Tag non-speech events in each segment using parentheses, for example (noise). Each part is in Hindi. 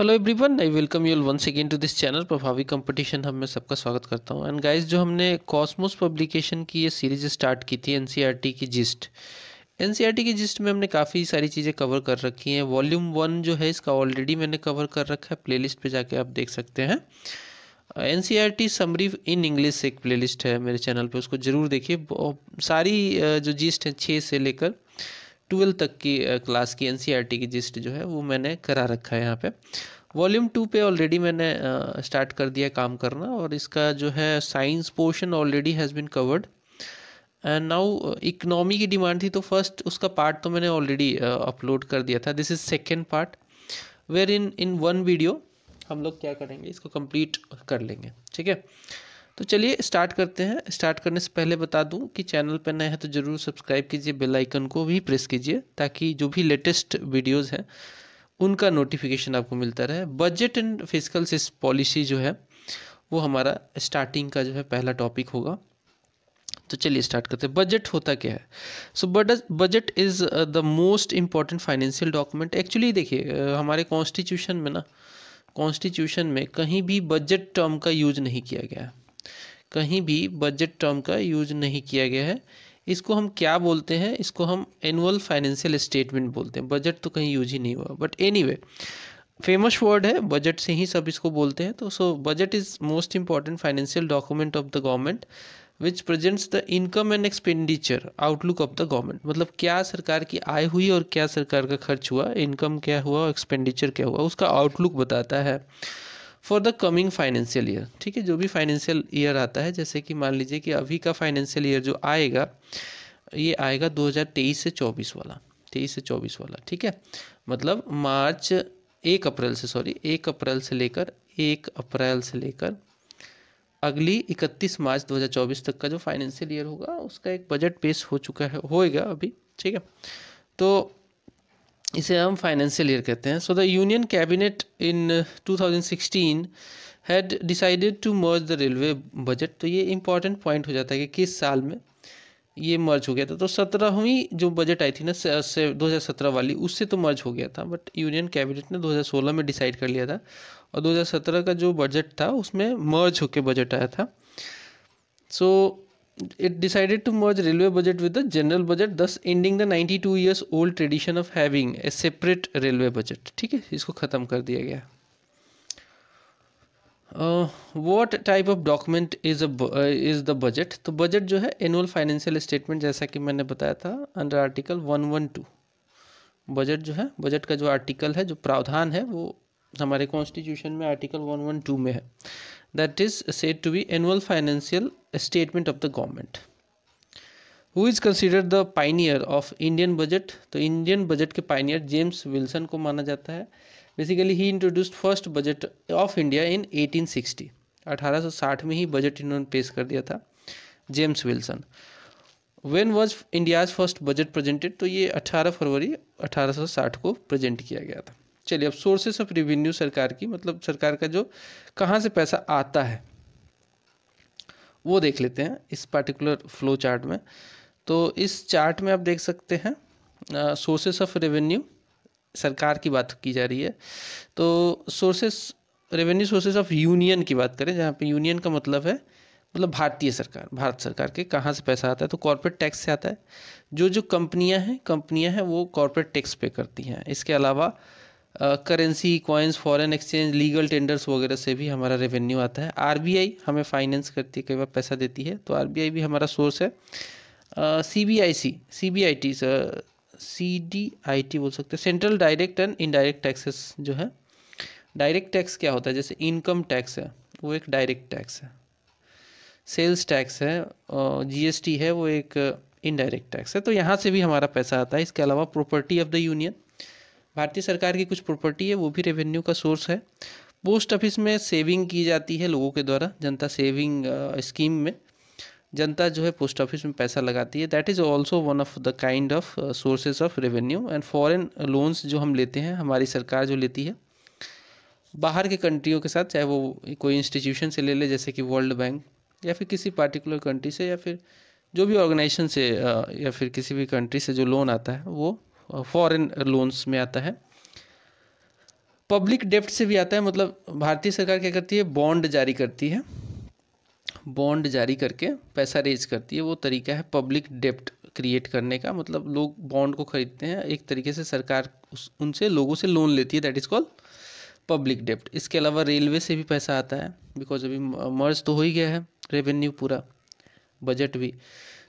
Hello everyone I welcome you once again to this channel Prabhavi competition हम मैं सबका स्वागत करता हूं एंड गाइस जो हमने कॉस्मोस पब्लिकेशन की ये सीरीज स्टार्ट की थी एनसीईआरटी e की जिस्ट एनसीईआरटी e की जिस्ट में हमने काफ़ी सारी चीज़ें कवर कर रखी हैं वॉल्यूम वन जो है इसका ऑलरेडी मैंने कवर कर रखा है लिस्ट पे जाके आप देख सकते हैं N C R T summary in English एक लिस्ट है मेरे चैनल पर उसको ज़रूर देखिए सारी जो जिस्ट हैं छः से लेकर ट्वेल्व तक की क्लास की एन e की जिस्ट जो है वो मैंने करा रखा है यहाँ पे वॉल्यूम टू पे ऑलरेडी मैंने स्टार्ट कर दिया काम करना और इसका जो है science portion already has been covered and now economy की डिमांड थी तो फर्स्ट उसका पार्ट तो मैंने ऑलरेडी अपलोड कर दिया था this is second part where in in one video हम लोग क्या करेंगे इसको कंप्लीट कर लेंगे ठीक है तो चलिए स्टार्ट करते हैं स्टार्ट करने से पहले बता दूं कि चैनल पर नए हैं तो ज़रूर सब्सक्राइब कीजिए बेल आइकन को भी प्रेस कीजिए ताकि जो भी लेटेस्ट वीडियोज़ हैं उनका नोटिफिकेशन आपको मिलता रहे बजट एंड फिजिकल पॉलिसी जो है वो हमारा स्टार्टिंग का जो है पहला टॉपिक होगा तो चलिए स्टार्ट करते हैं बजट होता क्या है so budget is the most important financial document actually देखिए uh, हमारे कॉन्स्टिट्यूशन में ना कॉन्स्टिट्यूशन में कहीं भी बजट टर्म का यूज नहीं किया गया है कहीं भी बजट टर्म का यूज नहीं किया गया है इसको हम क्या बोलते हैं इसको हम एनुअल फाइनेंशियल स्टेटमेंट बोलते हैं बजट तो कहीं यूज ही नहीं हुआ बट एनी फेमस वर्ड है बजट से ही सब इसको बोलते हैं तो so budget is most important financial document of the government which presents the income and expenditure outlook of the government मतलब क्या सरकार की आय हुई और क्या सरकार का खर्च हुआ इनकम क्या हुआ और एक्सपेंडिचर क्या हुआ उसका आउटलुक बताता है for the coming financial year ठीक है जो भी फाइनेंशियल ईयर आता है जैसे कि मान लीजिए कि अभी का फाइनेंशियल ईयर जो आएगा ये आएगा 2023 से 24 वाला तेईस से चौबीस वाला ठीक है मतलब मार्च एक अप्रैल से सॉरी एक अप्रैल से लेकर एक अप्रैल से लेकर अगली 31 मार्च 2024 तक का जो फाइनेंशियल ईयर होगा उसका एक बजट पेश हो चुका है होएगा अभी ठीक है तो इसे हम फाइनेंशियल ईयर कहते हैं so the union cabinet in 2016 had decided to merge the railway budget तो ये इंपॉर्टेंट पॉइंट हो जाता है कि किस साल में ये मर्ज हो गया था तो सत्रहवीं जो बजट आई थी ना से दो हज़ार सत्रह वाली उससे तो मर्ज हो गया था बट यूनियन कैबिनेट ने 2016 में डिसाइड कर लिया था और 2017 का जो बजट था उसमें मर्ज होकर बजट आया था सो so, it decided to merge railway budget with the general budget thus ending the 92 years old tradition of having a separate railway budget ठीक है इसको ख़त्म कर दिया गया what type of document is is the budget तो बजट जो है एनुअल फाइनेंशियल स्टेटमेंट जैसा कि मैंने बताया था अंडर आर्टिकल 112 बजट जो है बजट का जो आर्टिकल है जो प्रावधान है वो हमारे कॉन्स्टिट्यूशन में आर्टिकल 112 में है that is said to be annual financial statement of the government who is considered the pioneer of Indian budget तो Indian budget के pioneer James Wilson को माना जाता है basically he introduced first budget of India in 1860 1860 में ही बजट इन्होंने पेश कर दिया था James Wilson when was India's first budget presented तो ये 18 फरवरी 1860 को प्रेजेंट किया गया था चलिए अब सोर्सेस ऑफ रेवेन्यू सरकार की मतलब सरकार का जो कहाँ से पैसा आता है वो देख लेते हैं इस पार्टिकुलर फ्लो चार्ट में तो इस चार्ट में आप देख सकते हैं सोर्सेस ऑफ रेवेन्यू सरकार की बात की जा रही है तो sources revenue sources of union की बात करें जहाँ पे यूनियन का मतलब है मतलब भारतीय सरकार भारत सरकार के कहाँ से पैसा आता है तो कॉरपोरेट टैक्स से आता है जो जो कंपनियाँ हैं कंपनियाँ हैं वो कॉरपोरेट टैक्स पे करती हैं इसके अलावा currency coins foreign exchange legal tenders वगैरह से भी हमारा रेवेन्यू आता है आरबीआई हमें फाइनेंस करती है कई बार पैसा देती है तो आरबीआई भी हमारा सोर्स है C B I C C B I T C D I T बोल सकते हैं central direct and indirect taxes जो है डायरेक्ट टैक्स क्या होता है जैसे इनकम टैक्स है वो एक डायरेक्ट टैक्स है सेल्स टैक्स है टी है वो एक इनडायरेक्ट टैक्स है तो यहाँ से भी हमारा पैसा आता है इसके अलावा प्रॉपर्टी ऑफ द यूनियन भारतीय सरकार की कुछ प्रॉपर्टी है वो भी रेवेन्यू का सोर्स है पोस्ट ऑफिस में सेविंग की जाती है लोगों के द्वारा जनता सेविंग स्कीम में जनता जो है पोस्ट ऑफिस में पैसा लगाती है that is also one of the kind of sources of revenue and foreign loans जो हम लेते हैं हमारी सरकार जो लेती है बाहर के कंट्रियों के साथ चाहे वो कोई इंस्टीट्यूशन से ले ले जैसे कि वर्ल्ड बैंक या फिर किसी पार्टिकुलर कंट्री से या फिर जो भी ऑर्गेनाइजेशन से या फिर किसी भी कंट्री से जो लोन आता है वो फॉरेन लोन्स में आता है पब्लिक डेप्ट से भी आता है मतलब भारतीय सरकार क्या करती है बॉन्ड जारी करती है बॉन्ड जारी करके पैसा रेज करती है वो तरीका है पब्लिक डेप्ट क्रिएट करने का मतलब लोग बॉन्ड को खरीदते हैं एक तरीके से सरकार उस उनसे लोगों से लोन लेती है दैट इज़ कॉल्ड पब्लिक डेप्ट इसके अलावा रेलवे से भी पैसा आता है बिकॉज अभी मर्ज तो हो ही गया है रेवेन्यू पूरा बजट भी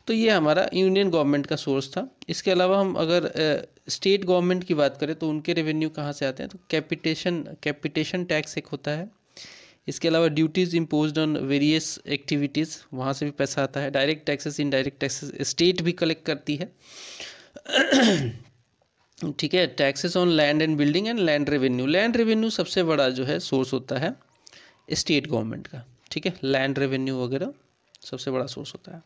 तो ये हमारा यूनियन गवर्नमेंट का सोर्स था इसके अलावा हम अगर स्टेट गवर्नमेंट की बात करें तो उनके रेवेन्यू कहाँ से आते हैं तो कैपिटेशन कैपिटेशन टैक्स एक होता है इसके अलावा duties impose on various activities वहाँ से भी पैसा आता है direct taxes indirect taxes state भी कलेक्ट करती है ठीक है taxes on land and building and land revenue land revenue सबसे बड़ा जो है सोर्स होता है स्टेट गवर्नमेंट का ठीक है लैंड रेवेन्यू वगैरह सबसे बड़ा सोर्स होता है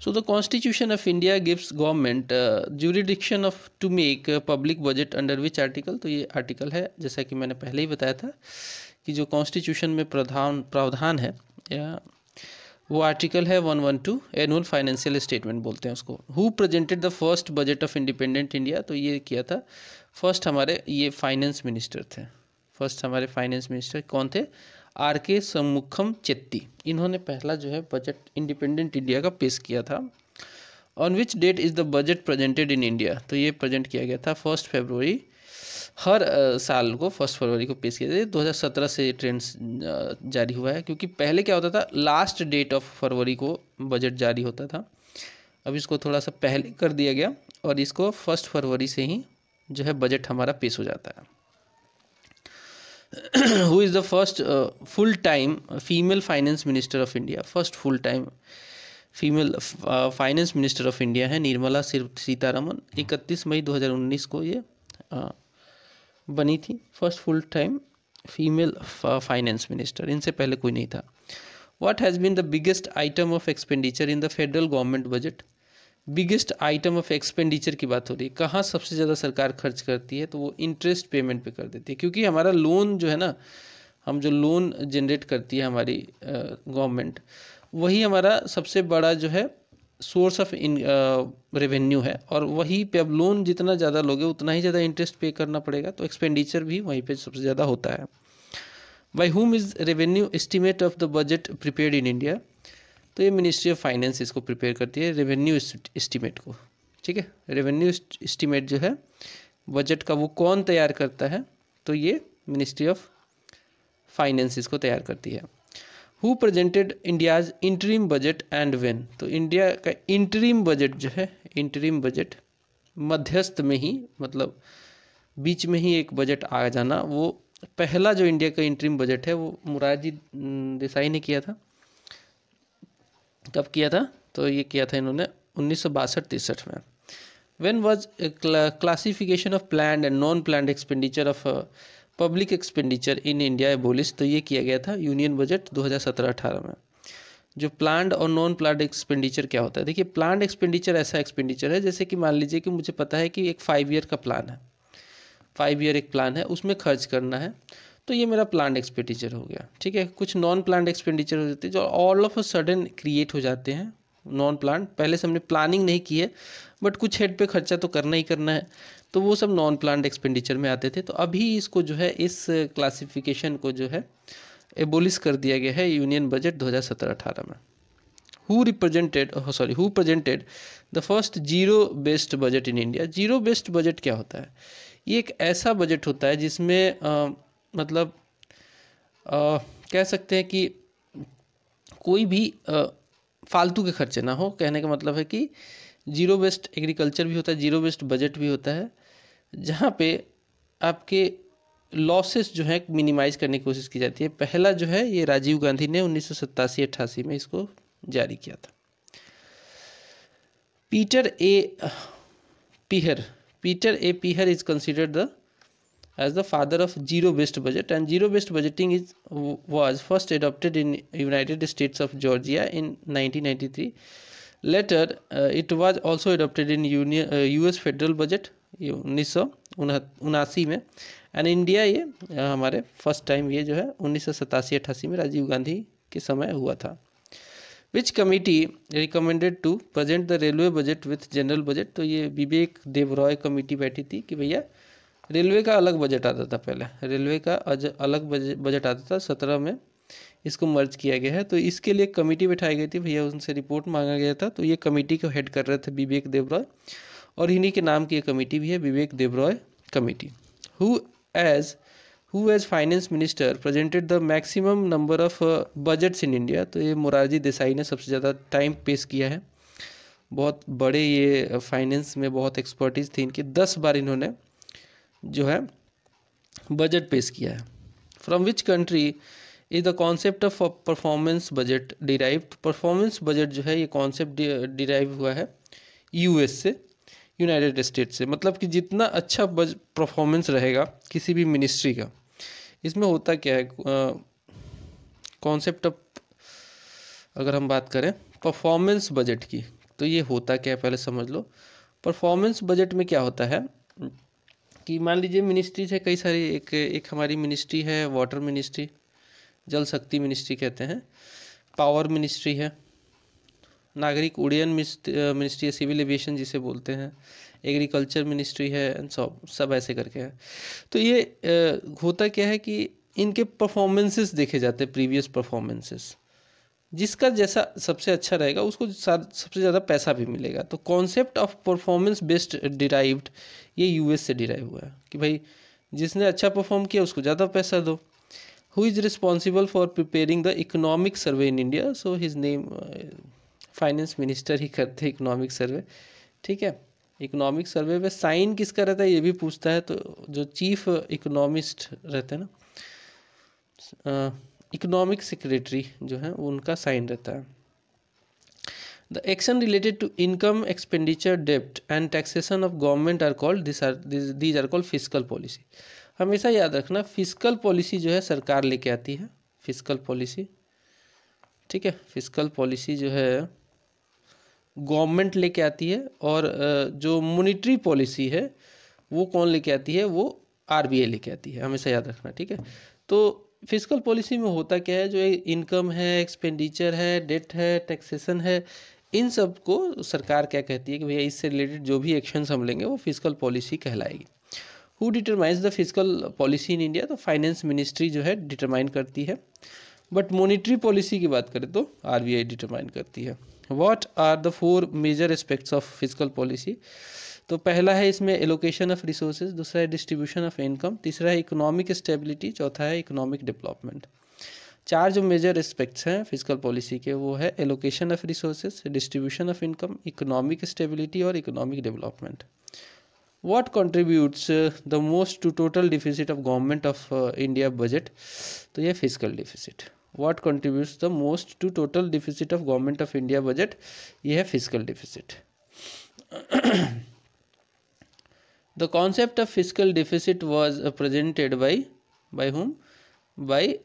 So the Constitution of India gives government uh, jurisdiction of to make uh, public budget under which article तो ये article है जैसा कि मैंने पहले ही बताया था कि जो कॉन्स्टिट्यूशन में प्रधान प्रावधान है yeah वो आर्टिकल है one one two annual financial statement बोलते हैं उसको who presented the first budget of independent India तो ये किया था फर्स्ट हमारे ये फाइनेंस मिनिस्टर थे फर्स्ट हमारे फाइनेंस मिनिस्टर कौन थे आर के सम्मुखम चेत्ती इन्होंने पहला जो है बजट इंडिपेंडेंट इंडिया का पेश किया था on which date is the budget presented in India तो ये प्रेजेंट किया गया था फर्स्ट फरवरी हर साल को फर्स्ट फरवरी को पेश किया जाए 2017 से ये ट्रेंड्स जारी हुआ है क्योंकि पहले क्या होता था लास्ट डेट ऑफ फरवरी को बजट जारी होता था अब इसको थोड़ा सा पहले कर दिया गया और इसको फर्स्ट फरवरी से ही जो है बजट हमारा पेश हो जाता है who is the first uh, full time female finance minister of India. First full time female finance minister of India है निर्मला सीतारमन 31 मई 2019 को ये uh, बनी थी first full time female finance minister इनसे पहले कोई नहीं था what has been the biggest item of expenditure in the federal government budget biggest item of expenditure की बात हो रही है कहाँ सबसे ज़्यादा सरकार खर्च करती है तो वो इंटरेस्ट पेमेंट पे कर देती है क्योंकि हमारा लोन जो है ना हम जो लोन जनरेट करती है हमारी गवर्नमेंट वही हमारा सबसे बड़ा जो है सोर्स ऑफ इन रेवेन्यू है और वही पे अब लोन जितना ज़्यादा लोगे उतना ही ज़्यादा इंटरेस्ट पे करना पड़ेगा तो एक्सपेंडिचर भी वहीं पे सबसे ज़्यादा होता है by whom is revenue estimate of the budget prepare in India तो ये मिनिस्ट्री ऑफ फाइनेंस इसको प्रिपेयर करती है रेवेन्यू एस्टिमेट को ठीक है रेवेन्यू इस्टीमेट जो है बजट का वो कौन तैयार करता है तो ये मिनिस्ट्री ऑफ फाइनेंस इसको तैयार करती है who presented India's interim budget and when तो इंडिया का इंटरीम बजट जो है इंटरीम बजट मध्यस्थ में ही मतलब बीच में ही एक बजट आ जाना वो पहला जो इंडिया का इंटरीम बजट है वो मुरारजी देसाई ने किया था कब किया था तो ये किया था इन्होंने उन्नीस सौ बासठ तिरसठ में when was classification of plan and non plan expenditure of public expenditure in India abolish तो ये किया गया था यूनियन बजट 2017-18 में जो प्लान्ड और नॉन प्लान एक्सपेंडिचर क्या होता है देखिए प्लान एक्सपेंडिचर ऐसा एक्सपेंडिचर है जैसे कि मान लीजिए कि मुझे पता है कि एक फाइव ईयर का प्लान है फाइव ईयर एक प्लान है उसमें खर्च करना है तो ये मेरा प्लान एक्सपेंडिचर हो गया ठीक है कुछ नॉन प्लान्ड एक्सपेंडिचर हो जाते हैं जो all of a sudden create हो जाते हैं नॉन प्लान पहले से हमने प्लानिंग नहीं की है बट कुछ हेड पे खर्चा तो करना ही करना है तो वो सब नॉन प्लान एक्सपेंडिचर में आते थे तो अभी इसको जो है इस क्लासिफिकेशन को जो है एबोलिश कर दिया गया है यूनियन बजट दो हज़ार में who represented sorry who presented the first zero based budget in India zero based budget क्या होता है ये एक ऐसा बजट होता है जिसमें मतलब आ, कह सकते हैं कि कोई भी फालतू के खर्चे ना हो कहने का मतलब है कि जीरो वेस्ट एग्रीकल्चर भी होता है जीरो वेस्ट बजट भी होता है जहाँ पे आपके लॉसेस जो है मिनिमाइज करने की कोशिश की जाती है पहला जो है ये राजीव गांधी ने उन्नीस सौ सत्तासी में इसको जारी किया था पीटर ए पीहर Peter A Pyhrr is considered the as the father of zero based budget and zero based budgeting is was first adopted in united states of georgia in 1993 later uh, it was also adopted in union, uh, us federal budget उन्नीस सौ उनासी में एंड इंडिया ये हमारे फर्स्ट टाइम ये जो है उन्नीस सौ सतासी अट्ठासी में राजीव गांधी के समय हुआ था which committee recommended to present the railway budget with general budget तो ये विवेक देव रॉय कमेटी बैठी थी रेलवे का अलग बजट आता था पहले रेलवे का अलग बजट आता था सत्रह में इसको मर्ज किया गया है तो इसके लिए कमेटी बैठाई गई थी भैया उनसे रिपोर्ट मांगा गया था तो ये कमेटी को हेड कर रहे थे विवेक रॉय और इन्हीं के नाम की ये कमेटी भी है Vivek Debroy committee who as who as finance minister presented the maximum number of budgets in India तो ये मोरारजी देसाई ने सबसे ज़्यादा टाइम पेश किया है बहुत बड़े ये फाइनेंस uh, में बहुत एक्सपर्टीज थी इनकी दस बार इन्होंने जो है बजट पेश किया है from which country is the concept of performance budget derive performance budget जो है ये कॉन्सेप्ट डिराइव हुआ है यूएस से यूनाइटेड स्टेट से मतलब कि जितना अच्छा बज परफॉर्मेंस रहेगा किसी भी मिनिस्ट्री का इसमें होता क्या है कॉन्सेप्ट ऑफ अगर हम बात करें परफॉर्मेंस बजट की तो ये होता क्या है पहले समझ लो परफॉर्मेंस बजट में क्या होता है कि मान लीजिए मिनिस्ट्रीज है कई सारी एक एक हमारी मिनिस्ट्री है वाटर मिनिस्ट्री जल शक्ति मिनिस्ट्री कहते हैं पावर मिनिस्ट्री है नागरिक उड्डयन मिनिस्ट्री है सिविल एविएशन जिसे बोलते हैं एग्रीकल्चर मिनिस्ट्री है एंड सब सब ऐसे करके हैं तो ये होता क्या है कि इनके परफॉर्मेंसेस देखे जाते हैं प्रीवियस परफॉर्मेंसेस जिसका जैसा सबसे अच्छा रहेगा उसको सबसे ज़्यादा पैसा भी मिलेगा तो concept of performance based derived ये यूएस से डिराइव हुआ है कि भाई जिसने अच्छा परफॉर्म किया उसको ज़्यादा पैसा दो who is responsible for preparing the economic survey in India so his name finance minister ही करते इकोनॉमिक सर्वे ठीक है इकोनॉमिक सर्वे में साइन किसका रहता है ये भी पूछता है तो जो चीफ इकोनॉमिस्ट रहते हैं ना uh, इकोनॉमिक सेक्रेटरी जो है उनका साइन रहता है the action related to income expenditure डेप्ट and taxation of government are called this are these are called physical policy हमेशा याद रखना फिजिकल पॉलिसी जो है सरकार लेके आती है फिजिकल पॉलिसी ठीक है फिजिकल पॉलिसी जो है गवर्नमेंट लेके आती है और जो मोनिट्री पॉलिसी है वो कौन लेके आती है वो आर बी आई लेके आती है हमेशा याद रखना ठीक है तो फिजिकल पॉलिसी में होता क्या है जो इनकम है एक्सपेंडिचर है डेट है टैक्सेशन है इन सब को सरकार क्या कहती है कि भैया इससे रिलेटेड जो भी एक्शंस हम लेंगे वो फिजिकल पॉलिसी कहलाएगी who determines the physical policy in India तो फाइनेंस मिनिस्ट्री जो है डिटरमाइन करती है बट मोनिट्री पॉलिसी की बात करें तो आर डिटरमाइन करती है what are the four major aspects of physical policy तो पहला है इसमें एलोकेशन ऑफ रिसोर्सेज दूसरा है डिस्ट्रीब्यूशन ऑफ इनकम तीसरा है इकोनॉमिक स्टेबिलिटी चौथा है इकोनॉमिक डेवलपमेंट चार जो मेजर एस्पेक्ट्स हैं फिजिकल पॉलिसी के वो है allocation of resources distribution of income economic stability और economic development what contributes the most to total deficit of government of India budget तो यह physical deficit what contributes the most to total deficit of government of India budget ये है physical deficit (clears throat) The concept of fiscal deficit was uh, presented by by whom? By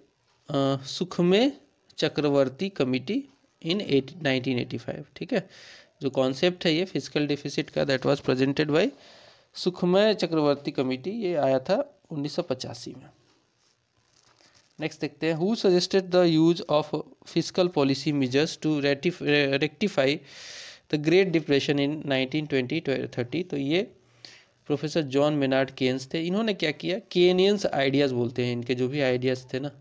uh, Sukhme Chakravarty committee in 1985 ठीक है जो कॉन्सेप्ट है ये फिजिकल डिफिसिट का that was presented by Sukhamoy Chakravarty committee ये आया था 1985 में नेक्स्ट देखते हैं who suggested the use of physical policy measures to rectify the great depression in 1920 thirty तो ये प्रोफेसर जॉन मेनार्ड केन्स थे इन्होंने क्या किया केनियंस आइडियाज़ बोलते हैं इनके जो भी आइडियाज़ थे ना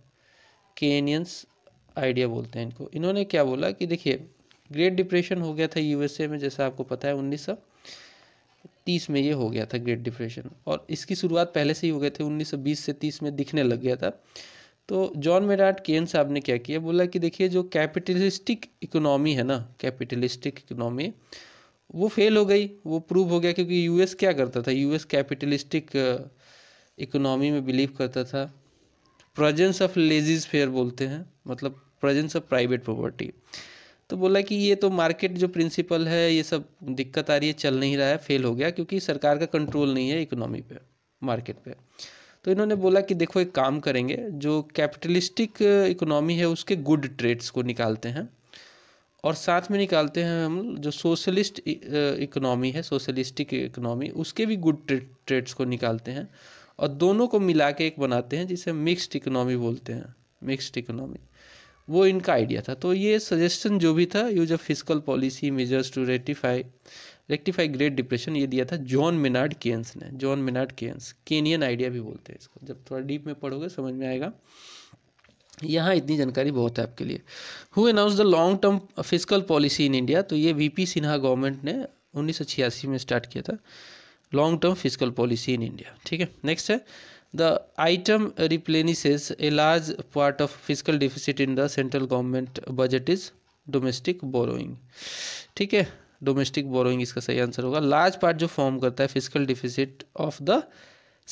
केनियंस आइडिया बोलते हैं इनको इन्होंने क्या बोला कि देखिए ग्रेट डिप्रेशन हो गया था यूएसए में जैसा आपको पता है उन्नीस सौ तीस में ये हो गया था ग्रेट डिप्रेशन और इसकी शुरुआत पहले से ही हो गए थे 1920 से 30 में दिखने लग गया था तो जॉन मेडार्ट केन साहब ने क्या किया बोला कि देखिए जो कैपिटलिस्टिक इकोनॉमी है ना कैपिटलिस्टिक इकोनॉमी वो फेल हो गई वो प्रूव हो गया क्योंकि यूएस क्या करता था यूएस कैपिटलिस्टिक इकोनॉमी में बिलीव करता था प्रजेंस ऑफ लेजीज फेयर बोलते हैं मतलब प्रजेंस ऑफ प्राइवेट प्रॉपर्टी तो बोला कि ये तो मार्केट जो प्रिंसिपल है ये सब दिक्कत आ रही है चल नहीं रहा है फेल हो गया क्योंकि सरकार का कंट्रोल नहीं है इकोनॉमी पे मार्केट पे तो इन्होंने बोला कि देखो एक काम करेंगे जो कैपिटलिस्टिक इकोनॉमी uh, है उसके गुड ट्रेड्स को निकालते हैं और साथ में निकालते हैं हम जो सोशलिस्ट इकोनॉमी है सोशलिस्टिक इकोनॉमी उसके भी गुड ट्रेड्स को निकालते हैं और दोनों को मिला के एक बनाते हैं जिसे मिक्स्ड इकोनॉमी बोलते हैं मिक्स्ड इकोनॉमी वो इनका आइडिया था तो ये सजेशन जो भी था use of physical policy measures to rectify rectify great depression ये दिया था जॉन मिनार्ड केन्स ने John Maynard Keynes Keynesian idea भी बोलते हैं इसको जब थोड़ा डीप में पढ़ोगे समझ में आएगा यहाँ इतनी जानकारी बहुत है आपके लिए who announced the long term physical policy in India तो ये वी पी सिन्हा गवर्नमेंट ने उन्नीस में स्टार्ट किया था long term physical policy in India ठीक है नेक्स्ट है the item replenish a large part of physical deficit in the central government budget is domestic borrowing ठीक है डोमेस्टिक बोरोइंग इसका सही आंसर होगा लार्ज पार्ट जो फॉर्म करता है physical deficit of the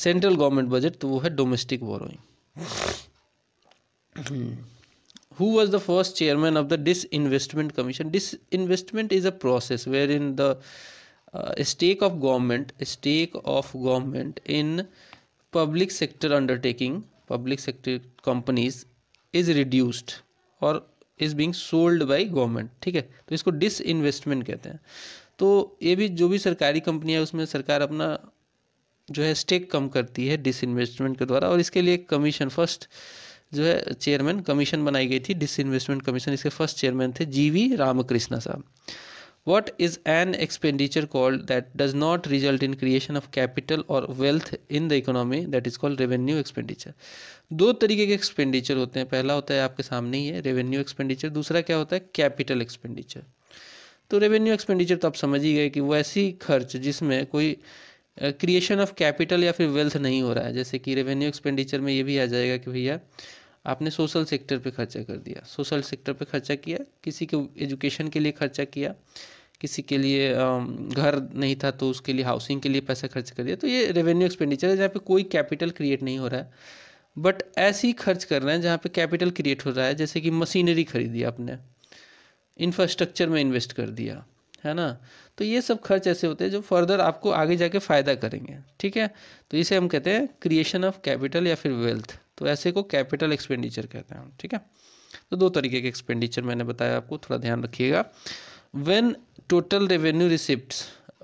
central government budget तो वो है domestic borrowing who was the first chairman of the disinvestment commission disinvestment is a process wherein the uh, stake of government stake of government in public sector undertaking public sector companies is reduced or is being sold by government ठीक है तो इसको disinvestment इन्वेस्टमेंट कहते हैं तो ये भी जो भी सरकारी कंपनी है उसमें सरकार अपना जो है स्टेक कम करती है डिस इन्वेस्टमेंट के द्वारा और इसके लिए कमीशन फर्स्ट जो है चेयरमैन कमीशन बनाई गई थी डिस इन्वेस्टमेंट कमीशन इसके फर्स्ट चेयरमैन थे जी वी रामकृष्णा साहब what is an expenditure called that does not result in creation of capital और wealth in the economy that is called revenue expenditure दो तरीके के एक्सपेंडिचर होते हैं पहला होता है आपके सामने ही है रेवेन्यू एक्सपेंडिचर दूसरा क्या होता है कैपिटल एक्सपेंडिचर तो रेवेन्यू एक्सपेंडिचर तो आप समझ ही गए कि वैसी खर्च जिसमें कोई क्रिएशन ऑफ कैपिटल या फिर वेल्थ नहीं हो रहा है जैसे कि रेवेन्यू एक्सपेंडिचर में ये भी आ जाएगा कि भैया आपने सोशल सेक्टर पे खर्चा कर दिया सोशल सेक्टर पे खर्चा किया किसी के एजुकेशन के लिए खर्चा किया किसी के लिए घर नहीं था तो उसके लिए हाउसिंग के लिए पैसा खर्च कर दिया तो ये रेवेन्यू एक्सपेंडिचर है जहाँ पे कोई कैपिटल क्रिएट नहीं हो रहा है बट ऐसी खर्च कर रहे हैं जहाँ पे कैपिटल क्रिएट हो रहा है जैसे कि मशीनरी खरीदी आपने इंफ्रास्ट्रक्चर में इन्वेस्ट कर दिया है ना तो ये सब खर्च ऐसे होते हैं जो फर्दर आपको आगे जाके फ़ायदा करेंगे ठीक है तो इसे हम कहते हैं क्रिएशन ऑफ कैपिटल या फिर वेल्थ तो ऐसे को कैपिटल एक्सपेंडिचर कहते हैं ठीक है तो दो तरीके के एक्सपेंडिचर मैंने बताया आपको थोड़ा ध्यान रखिएगा when total revenue receipt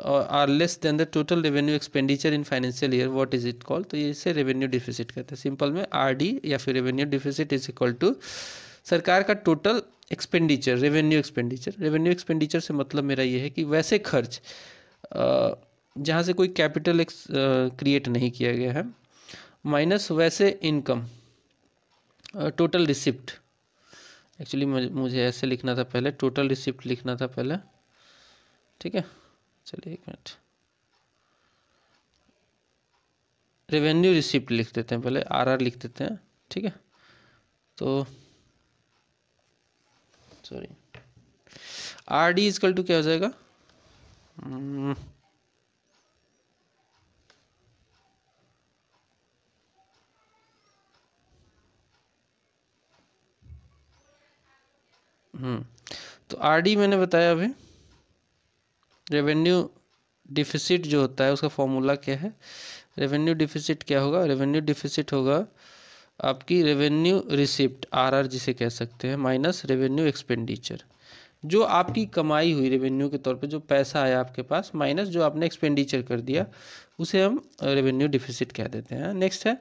are less than the total revenue expenditure in financial year what is it called तो ये इसे रेवेन्यू डिफिसिट कहते हैं सिंपल में डी या फिर revenue deficit is equal to सरकार का total expenditure revenue expenditure revenue expenditure से मतलब मेरा ये है कि वैसे खर्च uh, जहाँ से कोई कैपिटल क्रिएट uh, नहीं किया गया है माइनस वैसे इनकम टोटल रिसिप्ट एक्चुअली मुझे ऐसे लिखना था पहले टोटल रिसिप्ट लिखना था पहले ठीक है चलिए एक मिनट रेवेन्यू रिसिप्ट लिख देते हैं पहले आरआर लिख देते हैं ठीक है तो sorry R D equal to क्या हो जाएगा hmm, हम्म। तो आरडी मैंने बताया अभी रेवेन्यू डिफिसिट जो होता है उसका फॉर्मूला क्या है रेवेन्यू डिफिसिट क्या होगा रेवेन्यू डिफिसिट होगा आपकी रेवेन्यू रिसिप्ट आरआर जिसे कह सकते हैं माइनस रेवेन्यू एक्सपेंडिचर जो आपकी कमाई हुई रेवेन्यू के तौर पे जो पैसा आया आपके पास माइनस जो आपने एक्सपेंडिचर कर दिया उसे हम रेवेन्यू डिफिसिट कह देते हैं नेक्स्ट है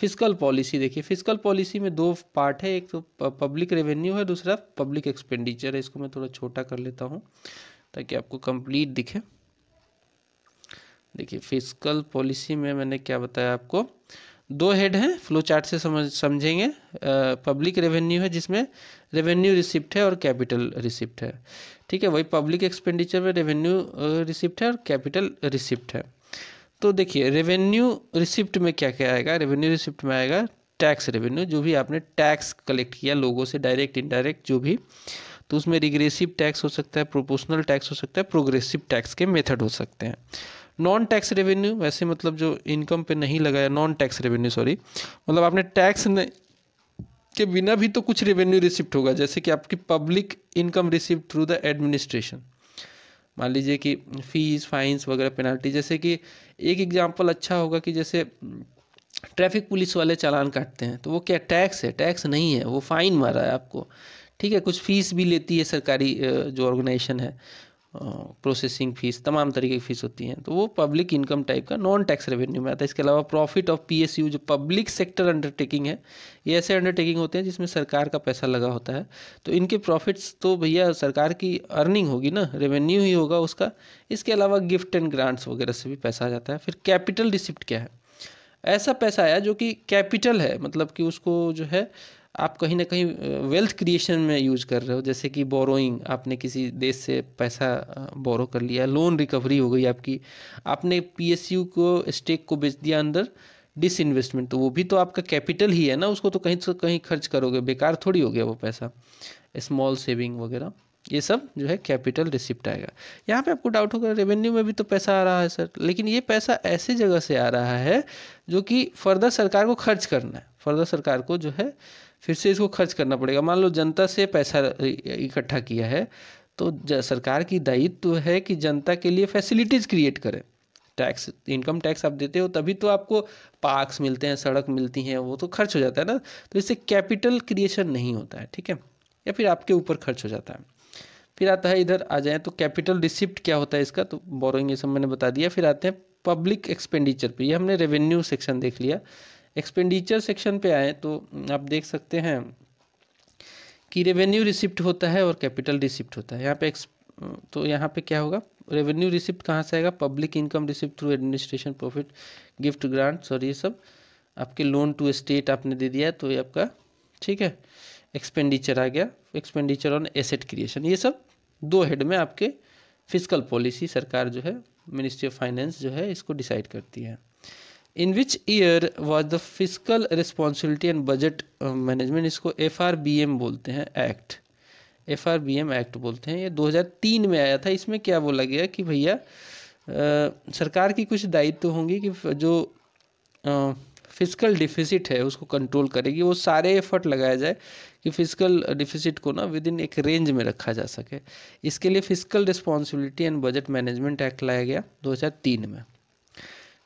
फिजिकल पॉलिसी देखिए फिजिकल पॉलिसी में दो पार्ट है एक तो पब्लिक रेवेन्यू है दूसरा पब्लिक एक्सपेंडिचर है इसको मैं थोड़ा छोटा कर लेता हूँ ताकि आपको कंप्लीट दिखे देखिए फिजिकल पॉलिसी में मैंने क्या बताया आपको दो हेड हैं फ्लो चार्ट से समझ समझेंगे पब्लिक रेवेन्यू है जिसमें रेवेन्यू रिसिप्ट है और कैपिटल रिसिप्ट है ठीक है वही पब्लिक एक्सपेंडिचर में रेवेन्यू रिसिप्ट है और कैपिटल रिसिप्ट है तो देखिए रेवेन्यू रिसिप्ट में क्या क्या आएगा रेवेन्यू रिसिप्ट में आएगा टैक्स रेवेन्यू जो भी आपने टैक्स कलेक्ट किया लोगों से डायरेक्ट इनडायरेक्ट जो भी तो उसमें रिग्रेसिव टैक्स हो सकता है प्रोपोर्शनल टैक्स हो सकता है प्रोग्रेसिव टैक्स के मेथड हो सकते हैं नॉन टैक्स रेवेन्यू वैसे मतलब जो इनकम पे नहीं लगाया नॉन टैक्स रेवेन्यू सॉरी मतलब आपने टैक्स के बिना भी तो कुछ रेवेन्यू रिसिप्ट होगा जैसे कि आपकी public income receipt through the administration मान लीजिए कि फीस फाइन्स वगैरह पेनल्टी जैसे कि एक एग्जाम्पल अच्छा होगा कि जैसे ट्रैफिक पुलिस वाले चालान काटते हैं तो वो क्या टैक्स है टैक्स नहीं है वो फ़ाइन मारा है आपको ठीक है कुछ फीस भी लेती है सरकारी जो ऑर्गेनाइजेशन है प्रोसेसिंग फीस तमाम तरीके की फीस होती हैं तो वो पब्लिक इनकम टाइप का नॉन टैक्स रेवेन्यू में आता है इसके अलावा प्रॉफिट ऑफ पी जो पब्लिक सेक्टर अंडरटेकिंग है ये ऐसे अंडरटेकिंग होते हैं जिसमें सरकार का पैसा लगा होता है तो इनके प्रॉफिट्स तो भैया सरकार की अर्निंग होगी ना रेवेन्यू ही होगा उसका इसके अलावा गिफ्ट एंड ग्रांट्स वगैरह से भी पैसा आ जाता है फिर कैपिटल रिसिप्ट क्या है ऐसा पैसा आया जो कि कैपिटल है मतलब कि उसको जो है आप कहीं ना कहीं वेल्थ क्रिएशन में यूज कर रहे हो जैसे कि बोरोइंग आपने किसी देश से पैसा बोरो कर लिया लोन रिकवरी हो गई आपकी आपने पीएसयू को स्टेक को बेच दिया अंदर डिस इन्वेस्टमेंट तो वो भी तो आपका कैपिटल ही है ना उसको तो कहीं से कहीं खर्च करोगे बेकार थोड़ी हो गया वो पैसा स्मॉल सेविंग वगैरह ये सब जो है कैपिटल रिसिप्ट आएगा यहाँ पे आपको डाउट होगा रेवेन्यू में भी तो पैसा आ रहा है सर लेकिन ये पैसा ऐसे जगह से आ रहा है जो कि फर्दर सरकार को खर्च करना है फर्दर सरकार को जो है फिर से इसको खर्च करना पड़ेगा मान लो जनता से पैसा इकट्ठा किया है तो सरकार की दायित्व तो है कि जनता के लिए फैसिलिटीज़ क्रिएट करें टैक्स इनकम टैक्स आप देते हो तभी तो आपको पार्क्स मिलते हैं सड़क मिलती हैं वो तो खर्च हो जाता है ना तो इससे कैपिटल क्रिएशन नहीं होता है ठीक है या फिर आपके ऊपर खर्च हो जाता है फिर आता है इधर आ जाए तो कैपिटल रिसिप्ट क्या होता है इसका तो बोरोइंग ये सब मैंने बता दिया फिर आते हैं पब्लिक एक्सपेंडिचर पे ये हमने रेवेन्यू सेक्शन देख लिया एक्सपेंडिचर सेक्शन पे आए तो आप देख सकते हैं कि रेवेन्यू रिसिप्ट होता है और कैपिटल रिसिप्ट होता है यहाँ पे एक्स तो यहाँ पे क्या होगा रेवेन्यू रिसिप्ट कहाँ से आएगा public income receipt through administration profit gift grant और ये सब आपके लोन टू स्टेट आपने दे दिया तो ये आपका ठीक है एक्सपेंडिचर आ गया एक्सपेंडिचर ऑन एसेट क्रिएशन ये सब दो हेड में आपके फिजिकल पॉलिसी सरकार जो है मिनिस्ट्री ऑफ फाइनेंस जो है इसको डिसाइड करती है in which year was the physical responsibility and budget management इसको एफ आर बी एम बोलते हैं act F R B M act बोलते हैं ये दो हज़ार तीन में आया था इसमें क्या बोला गया कि भैया सरकार की कुछ दायित्व होंगी कि जो फिजिकल डिफिसिट है उसको कंट्रोल करेगी वो सारे एफर्ट लगाया जाए कि फिजिकल डिफिसिट को ना विद इन एक रेंज में रखा जा सके इसके लिए physical responsibility and budget management act लाया गया दो हज़ार तीन में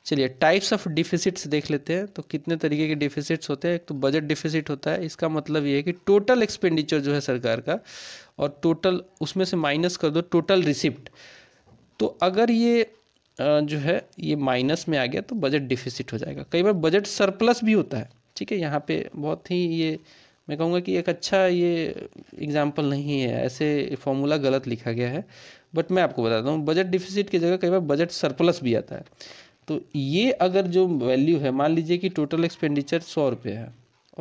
चलिए टाइप्स ऑफ डिफिसिट्स देख लेते हैं तो कितने तरीके के डिफिसिट्स होते हैं एक तो बजट डिफिसिट होता है इसका मतलब ये है कि टोटल एक्सपेंडिचर जो है सरकार का और टोटल उसमें से माइनस कर दो टोटल रिसिप्ट तो अगर ये जो है ये माइनस में आ गया तो बजट डिफिसिट हो जाएगा कई बार बजट सरप्लस भी होता है ठीक है यहाँ पे बहुत ही ये मैं कहूँगा कि एक अच्छा ये एग्जाम्पल नहीं है ऐसे फॉर्मूला गलत लिखा गया है बट मैं आपको बताता हूँ बजट डिफिसिट की जगह कई बार बजट सरप्लस भी आता है तो ये अगर जो वैल्यू है मान लीजिए कि टोटल एक्सपेंडिचर सौ रुपये है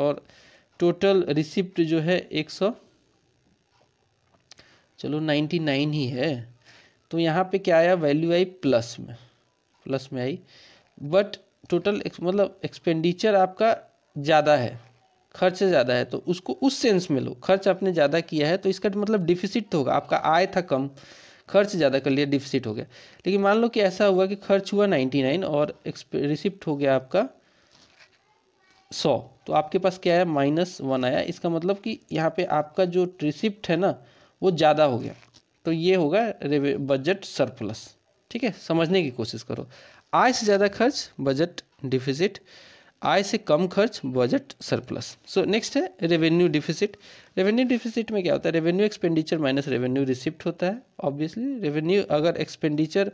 और टोटल रिसिप्ट जो है एक सौ चलो नाइन्टी नाइन ही है तो यहाँ पे क्या आया वैल्यू आई प्लस में प्लस में आई बट टोटल मतलब एक्सपेंडिचर आपका ज़्यादा है खर्च ज़्यादा है तो उसको उस सेंस में लो खर्च आपने ज़्यादा किया है तो इसका मतलब डिफिसिट होगा आपका आय था कम खर्च ज़्यादा कर लिया डिफिसिट हो गया लेकिन मान लो कि ऐसा हुआ कि खर्च हुआ नाइन्टी नाइन और रिसिप्ट हो गया आपका सौ तो आपके पास क्या आया माइनस वन आया इसका मतलब कि यहाँ पे आपका जो रिसिप्ट है ना वो ज़्यादा हो गया तो ये होगा बजट सरप्लस ठीक है समझने की कोशिश करो आय से ज़्यादा खर्च बजट डिफिजिट आय से कम खर्च बजट सरप्लस सो नेक्स्ट है रेवेन्यू डिफिसिट रेवेन्यू डिफिसिट में क्या होता है revenue expenditure minus revenue receipt होता है ऑब्वियसली रेवेन्यू अगर एक्सपेंडिचर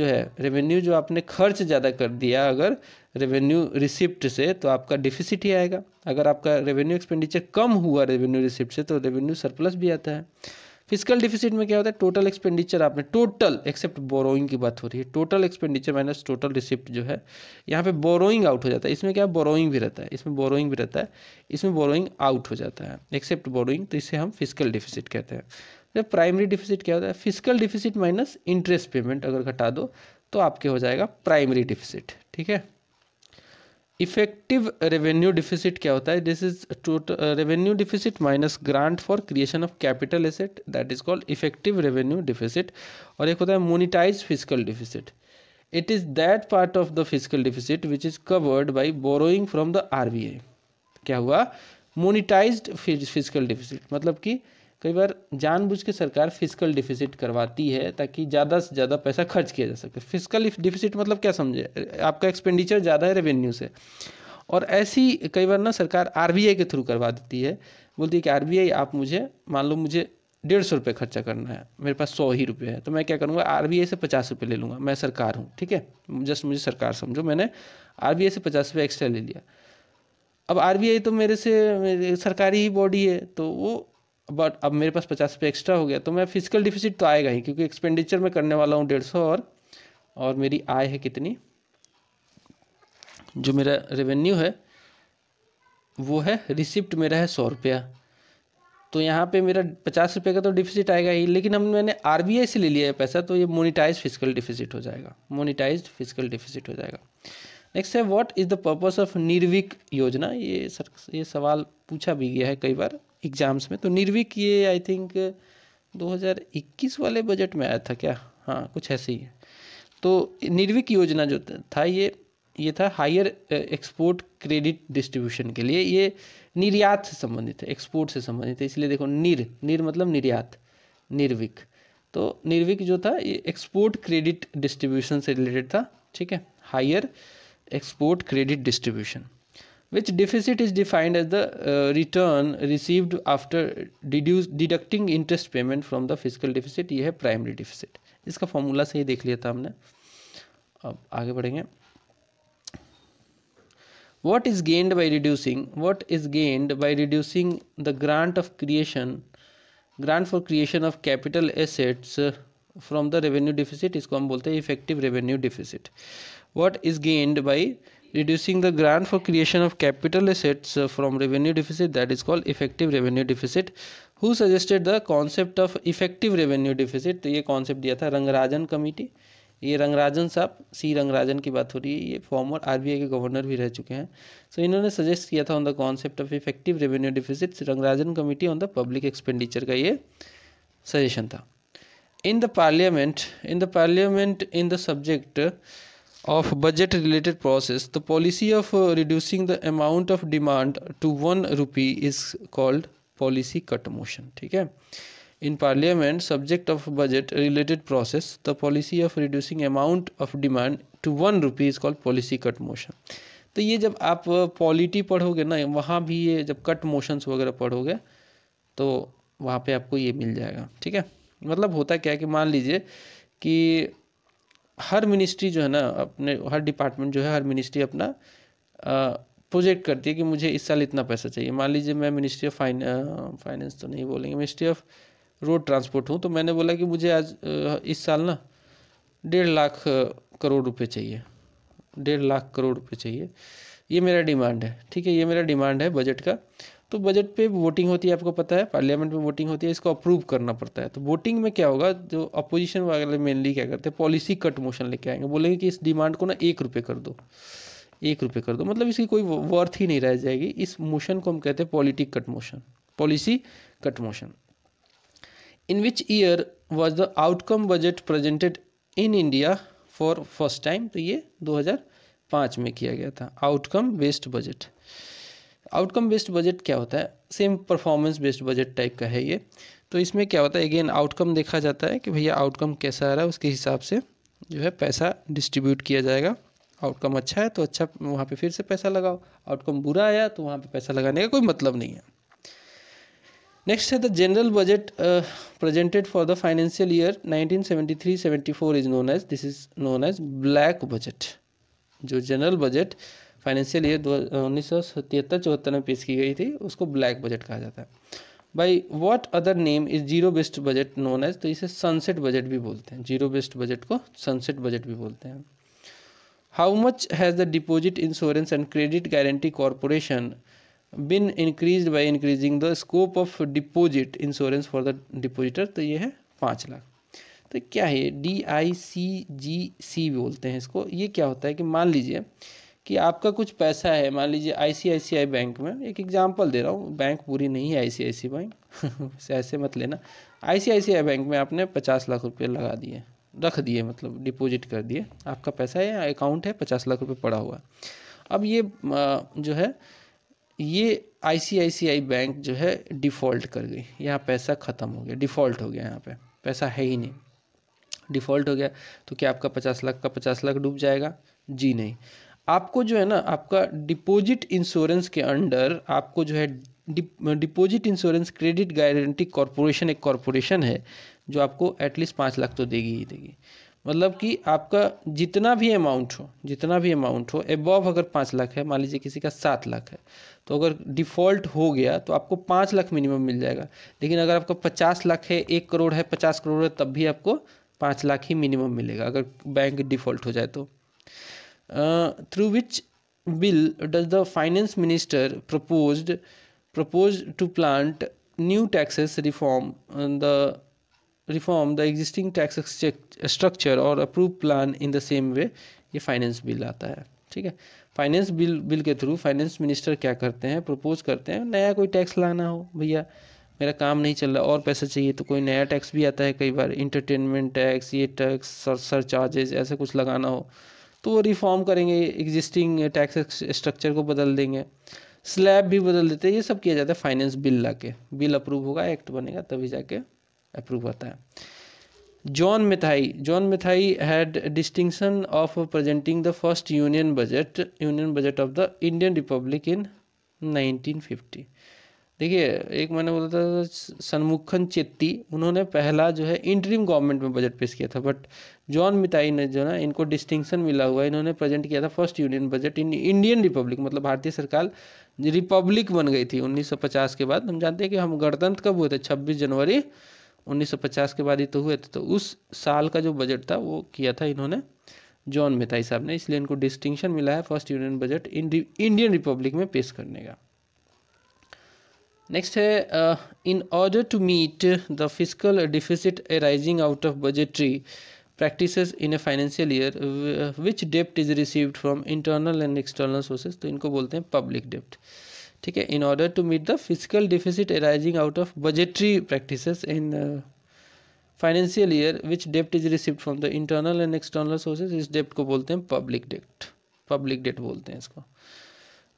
जो है रेवेन्यू जो आपने खर्च ज़्यादा कर दिया अगर रेवेन्यू रिसिप्ट से तो आपका डिफिसिट ही आएगा अगर आपका रेवेन्यू एक्सपेंडिचर कम हुआ रेवेन्यू रिसिप्ट से तो रेवेन्यू सरप्लस भी आता है फिजिकल डिफिसिट में क्या होता है टोटल एक्सपेंडिचर आपने टोटल एक्सेप्ट बोरोइंग की बात हो रही है total expenditure minus total receipt जो है यहाँ पे बोरोइंग आउट हो जाता है इसमें क्या बोरोइंग भी रहता है इसमें बोरोइंग भी रहता है इसमें बोरोइंग आउट हो जाता है एक्सेप्ट बोरोइंग तो इसे हम फिजिकल डिफिसिट कहते हैं जब प्राइमरी डिफिसिट क्या होता है physical deficit minus interest payment अगर घटा दो तो आपके हो जाएगा प्राइमरी डिफिसिट ठीक है इफेक्टिव रेवेन्यू डिफिसिट क्या होता है this is total revenue deficit minus grant for creation of capital asset that is called effective revenue deficit और एक होता है monetize physical deficit it is that part of the physical deficit which is covered by borrowing from the R क्या हुआ मोनिटाइज फिजिकल डिफिसिट मतलब कि कई बार जानबूझ के सरकार फिजिकल डिफिसिट करवाती है ताकि ज़्यादा से ज़्यादा पैसा खर्च किया जा सके फिजिकल डिफिसिट मतलब क्या समझे आपका एक्सपेंडिचर ज़्यादा है रेवेन्यू से और ऐसी कई बार ना सरकार आर के थ्रू करवा देती है बोलती है कि आर आप मुझे मान लो मुझे डेढ़ सौ रुपये खर्चा करना है मेरे पास सौ ही रुपये है तो मैं क्या करूँगा आर से पचास रुपये ले लूँगा मैं सरकार हूँ ठीक है जस्ट मुझे सरकार समझो मैंने आर से पचास रुपये एक्स्ट्रा ले लिया अब आर तो मेरे से मेरे सरकारी ही बॉडी है तो वो बट अब मेरे पास पचास रुपये एक्स्ट्रा हो गया तो मैं फिजिकल डिफिसिट तो आएगा ही क्योंकि एक्सपेंडिचर मैं करने वाला हूँ डेढ़ सौ और और मेरी आय है कितनी जो मेरा रेवेन्यू है वो है रिसिप्ट मेरा है सौ रुपया तो यहाँ पे मेरा पचास रुपये का तो डिफिसिट आएगा ही लेकिन हम मैंने आर से ले लिया है पैसा तो ये मोनिटाइज फिजिकल डिफिसिट हो जाएगा मोनिटाइज फिजिकल डिफिसिट हो जाएगा नेक्स्ट है what is the purpose of Nirvik योजना ये सर ये सवाल पूछा भी गया है कई बार एग्ज़ाम्स में तो निर्विक ये आई थिंक 2021 वाले बजट में आया था क्या हाँ कुछ ऐसे ही है तो निर्विक योजना जो था ये ये था हायर एक्सपोर्ट क्रेडिट डिस्ट्रीब्यूशन के लिए ये निर्यात से संबंधित है एक्सपोर्ट से संबंधित है इसलिए देखो निर निर मतलब निर्यात निर्विक तो निर्विक जो था ये एक्सपोर्ट क्रेडिट डिस्ट्रीब्यूशन से रिलेटेड था ठीक है higher export credit distribution which deficit is defined as the uh, return received after deduce deducting interest payment from the fiscal deficit ये है primary deficit इसका formula से ही देख लिया था हमने अब आगे बढ़ेंगे what is gained by reducing what is gained by reducing the grant of creation grant for creation of capital assets from the revenue deficit इसको हम बोलते हैं effective revenue deficit what is gained by reducing the grant for creation of capital assets from revenue deficit that is called effective revenue deficit who suggested the concept of effective revenue deficit तो ये concept दिया था रंगराजन committee ये रंगराजन साहब सी रंगराजन की बात हो रही है ये फॉर्मर आर के गवर्नर भी रह चुके हैं सो so, इन्होंने सजेस्ट किया था on the concept of effective revenue deficit Rangarajan committee on the public expenditure का ये सजेशन था in the parliament in the parliament in the subject of budget related process the policy of reducing the amount of demand to one rupee is called policy cut motion ठीक है in parliament subject of budget related process the policy of reducing amount of demand to one rupee is called policy cut motion तो ये जब आप पॉलिटी uh, पढ़ोगे ना वहाँ भी ये जब कट मोशन वगैरह पढ़ोगे तो वहाँ पे आपको ये मिल जाएगा ठीक है मतलब होता क्या है कि मान लीजिए कि हर मिनिस्ट्री जो है ना अपने हर डिपार्टमेंट जो है हर मिनिस्ट्री अपना प्रोजेक्ट करती है कि मुझे इस साल इतना पैसा चाहिए मान लीजिए मैं मिनिस्ट्री ऑफ फाइन फाइनेंस तो नहीं बोलेंगे मिनिस्ट्री ऑफ रोड ट्रांसपोर्ट हूँ तो मैंने बोला कि मुझे आज इस साल ना डेढ़ लाख करोड़ रुपए चाहिए डेढ़ लाख करोड़ रुपए चाहिए ये मेरा डिमांड है ठीक है ये मेरा डिमांड है बजट का तो बजट पे वोटिंग होती है आपको पता है पार्लियामेंट में वोटिंग होती है इसको अप्रूव करना पड़ता है तो वोटिंग में क्या होगा जो अपोजिशन वगैरह मेनली क्या करते हैं पॉलिसी कट मोशन लेके आएंगे बोलेंगे कि इस डिमांड को ना एक रुपये कर दो एक रुपये कर दो मतलब इसकी कोई वर्थ ही नहीं रह जाएगी इस मोशन को हम कहते हैं politic cut motion policy cut motion in which year was the outcome budget presented in India for first time तो ये 2005 में किया गया था outcome based budget outcome based budget क्या होता है same performance based budget type का है ये तो इसमें क्या होता है अगेन आउटकम देखा जाता है कि भैया आउटकम कैसा आ रहा है उसके हिसाब से जो है पैसा डिस्ट्रीब्यूट किया जाएगा आउटकम अच्छा है तो अच्छा वहाँ पे फिर से पैसा लगाओ आउटकम बुरा आया तो वहाँ पे पैसा लगाने का कोई मतलब नहीं है नेक्स्ट है the general budget presented for the financial year 1973-74 is known as this is known as black budget जो जनरल बजट फाइनेंशियल ईयर दो उन्नीस सौ चौहत्तर में पेश की गई थी उसको ब्लैक बजट कहा जाता है by what other name is zero based budget known as तो इसे सनसेट बजट भी बोलते हैं जीरो बेस्ट बजट को सनसेट बजट भी बोलते हैं how much has the deposit insurance and credit guarantee corporation been increase by increasing the scope of deposit insurance for the depositor तो ये है पाँच लाख तो क्या है डी आई सी जी सी बोलते हैं इसको ये क्या होता है कि मान लीजिए कि आपका कुछ पैसा है मान लीजिए आईसीआईसीआई बैंक में एक एग्जांपल दे रहा हूँ बैंक पूरी नहीं है आईसीआईसी बैंक (laughs) ऐसे मत लेना आईसीआईसीआई बैंक में आपने पचास लाख रुपये लगा दिए रख दिए मतलब डिपॉजिट कर दिए आपका पैसा है अकाउंट है पचास लाख रुपये पड़ा हुआ अब ये जो है ये आईसीआईसीआई बैंक जो है डिफ़ॉल्ट कर गई यहाँ पैसा ख़त्म हो गया डिफ़ॉल्ट हो गया यहाँ पे पैसा है ही नहीं डिफ़ॉल्ट हो गया तो क्या आपका पचास लाख का पचास लाख डूब जाएगा जी नहीं आपको जो है ना आपका डिपॉजिट इंश्योरेंस के अंडर आपको जो है deposit insurance credit guarantee corporation एक कॉरपोरेशन है जो आपको एटलीस्ट पाँच लाख तो देगी ही देगी मतलब कि आपका जितना भी अमाउंट हो जितना भी अमाउंट हो एबव अगर पाँच लाख है मान लीजिए किसी का सात लाख है तो अगर डिफ़ॉल्ट हो गया तो आपको पाँच लाख मिनिमम मिल जाएगा लेकिन अगर आपका पचास लाख है एक करोड़ है पचास करोड़ है तब भी आपको पाँच लाख ही मिनिमम मिलेगा अगर बैंक डिफ़ॉल्ट हो जाए तो Uh, through which bill does the finance minister proposed proposed to plant new taxes reform and uh, the reform the existing tax structure और approve plan in the same way ये फाइनेंस बिल आता है ठीक है फाइनेंस बिल बिल के थ्रू फाइनेंस मिनिस्टर क्या करते हैं प्रपोज करते हैं नया कोई टैक्स लाना हो भैया मेरा काम नहीं चल रहा और पैसा चाहिए तो कोई नया टैक्स भी आता है कई बार इंटरटेनमेंट टैक्स ये टैक्स सर सर चार्जेज ऐसे कुछ लगाना हो तो वो रिफॉर्म करेंगे एग्जिस्टिंग टैक्स स्ट्रक्चर को बदल देंगे स्लैब भी बदल देते हैं ये सब किया जाता है फाइनेंस बिल ला के बिल अप्रूव होगा एक्ट बनेगा तभी जाके अप्रूव होता है John Mathai John Mathai had distinction of presenting the first union budget union budget of the Indian republic in fifty देखिए एक मैंने बोला था सन्मुखन चेत्ती उन्होंने पहला जो है इंटरिम गवर्नमेंट में बजट पेश किया था बट जॉन मिताई ने जो ना इनको डिस्टिंक्शन मिला हुआ है इन्होंने प्रेजेंट किया था first union budget in Indian republic मतलब भारतीय सरकार रिपब्लिक बन गई थी 1950 के बाद हम जानते हैं कि हम गणतंत्र कब हुए थे छब्बीस जनवरी 1950 के बाद ही तो हुए थे तो उस साल का जो बजट था वो किया था इन्होंने जॉन मिताई साहब ने इसलिए इनको डिस्टिंक्शन मिला है first union budget Indian republic में पेश करने का नेक्स्ट है in order to meet the physical deficit arising out of budgetary practices in a financial year which डेप्ट is received from internal and external sources तो इनको बोलते हैं पब्लिक डेप्ट ठीक है in order to meet the physical deficit arising out of budgetary practices in financial year which डेप्ट is received from the internal and external sources इस डेप्ट को बोलते हैं पब्लिक डेप्ट पब्लिक डेट बोलते हैं इसको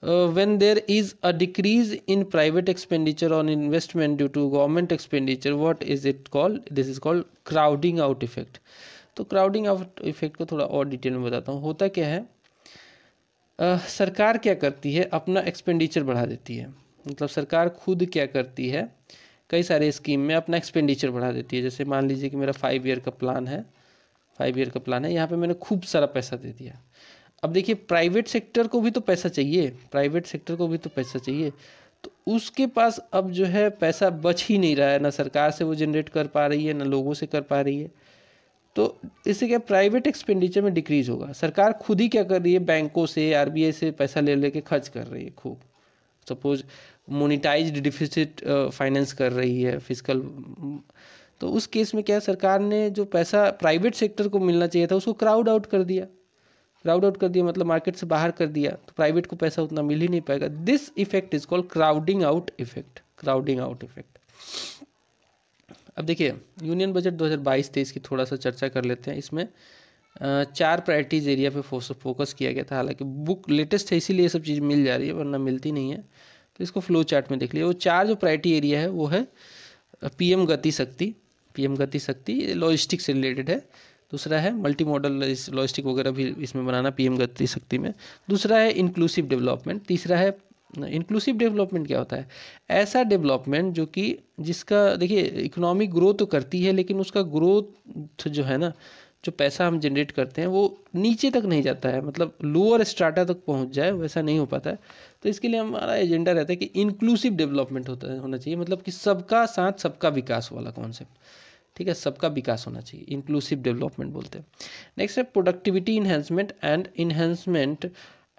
Uh, when there is a decrease in private expenditure on investment due to government expenditure what is it called this is called crowding out effect तो क्राउडिंग आउट इफेक्ट को थोड़ा और डिटेल में बताता हूँ होता क्या है आ, uh, सरकार क्या करती है अपना एक्सपेंडिचर बढ़ा देती है मतलब सरकार खुद क्या करती है कई सारे स्कीम में अपना एक्सपेंडिचर बढ़ा देती है जैसे मान लीजिए कि मेरा फाइव ईयर का प्लान है फाइव ईयर का प्लान है यहाँ पे मैंने खूब सारा पैसा दे दिया अब देखिए प्राइवेट सेक्टर को भी तो पैसा चाहिए प्राइवेट सेक्टर को भी तो पैसा चाहिए तो उसके पास अब जो है पैसा बच ही नहीं रहा है ना सरकार से वो जनरेट कर पा रही है ना लोगों से कर पा रही है तो इससे क्या प्राइवेट एक्सपेंडिचर में डिक्रीज होगा सरकार खुद ही क्या कर रही है बैंकों से आर से पैसा ले लेके खर्च कर रही है खूब सपोज मोनिटाइज डिफिसिट फाइनेंस कर रही है फिजिकल तो उस केस में क्या सरकार ने जो पैसा प्राइवेट सेक्टर को मिलना चाहिए था उसको क्राउड आउट कर दिया क्राउड आउट कर दिया मतलब मार्केट से बाहर कर दिया तो प्राइवेट को पैसा उतना मिल ही नहीं पाएगा this effect is called crowding out effect crowding out effect अब देखिए यूनियन बजट 2022-23 की थोड़ा सा चर्चा कर लेते हैं इसमें चार प्रायरिटीज एरिया पे फोकस किया गया था हालांकि बुक लेटेस्ट है इसीलिए सब चीज़ मिल जा रही है वरना मिलती नहीं है तो इसको फ्लो चार्ट में देख लिया वो चार जो प्रायरिटी एरिया है वो है पीएम गति शक्ति पीएम गति शक्ति लॉजिस्टिक से रिलेटेड है दूसरा है मल्टी मॉडल लॉजिस्टिक वगैरह भी इसमें बनाना पीएम गति शक्ति में दूसरा है इंक्लूसिव डेवलपमेंट तीसरा है इंक्लूसिव डेवलपमेंट क्या होता है ऐसा डेवलपमेंट जो कि जिसका देखिए इकोनॉमिक ग्रोथ तो करती है लेकिन उसका ग्रोथ तो जो है ना जो पैसा हम जनरेट करते हैं वो नीचे तक नहीं जाता है मतलब लोअर स्ट्राटा तक पहुंच जाए वैसा नहीं हो पाता है तो इसके लिए हमारा एजेंडा रहता है कि इंक्लूसिव डेवलपमेंट होता होना चाहिए मतलब कि सबका साथ सबका विकास वाला कॉन्सेप्ट ठीक है सबका विकास होना चाहिए इंक्लूसिव डेवलपमेंट बोलते हैं नेक्स्ट है productivity enhancement and enhancement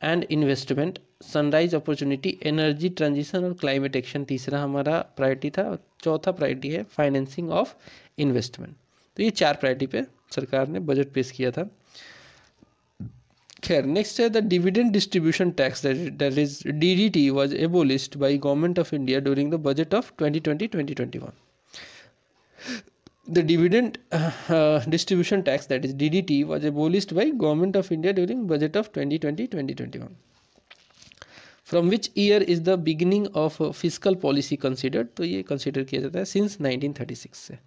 and investment sunrise opportunity energy transition और क्लाइमेट एक्शन तीसरा हमारा प्रायोरिटी था चौथा प्रायोरिटी है फाइनेंसिंग ऑफ इन्वेस्टमेंट तो ये चार प्रायोरिटी पे सरकार ने बजट पेश किया था खैर नेक्स्ट है the dividend distribution tax that is D D T was abolished by government of India during the budget of twenty twenty twenty twenty one the dividend uh, uh, distribution tax that is ddt was abolished by government of india during budget of 2020-2021 from which year is the beginning of uh, fiscal policy considered to ye consider kiya jata hai since 1936 se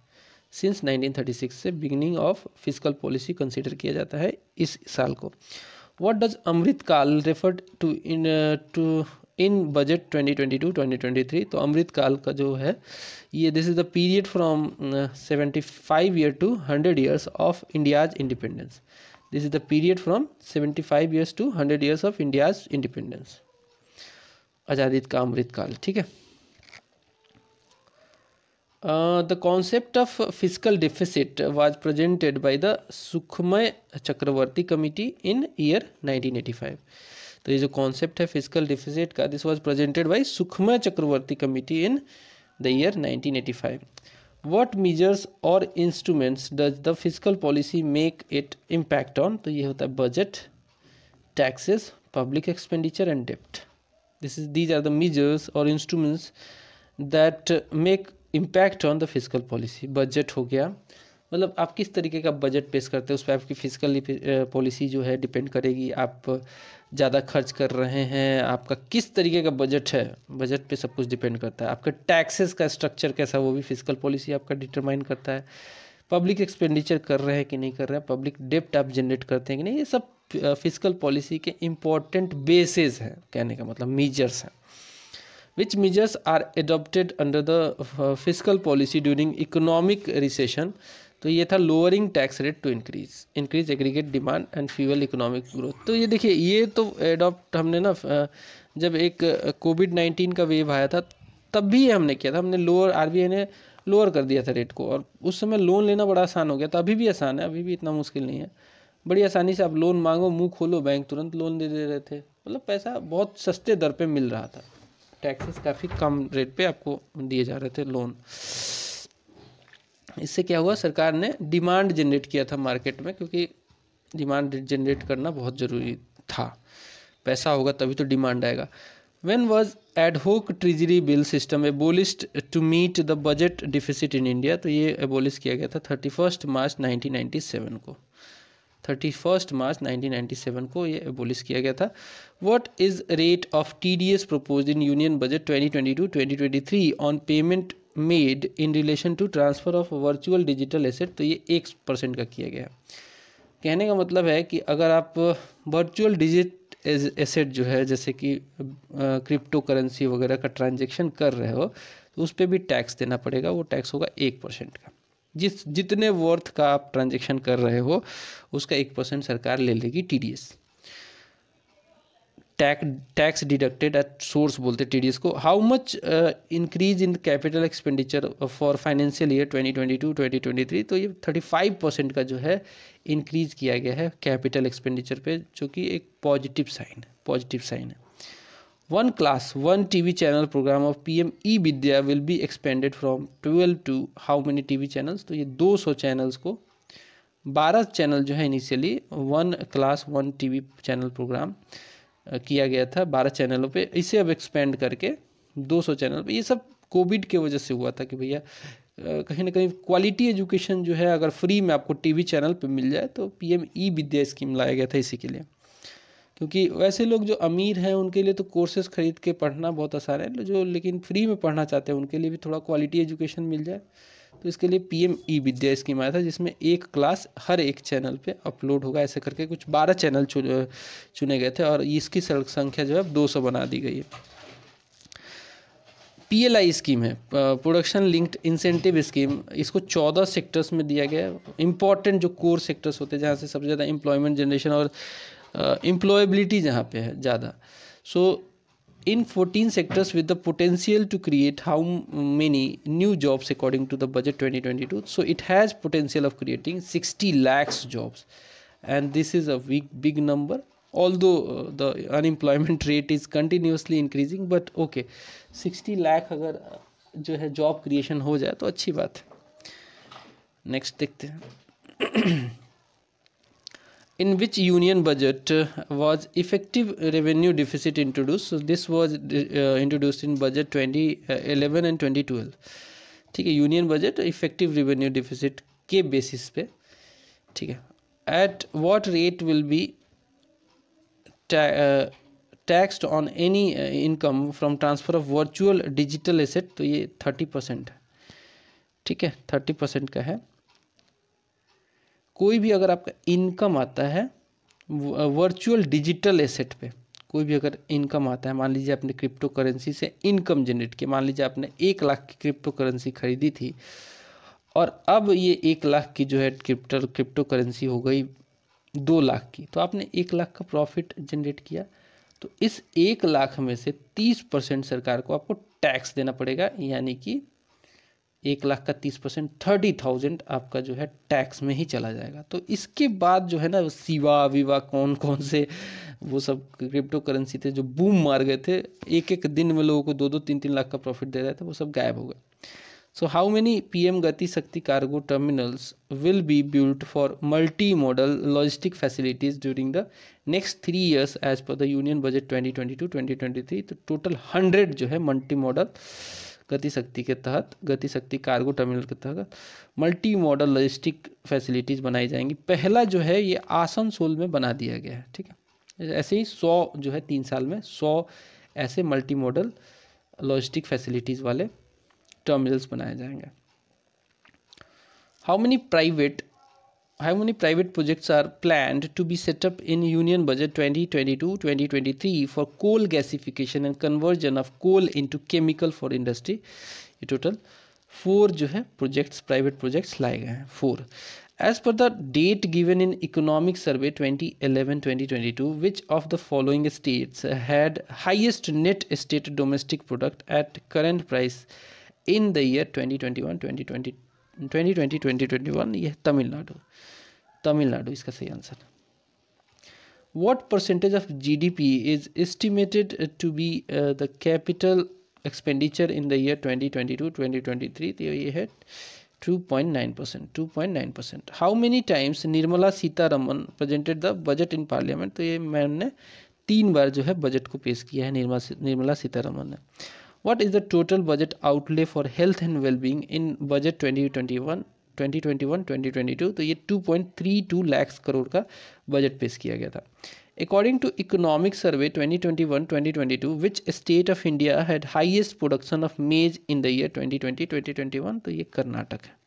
since 1936 से beginning of fiscal policy consider किया जाता है इस साल को what does amrit kal referred to in uh, to in budget 2022 2023 तो अमृत काल का जो है ये this is the period from 75 five year to hundred years of India's independence this is the period from 75 five years to hundred years of India's independence आज़ादी का अमृत काल ठीक है the concept of physical deficit was presented by the Sukhamoy Chakravarty committee in year nineteen eighty five तो ये जो कॉन्सेप्ट है फिजिकल डिफिजिट का this was presented by Sukhamoy Chakravarty committee in the year 1985 what measures और instruments does the physical policy make it impact on तो ये होता है budget taxes public expenditure and डेप्ट this is these are the measures और instruments that make impact on the physical policy budget हो गया मतलब आप किस तरीके का बजट पेश करते हैं उस पर आपकी फिजिकल पॉलिसी uh, जो है डिपेंड करेगी आप ज़्यादा खर्च कर रहे हैं आपका किस तरीके का बजट है बजट पे सब कुछ डिपेंड करता है आपका टैक्सेस का स्ट्रक्चर कैसा वो भी फिजिकल पॉलिसी आपका डिटरमाइन करता है पब्लिक एक्सपेंडिचर कर रहे हैं कि नहीं कर रहे हैं पब्लिक डेप्ट आप जनरेट करते हैं कि नहीं ये सब फिजिकल पॉलिसी के इम्पॉर्टेंट बेसिस हैं कहने का मतलब मीजर्स हैं which measures are adopted under the physical policy during economic recession तो ये था lowering tax rate to increase increase aggregate demand and fuel economic growth तो ये देखिए ये तो एडॉप्ट हमने ना जब एक कोविड नाइन्टीन का वेव आया था तब भी हमने किया था हमने लोअर आर ने लोअर कर दिया था रेट को और उस समय लोन लेना बड़ा आसान हो गया था अभी भी आसान है अभी भी इतना मुश्किल नहीं है बड़ी आसानी से आप लोन मांगो मुंह खोलो बैंक तुरंत लोन दे दे रहे थे मतलब पैसा बहुत सस्ते दर पे मिल रहा था टैक्सेस काफ़ी कम रेट पे आपको दिए जा रहे थे लोन इससे क्या हुआ सरकार ने डिमांड जनरेट किया था मार्केट में क्योंकि डिमांड जनरेट करना बहुत जरूरी था पैसा होगा तभी तो डिमांड आएगा when was ad hoc treasury bill system abolished to meet the budget deficit in India तो ये एबोलिश किया गया था thirty first March nineteen ninety seven को thirty first March nineteen ninety seven को ये एबोलिश किया गया था what is rate of T D S propose in union budget twenty twenty two twenty twenty three on payment made in relation to transfer of virtual digital asset तो ये एक परसेंट का किया गया कहने का मतलब है कि अगर आप वर्चुअल डिजिट एसेट जो है जैसे कि क्रिप्टो करेंसी वगैरह का ट्रांजेक्शन कर रहे हो तो उस पर भी टैक्स देना पड़ेगा वो टैक्स होगा एक परसेंट का जिस जितने वर्थ का आप ट्रांजेक्शन कर रहे हो उसका एक परसेंट सरकार ले लेगी S tax tax deducted at source बोलते टी डी एस को how much increase in capital expenditure for financial year twenty twenty two twenty twenty three तो ये थर्टी फाइव परसेंट का जो है इंक्रीज किया गया है कैपिटल एक्सपेंडिचर पे जो कि एक पॉजिटिव साइन पॉजिटिव साइन है one class one T V channel program of P M e Vidya will be expanded from twelve to how many T V channels तो ये दो सौ चैनल्स को बारह चैनल जो है initially one class one T V channel program किया गया था बारह चैनलों पे इसे अब एक्सपेंड करके दो सौ चैनल पे ये सब कोविड के वजह से हुआ था कि भैया कहीं ना कहीं क्वालिटी एजुकेशन जो है अगर फ्री में आपको टीवी चैनल पे मिल जाए तो पीएम ई विद्या स्कीम लाया गया था इसी के लिए क्योंकि वैसे लोग जो अमीर हैं उनके लिए तो कोर्सेज खरीद के पढ़ना बहुत आसान है जो लेकिन फ्री में पढ़ना चाहते हैं उनके लिए भी थोड़ा क्वालिटी एजुकेशन मिल जाए तो इसके लिए पीएम ई विद्या स्कीम आया था जिसमें एक क्लास हर एक चैनल पे अपलोड होगा ऐसे करके कुछ बारह चैनल चुने गए थे और इसकी संख्या जो है दो सौ बना दी गई है पीएलआई स्कीम है प्रोडक्शन लिंक्ड इंसेंटिव स्कीम इसको चौदह सेक्टर्स में दिया गया है इंपॉर्टेंट जो कोर सेक्टर्स होते हैं जहाँ से सबसे ज़्यादा एम्प्लॉयमेंट जनरेशन और एम्प्लॉयबिलिटी जहाँ पे है ज़्यादा सो so, in 14 sectors with the potential to create how many new jobs according to the budget 2022 so it has potential of creating 60 lakhs jobs and this is a big big number although uh, the unemployment (laughs) rate is continuously increasing but okay 60 lakh agar जो uh, है job creation हो जाए तो अच्छी बात है नेक्स्ट देखते हैं in which union budget uh, was effective revenue deficit introduced so this was uh, introduced in budget 2011 uh, and 2012 ठीक है union budget effective revenue deficit के बेसिस पे ठीक है at what rate will be taxed on any income from transfer of virtual digital asset तो ये थर्टी परसेंट है ठीक है थर्टी परसेंट का है कोई भी अगर आपका इनकम आता है वर्चुअल डिजिटल एसेट पे कोई भी अगर इनकम आता है मान लीजिए आपने क्रिप्टो करेंसी से इनकम जनरेट किया मान लीजिए आपने एक लाख की क्रिप्टो करेंसी खरीदी थी और अब ये एक लाख की जो है क्रिप्टो क्रिप्टो करेंसी हो गई दो लाख की तो आपने एक लाख का प्रॉफिट जनरेट किया तो इस एक लाख में से तीस परसेंट सरकार को आपको टैक्स देना पड़ेगा यानी कि एक लाख का तीस परसेंट थर्टी थाउजेंड आपका जो है टैक्स में ही चला जाएगा तो इसके बाद जो है ना सिवा विवा कौन कौन से वो सब क्रिप्टो करेंसी थे जो बूम मार गए थे एक एक दिन में लोगों को दो दो तीन तीन लाख का प्रॉफिट दे रहे थे वो सब गायब हो गए so how many M Gati Shakti cargo terminals will be built for multi modal logistic facilities during the next three years as per the union budget twenty twenty two twenty twenty three तो टोटल हंड्रेड जो है मल्टी मॉडल गतिशक्ति के तहत गतिशक्ति कार्गो टर्मिनल के तहत मल्टी मॉडल लॉजिस्टिक फैसिलिटीज़ बनाई जाएंगी पहला जो है ये आसनसोल में बना दिया गया है ठीक है ऐसे ही सौ जो है तीन साल में सौ ऐसे मल्टी मॉडल लॉजिस्टिक फैसिलिटीज़ वाले टर्मिनल्स बनाए जाएंगे how many private how many private projects are planned to be set up in union budget 2022-2023 for coal gasification and conversion of coal into chemical for industry a total four jo projects private projects like four as per the date given in economic survey 2011-2022 which of the following states had highest net state domestic product at current price in the year 2021-2022 2020-2021 यह तमिलनाडु तमिलनाडु इसका सही answer what percentage of G D P is estimated to be the capital expenditure in the year 2022-2023 twenty तो ये है 2.9 percent to percent how many times Nirmala Sitharaman presented the budget in parliament तो ये मैम ने तीन बार जो है बजट को पेश किया है निर्मला सीतारमन ने what is the total budget outlay for health and well-being in budget 2021 2021 2022 तो ये 2.32 लाख करोड़ का बजट पेश किया गया था according to economic survey 2021 2022 which state of India had highest production of maize in the year 2020 2021 तो ये कर्नाटक है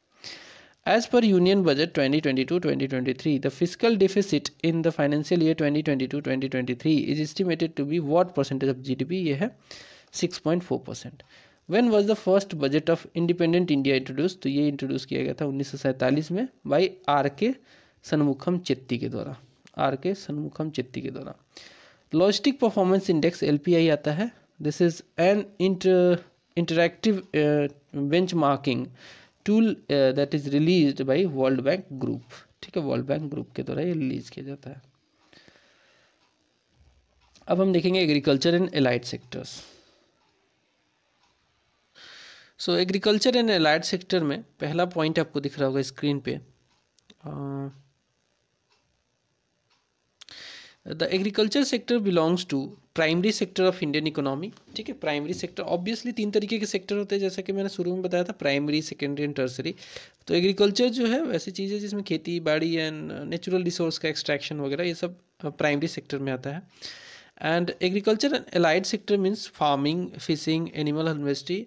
As per Union Budget 2022-2023, the fiscal deficit in the financial year 2022-2023 is estimated to be what percentage of GDP? ये है 6.4 percent when was the first budget of independent India introduce तो ये इंट्रोड्यूस किया गया था उन्नीस में बाई आर के सन्मुखम चेत्ती के द्वारा आर के सनमुखम चेत्ती के द्वारा लॉजिस्टिक परफॉर्मेंस इंडेक्स एल आता है this is an inter interactive benchmarking tool that is release by World bank group ठीक है वर्ल्ड बैंक ग्रुप के द्वारा ये रिलीज किया जाता है अब हम देखेंगे agriculture and allied sectors so agriculture and allied sector में पहला पॉइंट आपको दिख रहा होगा स्क्रीन पे the agriculture sector belongs to primary sector of Indian economy ठीक है प्राइमरी सेक्टर ऑब्वियसली तीन तरीके के सेक्टर होते हैं जैसा कि मैंने शुरू में बताया था प्राइमरी सेकेंडरी एंड टर्सरी तो एग्रीकल्चर जो है वैसी चीज़ है जिसमें खेती बाड़ी एंड नेचुरल रिसोर्स का एक्सट्रैक्शन वगैरह ये सब प्राइमरी सेक्टर में आता है and agriculture and allied sector means farming fishing animal harvestry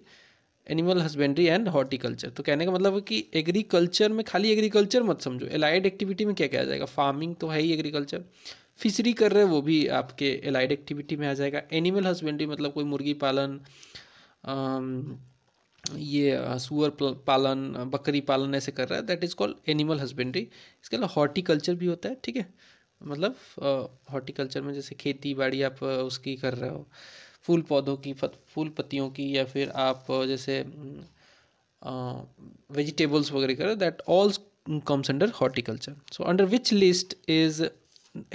animal husbandry and horticulture तो कहने का मतलब है कि एग्रीकल्चर में खाली एग्रीकल्चर मत समझो एलाइड एक्टिविटी में क्या क्या आ जाएगा फार्मिंग तो है ही एग्रीकल्चर फिशरी कर रहे हैं वो भी आपके एलाइड एक्टिविटी में आ जाएगा एनिमल हस्बेंड्री मतलब कोई मुर्गी पालन आम, ये सुअर पालन बकरी पालन ऐसे कर रहा है that is called animal husbandry इसके अलावा हॉर्टिकल्चर भी होता है ठीक है मतलब हॉर्टिकल्चर में जैसे खेती बाड़ी आप उसकी कर रहे हो फूल पौधों की फूल पत्तियों की या फिर आप जैसे वेजिटेबल्स वगैरह कर that all comes under horticulture so under which list is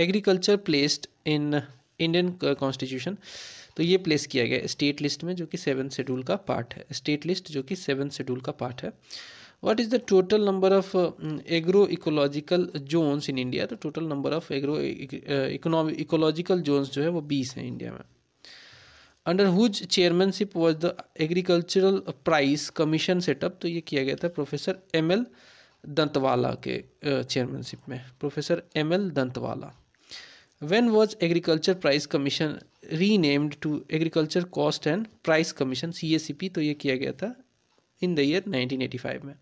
agriculture placed in Indian constitution तो ये प्लेस किया गया स्टेट लिस्ट में जो कि सेवन शेड्यूल का पार्ट है स्टेट लिस्ट जो कि सेवन शेड्यूल का पार्ट है what is the total number of agro ecological zones in India तो total number of agro economic ecological zones जो है वो बीस हैं इंडिया में under whose chairmanship was the agricultural price commission set up तो ये किया गया था प्रोफेसर एम एल दंतवाला के चेयरमैनशिप में professor M L Dantwala when was agriculture price commission renamed to agriculture cost and price commission C S C P तो ये किया गया था in the year nineteen eighty five में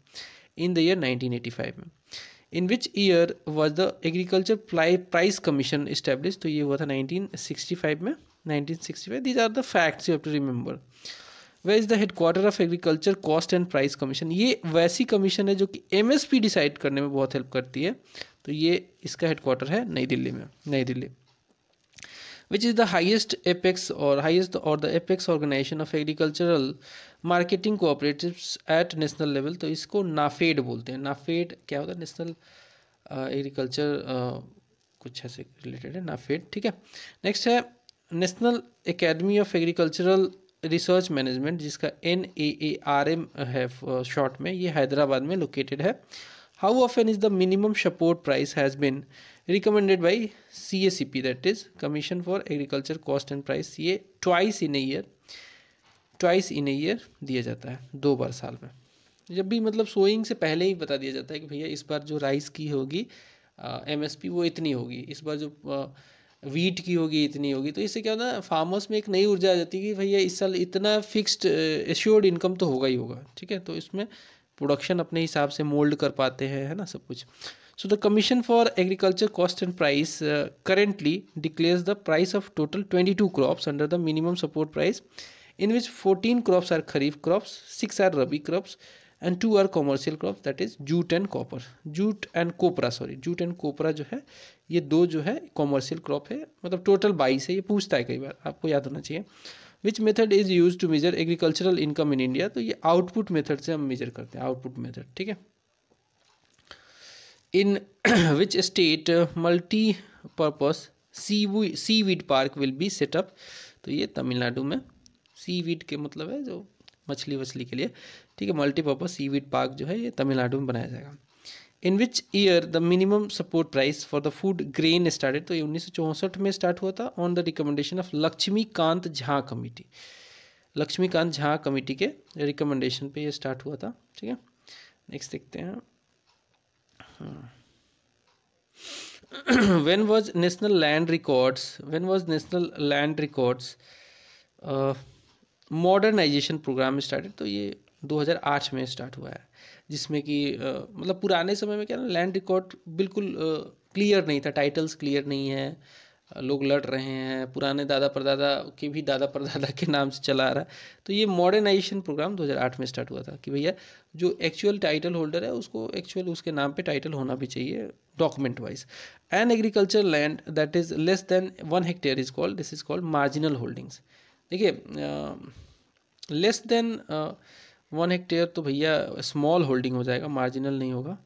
in the year nineteen eighty five में in which year was the agriculture price commission establish तो ये हुआ था नाइनटीन सिक्सटी फाइव में 1965 these are the facts you have to remember where is the headquarter of agriculture cost and price commission ये वैसी कमीशन है जो कि एम एस पी डिसाइड करने में बहुत हेल्प करती है तो ये इसका हेडक्वार्टर है नई दिल्ली में नई Delhi which is the highest apex और हाइएस्ट और the apex organization of agricultural marketing cooperatives at national level तो इसको नाफेड बोलते हैं नाफेड क्या होता है नेशनल एग्रीकल्चर uh, uh, कुछ ऐसे रिलेटेड है नाफेड ठीक है नेक्स्ट है national academy of agricultural research management जिसका N A A R M है शॉर्ट में ये हैदराबाद में लोकेटेड है how often is the minimum support price has been recommended by C A C P that is commission for agriculture cost and price ये twice in a year twice in a year दिया जाता है दो बार साल में जब भी मतलब सोइंग से पहले ही बता दिया जाता है कि भैया इस बार जो राइस की होगी एम एस पी वो इतनी होगी इस बार जो वीट की होगी इतनी होगी तो इससे क्या होता है फार्मर्स में एक नई ऊर्जा आ जाती है कि भैया इस साल इतना फिक्स्ड एश्योर्ड इनकम तो होगा ही होगा ठीक है तो इसमें प्रोडक्शन अपने हिसाब से मोल्ड कर पाते हैं है ना सब कुछ so the commission for agriculture cost and price currently declares the price of total twenty two crops under the minimum support price in which fourteen crops are kharif crops six are rabi crops and two are commercial crop that is jute and copper jute and copra sorry jute and copra जो है ये दो जो है कॉमर्शियल क्रॉप है मतलब टोटल बाईस है ये पूछता है कई बार आपको याद होना चाहिए which method is use to measure agricultural income in India तो ये आउटपुट मेथड से हम मेजर करते हैं आउटपुट मेथड ठीक है in which state multi purpose sea seaweed park will be set up तो ये तमिलनाडु में सी वीड के मतलब है जो मछली वछली के लिए ठीक है मल्टीपर्पज़ सी वीड पार्क जो है ये तमिलनाडु में बनाया जाएगा in which year the minimum support price for the food grain started तो ये उन्नीस में स्टार्ट हुआ था on the recommendation of Laxmikant Jha committee Laxmikant Jha committee के रिकमेंडेशन पे ये स्टार्ट हुआ था ठीक है नेक्स्ट देखते हैं when was national land records when was national land records modernization program started तो ये 2008 में स्टार्ट हुआ है जिसमें कि मतलब पुराने समय में क्या ना लैंड रिकॉर्ड बिल्कुल क्लियर नहीं था टाइटल्स क्लियर नहीं है लोग लड़ रहे हैं पुराने दादा परदादा के भी दादा परदादा के नाम से चला आ रहा है तो ये मॉडर्नाइजेशन प्रोग्राम 2008 में स्टार्ट हुआ था कि भैया जो एक्चुअल टाइटल होल्डर है उसको एक्चुअल उसके नाम पे टाइटल होना भी चाहिए document wise an agriculture land that is less than one hectare is called this is called marginal holdings देखिए लेस देन वन हेक्टेयर तो भैया स्मॉल होल्डिंग हो जाएगा मार्जिनल नहीं होगा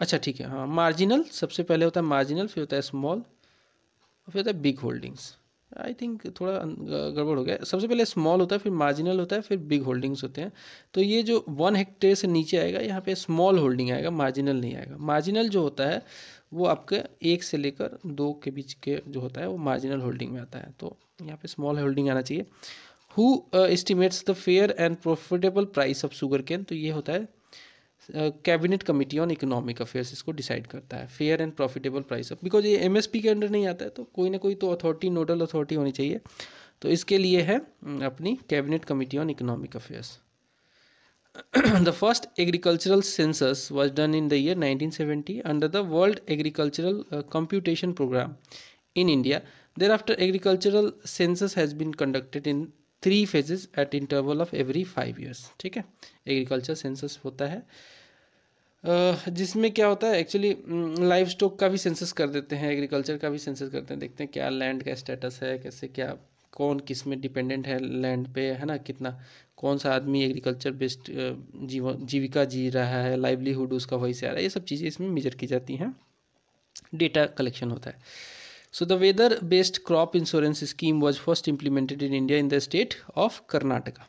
अच्छा ठीक है हाँ मार्जिनल सबसे पहले होता है मार्जिनल फिर होता है स्मॉल और फिर होता है बिग होल्डिंग्स आई थिंक थोड़ा अं, गड़बड़ हो गया सबसे पहले स्मॉल होता है फिर मार्जिनल होता है फिर बिग होल्डिंग्स होते हैं तो ये जो वन हेक्टेयर से नीचे आएगा यहाँ पे स्मॉल होल्डिंग आएगा मार्जिनल नहीं आएगा मार्जिनल जो होता है वो आपके एक से लेकर दो के बीच के जो होता है वो मार्जिनल होल्डिंग में आता है तो यहाँ पे स्मॉल होल्डिंग आना चाहिए who estimates the fair and profitable price of sugarcane तो ये होता है cabinet committee on economic affairs इसको डिसाइड करता है fair and profitable price of because ये एम के अंडर नहीं आता है तो कोई ना कोई तो अथॉरिटी नोडल अथॉरिटी होनी चाहिए तो इसके लिए है mm, अपनी cabinet committee on economic affairs the first agricultural census was done in the year 1970 under the world agricultural computation program in India thereafter agricultural census has been conducted in three phases at interval of every five years ठीक है एग्रीकल्चर सेंसस होता है जिसमें क्या होता है एक्चुअली लाइफ स्टॉक का भी सेंसस कर देते हैं एग्रीकल्चर का भी सेंसस करते हैं देखते हैं क्या लैंड का स्टेटस है कैसे क्या कौन किस में डिपेंडेंट है लैंड पे है ना कितना कौन सा आदमी एग्रीकल्चर बेस्ड जीवन जीविका जी रहा है लाइवलीहुड उसका वही से आ रहा है ये सब चीज़ें इसमें मेजर की जाती हैं डेटा कलेक्शन होता है So the weather based crop insurance scheme was first implemented in India in the state of Karnataka.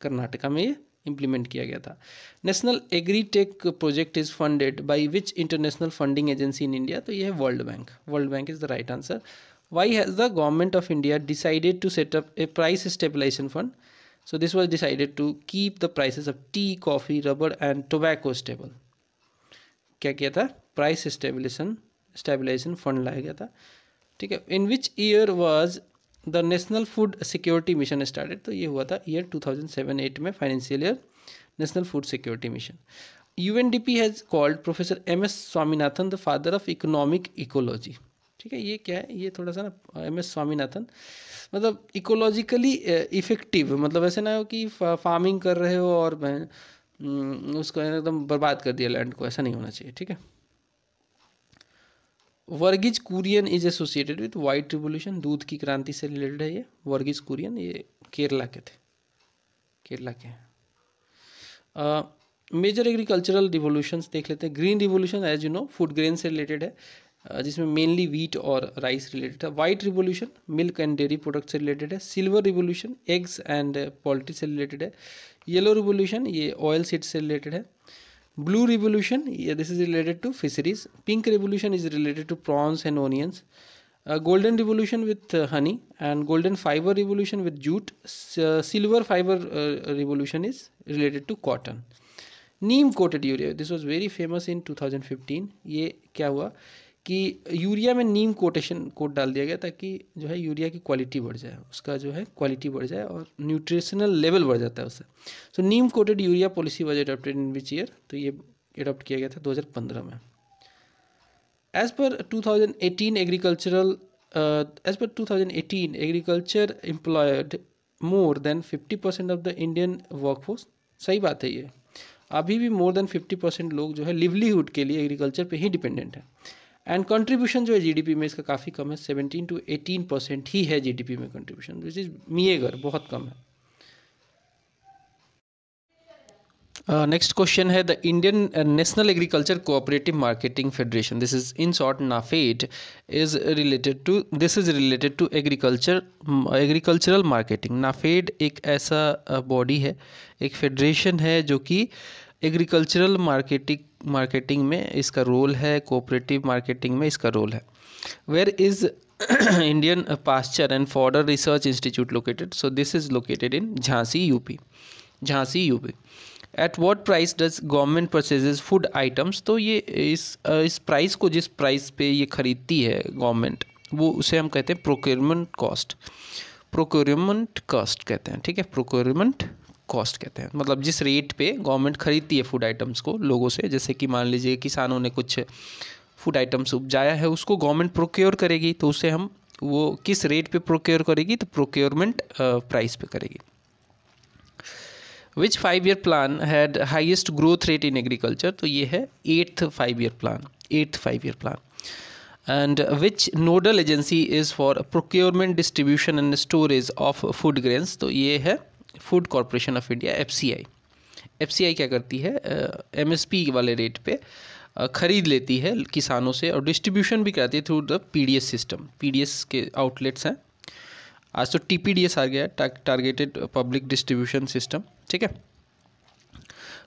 Karnataka may implement kiya gaya tha. National AgriTech project is funded by which international funding agency in India? So this is World Bank. World Bank is the right answer. Why has the government of India decided to set up a price stabilization fund? So this was decided to keep the prices of tea, coffee, rubber and tobacco stable. Kya kiya tha? Price stabilization, stabilization fund laya gaya tha. ठीक है in which year was the national food security mission started तो ये हुआ था ईयर 2007-8 में financial year national food security mission UNDP has called professor M S Swaminathan the father of economic ecology ठीक है ये क्या है ये थोड़ा सा ना एम एस स्वामीनाथन मतलब इकोलॉजिकली इफेक्टिव uh, मतलब ऐसे ना हो कि फार्मिंग कर रहे हो और हम्म, उसको एकदम बर्बाद कर दिया लैंड को ऐसा नहीं होना चाहिए ठीक है Verghese Kurien is associated with white revolution दूध की क्रांति से रिलेटेड है ये वर्गीज कुरियन ये केरला के थे केरला के हैं मेजर एग्रीकल्चरल रिवोल्यूशन देख लेते हैं green revolution as you know food grain से रिलेटेड है जिसमें मेनली वीट और राइस रिलेटेड है white revolution milk and dairy product से रिलेटेड है silver revolution eggs and poultry से रिलेटेड है येलो रिवोल्यूशन ये ऑयल सीड से रिलेटेड है blue revolution this is related to fisheries pink revolution is related to prawns and onions golden revolution with honey and golden fibre revolution with jute silver fibre revolution is related to cotton neem coated urea this was very famous in two thousand fifteen ये क्या हुआ कि यूरिया में नीम कोटेशन कोट डाल दिया गया ताकि जो है यूरिया की क्वालिटी बढ़ जाए उसका जो है क्वालिटी बढ़ जाए और न्यूट्रिशनल लेवल बढ़ जाता है उससे सो तो so, neem coated urea policy was adopted in which year तो ये एडोप्ट किया गया था 2015 में as per 2018 agricultural as per 2018 agriculture employed more than 50 percent of the Indian workforce सही बात है ये अभी भी मोर देन 50 परसेंट लोग जो है लिवलीहुड के लिए एग्रीकल्चर पे ही डिपेंडेंट है एंड कंट्रीब्यूशन जो है जीडीपी में इसका काफ़ी कम है सेवनटीन टू एटीन परसेंट ही है जीडीपी में कंट्रीब्यूशन विच इज़ मीएगर बहुत कम है नेक्स्ट uh, क्वेश्चन है the Indian national agriculture cooperative marketing federation this is in short NAFED is related to this is related to agriculture agricultural marketing NAFED एक ऐसा बॉडी uh, है एक फेडरेशन है जो कि एग्रीकल्चरल मार्केटिंग मार्केटिंग में इसका रोल है कोऑपरेटिव मार्केटिंग में इसका रोल है where is Indian pasture and fodder research institute located so this is located in Jhansi UP Jhansi UP at what price does government purchase food items तो ये इस इस प्राइस को जिस प्राइस पे ये ख़रीदती है गवर्नमेंट वो उसे हम कहते हैं प्रोक्योरमेंट कॉस्ट प्रोक्योरमेंट कॉस्ट कहते हैं ठीक है प्रोक्योरमेंट कॉस्ट कहते हैं मतलब जिस रेट पे गवर्नमेंट खरीदती है फूड आइटम्स को लोगों से जैसे कि मान लीजिए किसानों ने कुछ फूड आइटम्स उपजाया है उसको गवर्नमेंट प्रोक्योर करेगी तो उसे हम वो किस रेट पे प्रोक्योर करेगी तो प्रोक्योरमेंट प्राइस पे करेगी which five year plan had highest growth rate in agriculture तो ये है eighth five year plan eighth five year plan and which nodal agency is for procurement distribution and storage of food grains तो ये है food corporation of India F F क्या करती है एम वाले रेट पे ख़रीद लेती है किसानों से और डिस्ट्रीब्यूशन भी कराती है through the P system P के आउटलेट्स हैं आज तो टी आ गया टारगेटेड पब्लिक डिस्ट्रीब्यूशन सिस्टम ठीक है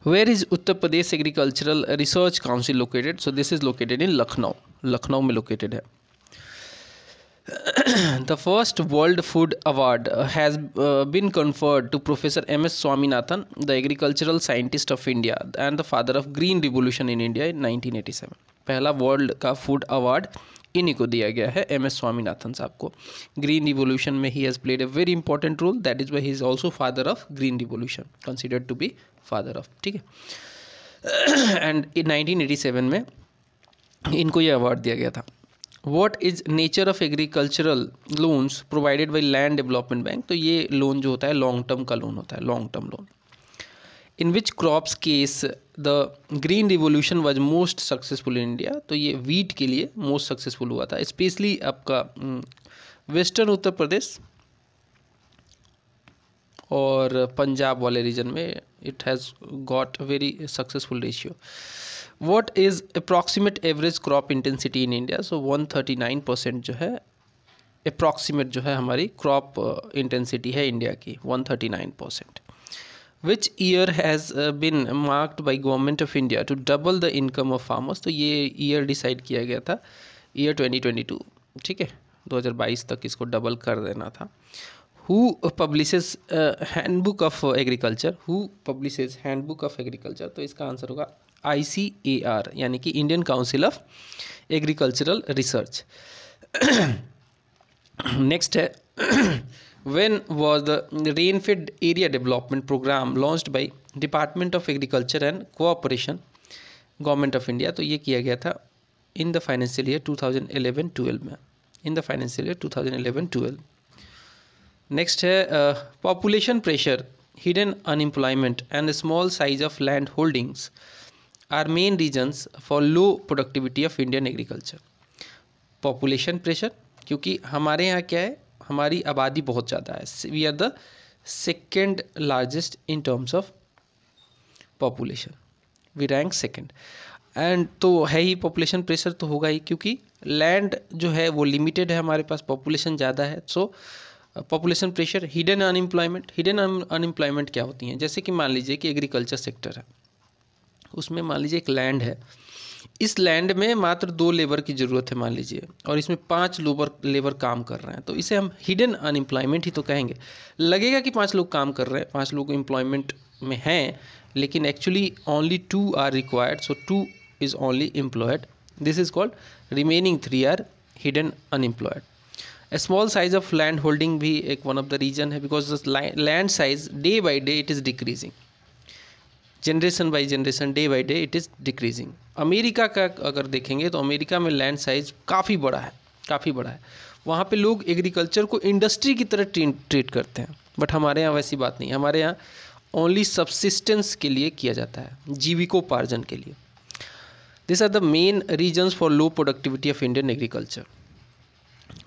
where is Uttar Pradesh agricultural research council located so this is located in Lucknow Lucknow में लोकेटेड है the first World Food Award has uh, been conferred to Professor M.S. Swaminathan, the agricultural scientist of India and the father of Green Revolution in India in 1987. pehla world ka food award इन्हीं को दिया गया है एम एस स्वामीनाथन साहब को ग्रीन रिवोल्यूशन में he has played a very important role that is why he is also father of green revolution considered to be father of ठीक है एंड नाइनटीन 1987 सेवन में इनको ये अवार्ड दिया गया था what is nature of agricultural loans provided by land development bank तो ये लोन जो होता है लॉन्ग टर्म का लोन होता है long term loan in which crops case the green revolution was most successful in India तो ये वीट के लिए मोस्ट सक्सेसफुल हुआ था स्पेशली आपका वेस्टर्न उत्तर प्रदेश और पंजाब वाले रीजन में it has got very successful ratio what is approximate average crop intensity in India so one thirty nine percent जो है अप्रॉक्सीमेट जो है हमारी क्रॉप इंटेंसिटी uh, है इंडिया की one thirty nine percent which year has been marked by government of India to double the income of farmers तो ये ईयर डिसाइड किया गया था ईयर ट्वेंटी ट्वेंटी टू ठीक है दो हज़ार बाईस तक इसको डबल कर देना था who publishes handbook of agriculture who publishes handbook of agriculture तो इसका आंसर होगा आई यानी कि Indian council of agricultural research next है when was the rainfed area development programme launch by department of agriculture and cooperation government of India तो ये किया गया था in the financial year two thousand 2011 12 में in the financial year two thousand 2011 12 next है population pressure hidden unemployment and small size of land holdings are main reasons for low productivity of Indian agriculture. Population pressure क्योंकि हमारे यहाँ क्या है हमारी आबादी बहुत ज़्यादा है we are the second largest in terms of population we rank second and तो है ही पॉपुलेशन प्रेशर तो होगा ही क्योंकि लैंड जो है वो लिमिटेड है हमारे पास पॉपुलेशन ज़्यादा है so population pressure hidden unemployment hidden unemployment क्या होती हैं जैसे कि मान लीजिए कि एग्रीकल्चर सेक्टर है उसमें मान लीजिए एक लैंड है इस लैंड में मात्र दो लेबर की ज़रूरत है मान लीजिए और इसमें पांच लोबर लेबर काम कर रहे हैं तो इसे हम हिडन अनएम्प्लॉयमेंट ही तो कहेंगे लगेगा कि पांच लोग काम कर रहे हैं पांच लोग एम्प्लॉयमेंट में हैं लेकिन actually only two are required so two is only employed this is called remaining three are hidden unemployed small size of land holding भी एक वन ऑफ द रीजन है because land size day by day it is decreasing generation by generation day by day it is decreasing America का अगर देखेंगे तो अमेरिका में लैंड साइज काफ़ी बड़ा है काफ़ी बड़ा है वहाँ पे लोग एग्रीकल्चर को इंडस्ट्री की तरह ट्रीट करते हैं बट हमारे यहाँ वैसी बात नहीं है हमारे यहाँ ओनली सब्सिस्टेंस के लिए किया जाता है जीविकोपार्जन के लिए this are the main reasons for low productivity of Indian agriculture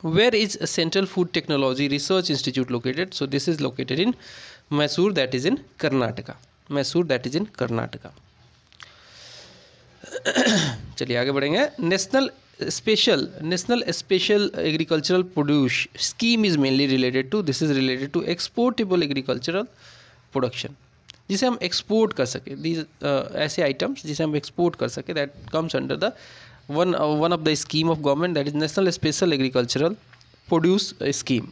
where is central food technology research institute located so this is located in Mysore that is in Karnataka Mysore that is in Karnataka (clears throat) चलिए आगे बढ़ेंगे national special national special agricultural produce scheme is mainly related to this is related to exportable agricultural production जिसे हम एक्सपोर्ट कर सकें दीज uh, ऐसे आइटम्स जिसे हम एक्सपोर्ट कर सकें that comes under the one one of the scheme of government that is national special agricultural produce scheme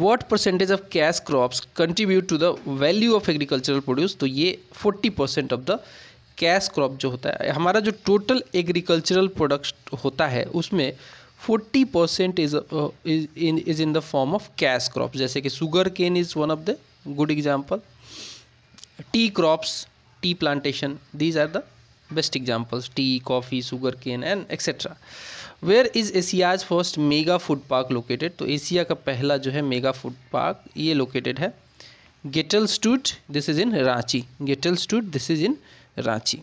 what percentage of cash crops contribute to the value of agricultural produce तो ये forty percent of the cash crop जो होता है हमारा जो टोटल एग्रीकल्चरल प्रोडक्ट होता है उसमें forty percent is in is in the form of cash crop जैसे कि sugar cane is one of the good example tea crops tea plantation these are the best examples tea coffee sugar cane and etcetera where is Asia's first mega food park located तो एशिया का पहला जो है मेगा फूड पार्क ये लोकेटेड है गेटल स्टूट दिस इज़ इन रांची गेटल स्टूट this is in Ranchi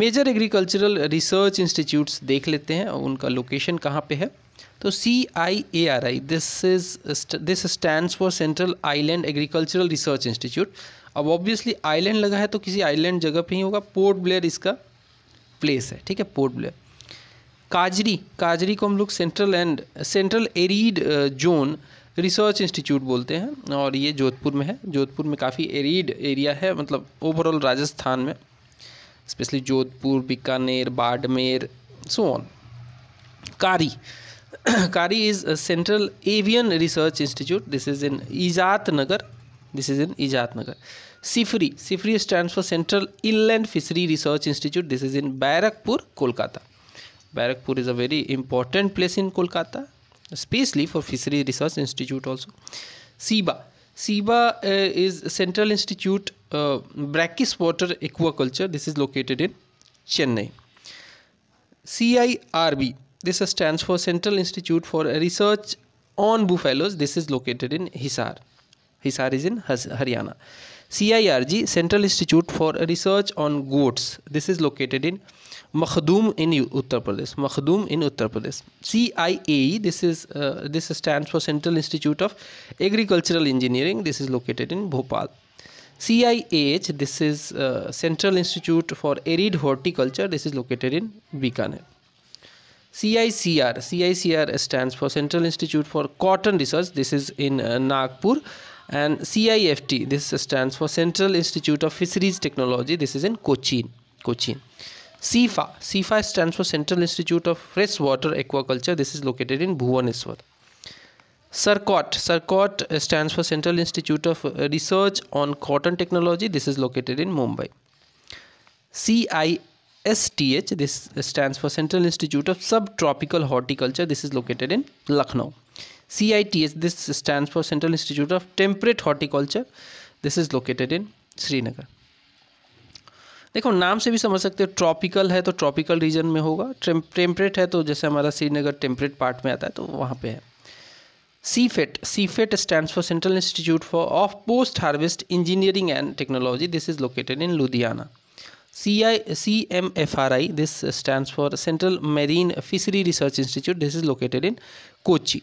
major agricultural research institutes देख लेते हैं और उनका लोकेशन कहाँ पे है तो C I A R I this is this stand for central island agricultural research institute अब ऑब्वियसली आइलैंड लगा है तो किसी आइलैंड जगह पे ही होगा पोर्ट ब्लेयर इसका प्लेस है ठीक है पोर्ट ब्लेयर काजरी काजरी को हम लोग central and central arid zone research institute बोलते हैं और ये जोधपुर में है जोधपुर में काफ़ी एरीड एरिया है मतलब ओवरऑल राजस्थान में specially Jodhpur Bikaner Barmer so on CARI (clears throat) CARI is central avian research institute this is in Izatnagar this is in Izatnagar CIFRI CIFRI stand for central inland fishery research institute this is in Barrackpore Kolkata Barakpur is a very important place in Kolkata, especially for Fishery Research Institute also. SIBA. SIBA uh, is Central Institute uh, Brackish Water Aquaculture. This is located in Chennai. CIRB. This stands for Central Institute for Research on Buffaloes. This is located in Hisar. Hisar is in Haryana. CIRG, Central Institute for Research on Goats. This is located in Makhadum in Uttar Pradesh. Makhadum in Uttar Pradesh. CIAE, this is uh, this stands for Central Institute of Agricultural Engineering. This is located in Bhopal. CIH, this is uh, Central Institute for Arid Horticulture. This is located in Bikaner. CICR, CICR stands for Central Institute for Cotton Research. This is in uh, Nagpur. And CIFT, this stands for Central Institute of Fisheries Technology. This is in Cochin. Cochin. CIFA. CIFA stands for Central Institute of Freshwater Aquaculture. This is located in Bhubaneswar. CERCOT. CERCOT uh, stands for Central Institute of uh, Research on Cotton Technology. This is located in Mumbai. CISTH. This uh, stands for Central Institute of Subtropical Horticulture. This is located in Lucknow. CITH. This stands for Central Institute of Temperate Horticulture. This is located in Srinagar. देखो नाम से भी समझ सकते हो ट्रॉपिकल है तो ट्रॉपिकल रीजन में होगा टेम्परेट है तो जैसे हमारा श्रीनगर टेम्परेट पार्ट में आता है तो वहाँ पे है CIPHET CIPHET stand for central institute for of post harvest engineering and technology this is located in Ludhiana C I C M F R I this stand for central marine fishery research institute this is located in Kochi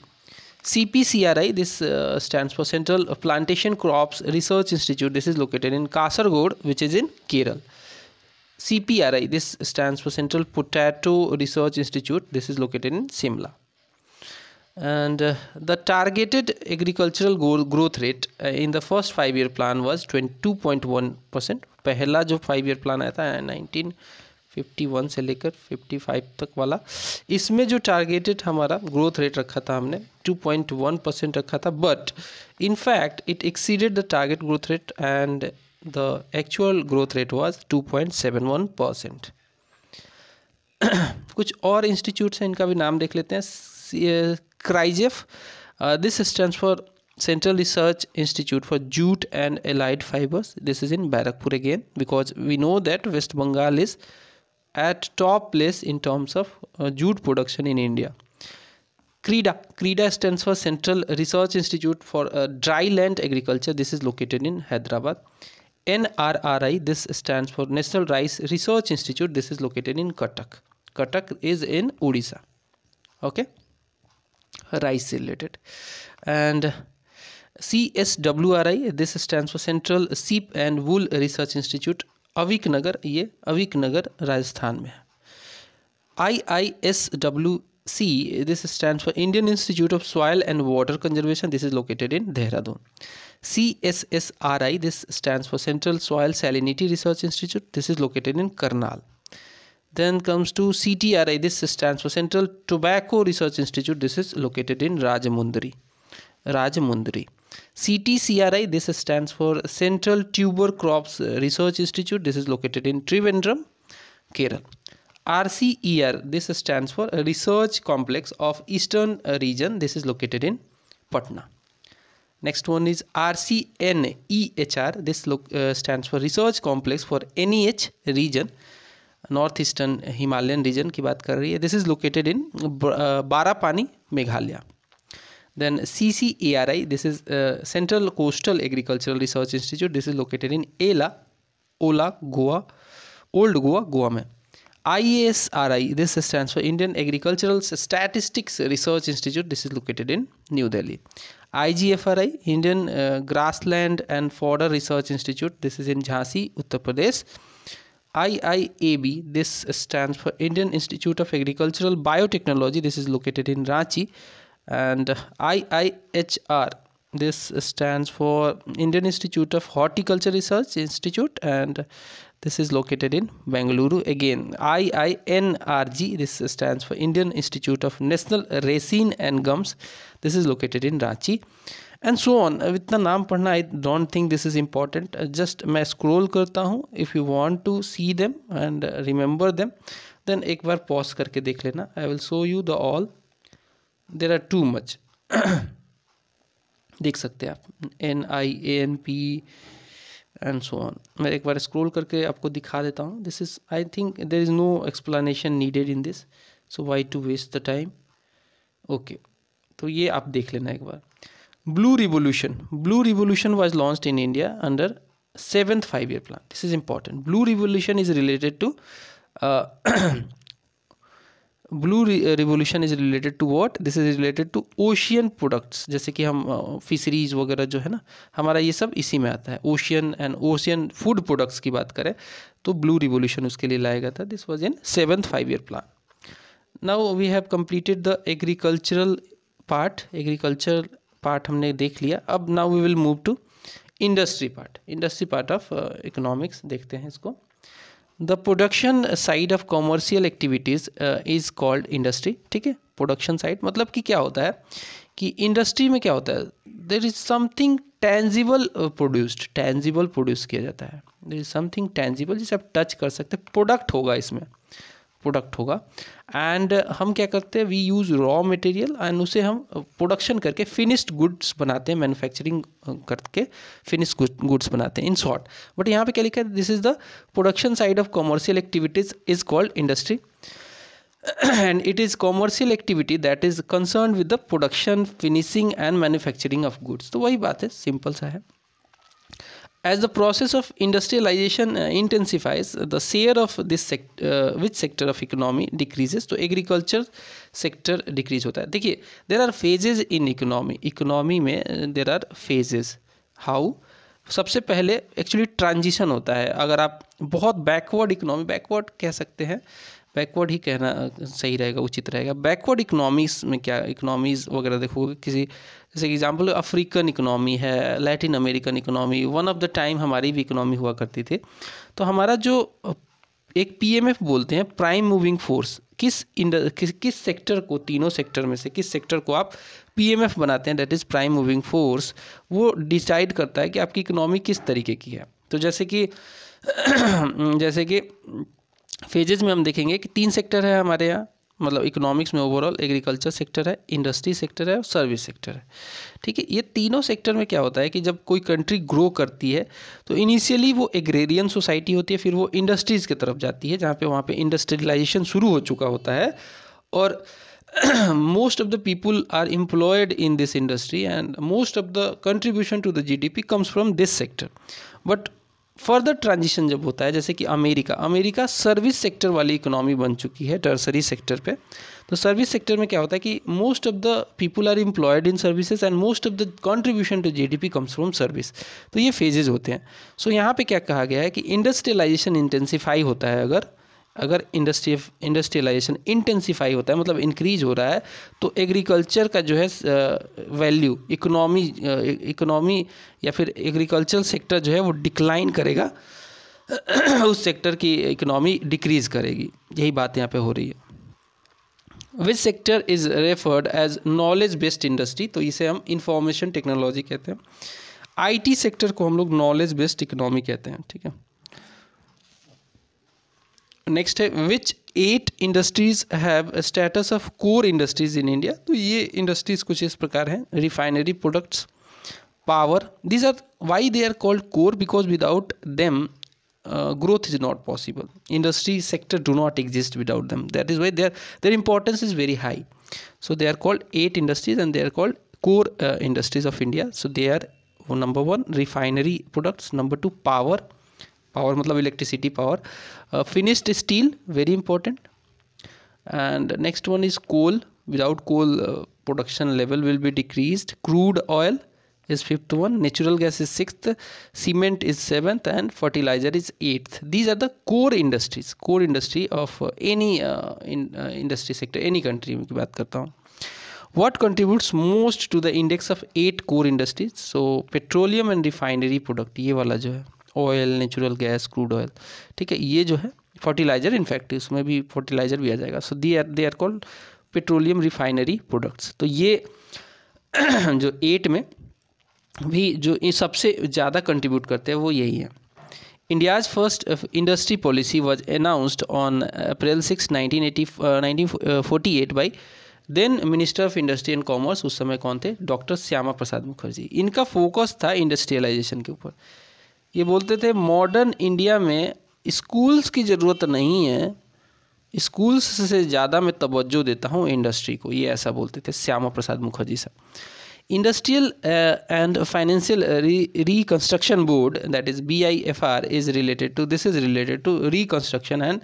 C P C R I this stand for central plantation crops research institute this is located in Kasaragod which is in Kerala CPRI, this stands for Central Potato Research Institute. This is located in Simla. And uh, the targeted agricultural goal growth rate uh, in the first five year plan was 22.1 percent पहला जो फाइव ईयर प्लान आया था नाइनटीन फिफ्टी वन से लेकर फिफ्टी फाइव तक वाला इसमें जो टारगेटेड हमारा ग्रोथ रेट रखा था हमने टू पॉइंट वन परसेंट रखा था but in fact it exceeded the target growth rate and the actual growth rate was 2.71 percent. (coughs) कुछ और इंस्टीट्यूट्स हैं इनका भी नाम देख लेते हैं CRIJAF this stand for Central Research Institute for Jute and Allied Fibers. This is in Barakpur again because we know that West Bengal is at top place in terms of uh, jute production in India. CREDA. CREDA stands for Central Research Institute for uh, Dry Land Agriculture. This is located in Hyderabad. NRRI, this stands for National Rice Research Institute. This is located in Cuttack. Cuttack is in Odisha. Okay, rice related. And CSWRI, this stands for Central Sheep and Wool Research Institute. Avikanagar ये अविक नगर राजस्थान में है I I S W C this stand for Indian institute of soil and water conservation this is located in Dehradun CSSRI, this stands for Central Soil Salinity Research Institute. This is located in Karnal. Then comes to CTRI, this stands for Central Tobacco Research Institute. This is located in Rajamundri. Rajamundri. CTCRI, this stands for Central Tuber Crops Research Institute. This is located in Trivandrum, Kerala. RCER, this stands for Research Complex of Eastern Region. This is located in Patna. Next one is RCNEHR. This uh, stands for Research Complex for NEH region, Northeastern Himalayan region. Ki baat kar rahi hai. This is located in uh, uh, Barapani, Meghalaya. Then CCARI, this is Central Coastal Agricultural Research Institute. This is located in Ela, Ola, Goa, Old Goa, Goa. Mein. IASRI, this stands for Indian Agricultural Statistics Research Institute. This is located in New Delhi. IGFRI, Indian uh, Grassland and Fodder Research Institute. This is in Jhansi, Uttar Pradesh. IIAB, this stands for Indian Institute of Agricultural Biotechnology. This is located in Ranchi. And IIHR, this stands for Indian Institute of Horticulture Research Institute. And this is located in Bangalore. Again, IINRG, this stands for Indian Institute of National Racine and Gums. This is located in Ranchi and so on इतना नाम पढ़ना I don't think this is important just मैं स्क्रोल करता हूँ if you want to see them and remember them then एक बार पॉज करके देख लेना I will show you the all there are too much देख सकते हैं आप N I N P and so on मैं एक बार स्क्रोल करके आपको दिखा देता हूँ this is I think there is no explanation needed in this so why to waste the time okay तो ये आप देख लेना एक बार blue revolution blue revolution was launch in India under seventh five year plan this is important blue revolution is related to blue revolution is related to what this is related to ocean products जैसे कि हम फिशरीज uh, वगैरह जो है ना हमारा ये सब इसी में आता है ocean and ocean food products की बात करें तो ब्लू रिवोल्यूशन उसके लिए लाया गया था this was in seventh five year plan now we have completed the agricultural part agriculture part हमने देख लिया अब now we will move to industry part industry part of economics देखते हैं इसको the production side of commercial activities is called industry ठीक है प्रोडक्शन साइड मतलब कि क्या होता है कि इंडस्ट्री में क्या होता है there is something tangible produced tangible produce किया जाता है देर इज़ समथिंग टेंजिबल जिसे आप टच कर सकते प्रोडक्ट होगा इसमें प्रोडक्ट होगा एंड uh, हम क्या करते हैं we use raw material and उसे हम प्रोडक्शन uh, करके फिनिश्ड गुड्स बनाते हैं मैन्युफैक्चरिंग uh, करके फिनिश गुड्स बनाते हैं इन शॉर्ट बट यहाँ पे क्या लिखा है this is the production side of commercial activities is called industry and it is commercial activity that is concern with the production finishing and manufacturing of goods तो वही बात है सिंपल सा है As the process of industrialization uh, intensifies, the share of this sect, uh, which sector of economy decreases? तो agriculture sector decrease hota hai dekhiye there are phases in economy. Economy mein uh, there are phases. How? सबसे पहले एक्चुअली ट्रांजिशन होता है अगर आप बहुत बैकवर्ड इकोनॉमी बैकवर्ड कह सकते हैं बैकवर्ड ही कहना सही रहेगा उचित रहेगा बैकवर्ड इकोनॉमीज में क्या इकोनॉमीज वगैरह देखोगे किसी जैसे एग्जाम्पल अफ्रीकन इकनॉमी है Latin American economy one of the time हमारी भी इकनॉमी हुआ करती थी तो हमारा जो एक पीएमएफ बोलते हैं प्राइम मूविंग फोर्स किस इंड किस किस सेक्टर को तीनों सेक्टर में से किस सेक्टर को आप पीएमएफ बनाते हैं that is prime moving force वो डिसाइड करता है कि आपकी इकनॉमी किस तरीके की है तो जैसे कि (clears throat) जैसे कि फेजेज में हम देखेंगे कि तीन सेक्टर है हमारे यहाँ मतलब इकोनॉमिक्स में ओवरऑल एग्रीकल्चर सेक्टर है इंडस्ट्री सेक्टर है और सर्विस सेक्टर है ठीक है ये तीनों सेक्टर में क्या होता है कि जब कोई कंट्री ग्रो करती है तो इनिशियली वो एग्रेरियन सोसाइटी होती है फिर वो इंडस्ट्रीज़ की तरफ जाती है जहाँ पे वहाँ पे इंडस्ट्रियलाइजेशन शुरू हो चुका होता है और most of the people are employed in this industry and most of the contribution to the G comes from this sector but further transition जब होता है जैसे कि अमेरिका अमेरिका सर्विस सेक्टर वाली इकोनॉमी बन चुकी है टर्सरी सेक्टर पे तो सर्विस सेक्टर में क्या होता है कि most of the people are employed in services and most of the contribution to GDP comes from service तो ये फेजेज होते हैं सो so, यहाँ पे क्या कहा गया है कि इंडस्ट्रियलाइजेशन इंटेंसिफाई होता है अगर अगर इंडस्ट्री इंडस्ट्रियलाइजेशन इंटेंसीफाई होता है मतलब इंक्रीज हो रहा है तो एग्रीकल्चर का जो है वैल्यू इकोनॉमी इकोनॉमी या फिर एग्रीकल्चर सेक्टर जो है वो डिक्लाइन करेगा (clears throat) उस सेक्टर की इकोनॉमी डिक्रीज करेगी यही बात यहाँ पे हो रही है which sector is referred as knowledge based industry तो इसे हम इंफॉर्मेशन टेक्नोलॉजी कहते हैं आईटी सेक्टर को हम लोग नॉलेज बेस्ड इकोनॉमी कहते हैं ठीक है नेक्स्ट है which eight industries have status of core industries in India तो ये इंडस्ट्रीज कुछ इस प्रकार हैं refinery products power this are why they are called core because without them growth is not possible industry sector do not exist without them that is why their their importance is very high so they are called eight industries and they are called core industries of India so they are number one refinery products number two power power मतलब electricity power finished steel very important and next one is coal without coal production level will be decrease crude oil is fifth one natural gas is six cement is seventh and fertilizer is eighth these are the core industries core industry of any industry sector any country की बात करता हूँ what contributes most to the index of eight core industries so petroleum and refinery product ये वाला जो है oil natural gas crude oil ठीक है ये जो है फर्टिलाइजर इनफैक्ट उसमें भी फर्टिलाइजर भी आ जाएगा so they are they are called petroleum refinery products तो ये (clears throat) जो एट में भी जो ये सबसे ज़्यादा कंट्रीब्यूट करते हैं वो यही है India's first industry policy was announced on April six nineteen eighty nineteen forty eight by then minister of industry and commerce उस समय कौन थे डॉक्टर श्यामा प्रसाद मुखर्जी इनका फोकस था इंडस्ट्रियलाइजेशन के ऊपर ये बोलते थे मॉडर्न इंडिया में स्कूल्स की ज़रूरत नहीं है स्कूल्स से ज़्यादा मैं तवज्जो देता हूँ इंडस्ट्री को ये ऐसा बोलते थे श्यामा प्रसाद मुखर्जी साहब industrial and financial reconstruction board that is B I F R is related to this is related to reconstruction and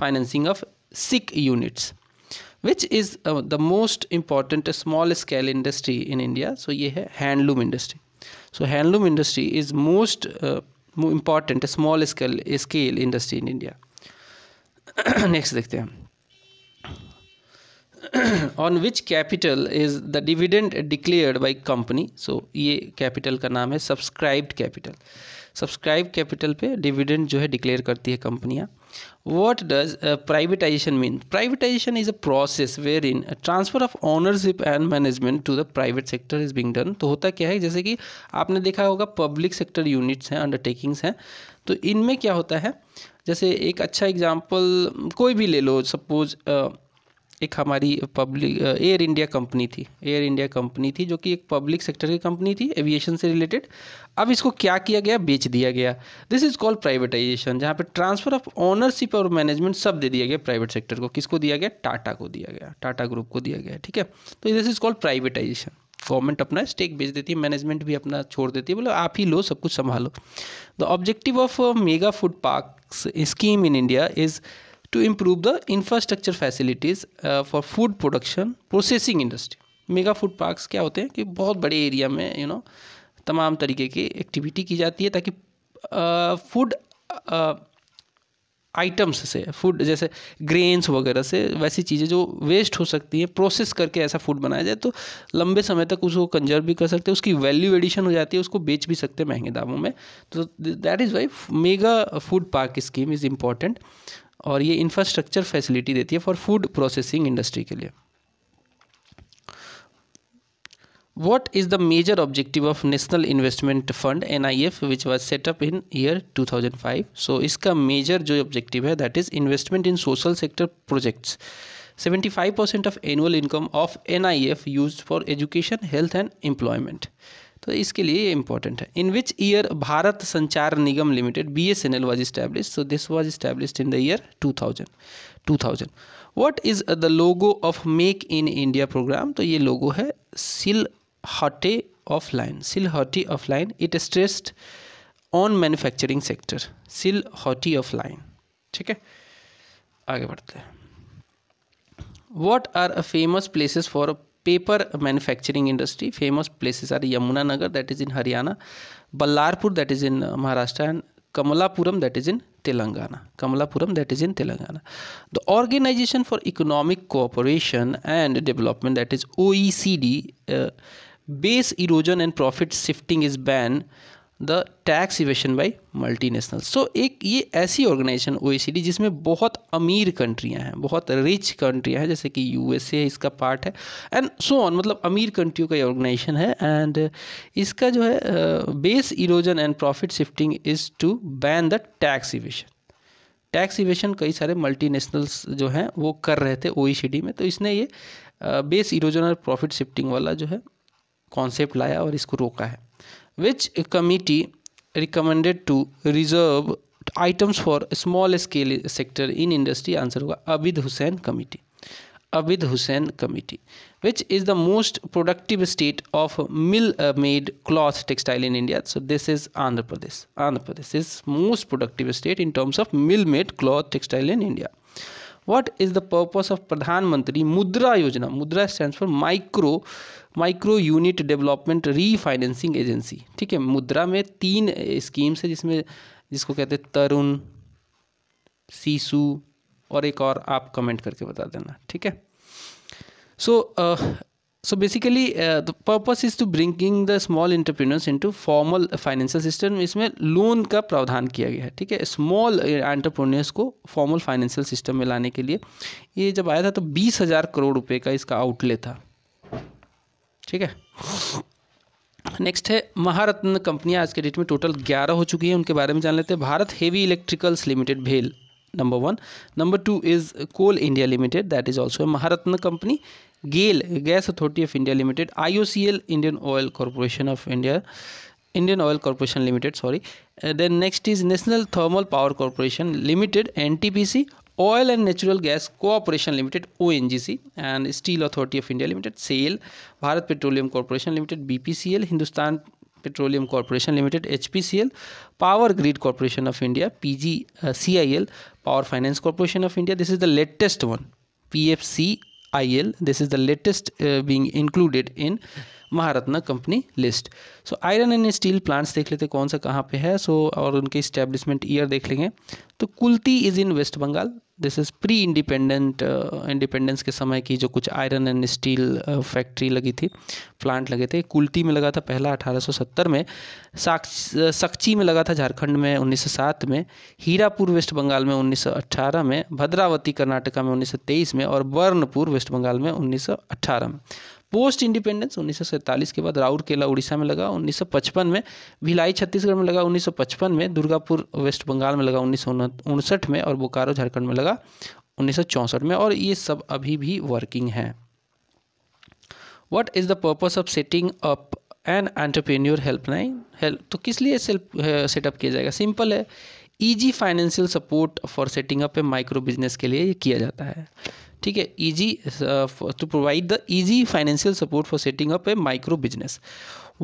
financing of sick units which is the most important small scale industry in India so ये है handloom industry so handloom industry is most important small scale scale industry in India next देखते हैं on which capital is the dividend declared by company so ये कैपिटल का नाम है सब्सक्राइब्ड कैपिटल सब्सक्राइब कैपिटल पे डिविडेंड जो है डिक्लेयर करती है कंपनियाँ what does uh, privatization mean privatization is a process wherein a transfer of ownership and management to the private sector is being done to hota kya hai jaise ki aapne dekha hoga public sector units hain undertakings hain to inme kya hota hai jaise ek acha example koi bhi le lo suppose uh, एक हमारी पब्लिक एयर इंडिया कंपनी थी एयर इंडिया कंपनी थी जो कि एक पब्लिक सेक्टर की कंपनी थी एविएशन से रिलेटेड अब इसको क्या किया गया बेच दिया गया दिस इज कॉल्ड प्राइवेटाइजेशन जहाँ पे ट्रांसफर ऑफ ऑनरशिप और मैनेजमेंट सब दे दिया गया प्राइवेट सेक्टर को किसको दिया गया टाटा को दिया गया टाटा ग्रुप को दिया गया ठीक है तो this is called privatization government अपना स्टेक बेच देती है मैनेजमेंट भी अपना छोड़ देती है बोलो आप ही लो सब कुछ संभालो the objective of mega food park scheme in India is to improve the infrastructure facilities for food production processing industry mega food parks क्या होते हैं कि बहुत बड़े एरिया में यू you नो know, तमाम तरीके की एक्टिविटी की जाती है ताकि फूड uh, आइटम्स uh, से फूड जैसे ग्रेन्स वगैरह से वैसी चीज़ें जो वेस्ट हो सकती हैं प्रोसेस करके ऐसा फूड बनाया जाए तो लंबे समय तक उसको कंजर्व भी कर सकते हैं उसकी वैल्यू एडिशन हो जाती है उसको बेच भी सकते हैं महंगे दामों में तो that is why mega food park scheme is important और ये इंफ्रास्ट्रक्चर फैसिलिटी देती है फॉर फूड प्रोसेसिंग इंडस्ट्री के लिए what is the major objective of national investment fund N I F which was set up in year two thousand five so इसका मेजर जो ऑब्जेक्टिव है that is investment in social sector projects seventy five percent of annual income of N I F use for education health and employment तो इसके लिए ये इंपॉर्टेंट है in which year Bharat Sanchar Nigam Limited B S N L was establish so this was establish in the year two thousand two thousand what is the logo of make in India programme तो ये लोगो है सिल हटे of lion silhouette of lion it stressed on manufacturing sector silhouette of lion ठीक है आगे बढ़ते हैं what are a famous places for paper manufacturing industry. Famous places are Yamuna Nagar that is in Haryana, Ballarpur that is in uh, Maharashtra and Kamalapuram that is in Telangana. Kamalapuram that is in Telangana. The Organization for Economic Cooperation and Development that is OECD uh, base erosion and profit shifting is banned the tax evasion by multinational so एक ये ऐसी ऑर्गेनाइजेशन डी जिसमें बहुत अमीर कंट्रियाँ हैं बहुत रिच कंट्रियाँ हैं जैसे कि ए इसका पार्ट है एंड सो ऑन मतलब अमीर कंट्रियों का ये ऑर्गेनाइजेशन है एंड इसका जो है base erosion and profit shifting is to ban the tax evasion tax evasion कई सारे मल्टीनेशनल्स जो हैं वो कर रहे थे डी में तो इसने ये बेस इरोजन और प्रॉफिट शिफ्टिंग वाला जो है कॉन्सेप्ट लाया और इसको रोका है which committee recommended to reserve items for small scale sector in industry answer hoga abid hussain committee abid hussain committee which is the most productive state of mill made cloth textile in india so this is andhra pradesh andhra pradesh is most productive state in terms of mill made cloth textile in india what is the purpose of pradhan mantri mudra yojana mudra stands for micro micro unit development refinancing agency ठीक है मुद्रा में तीन स्कीम्स है जिसमें जिसको कहते हैं तरुण सीसु और एक और आप कमेंट करके बता देना ठीक है so so basically the purpose is to bringing the small entrepreneurs into formal financial system इसमें लोन का प्रावधान किया गया है ठीक है स्मॉल एंटरप्रोनर्स को फॉर्मल फाइनेंशियल सिस्टम में लाने के लिए ये जब आया था तो बीस हज़ार करोड़ रुपए का इसका आउटले था ठीक है नेक्स्ट है महारत्न कंपनियां आज के डेट में टोटल ग्यारह हो चुकी हैं उनके बारे में जान लेते हैं भारत हेवी इलेक्ट्रिकल्स लिमिटेड भेल number one number two is Coal India Limited that is also Maharatna company GAIL Gas Authority of India Limited IOCL Indian Oil Corporation of India Indian Oil Corporation Limited sorry then next is National Thermal Power Corporation Limited NTPC Oil and Natural Gas Corporation Limited ONGC and Steel Authority of India Limited SAIL, Bharat Petroleum Corporation Limited BPCL, Hindustan Petroleum Corporation Limited HPCL, Power Grid Corporation of India (PGCIL), uh, Power Finance Corporation of India. This is the latest one, PFCIL. This is the latest uh, being included in Maharatna company list so iron and steel plants देख लेते कौन सा कहाँ पे है सो so, और उनके इस्टेब्लिशमेंट ईयर देख लेंगे तो Kulti is in West Bengal this is pre independent independence के समय की जो कुछ आयरन एंड स्टील फैक्ट्री लगी थी प्लांट लगे थे कुल्ती में लगा था पहला 1870 में सक्ची uh, में लगा था झारखंड में 1907 में हीरापुर वेस्ट बंगाल में 1918 में भद्रावती कर्नाटका में 1923 में और बर्नपुर वेस्ट बंगाल में 1918 में पोस्ट इंडिपेंडेंस उन्नीस के बाद राउरकेला उड़ीसा में लगा 1955 में भिलाई छत्तीसगढ़ में लगा 1955 में दुर्गापुर वेस्ट बंगाल में लगा उन्नीस में और बोकारो झारखंड में लगा उन्नीस में और ये सब अभी भी वर्किंग है what is the purpose of setting up an entrepreneur helpline help तो किस लिए सेटअप किया जाएगा सिंपल है easy financial support for setting up a micro business के लिए ये किया जाता है ठीक है easy to provide the easy financial support for setting up a micro business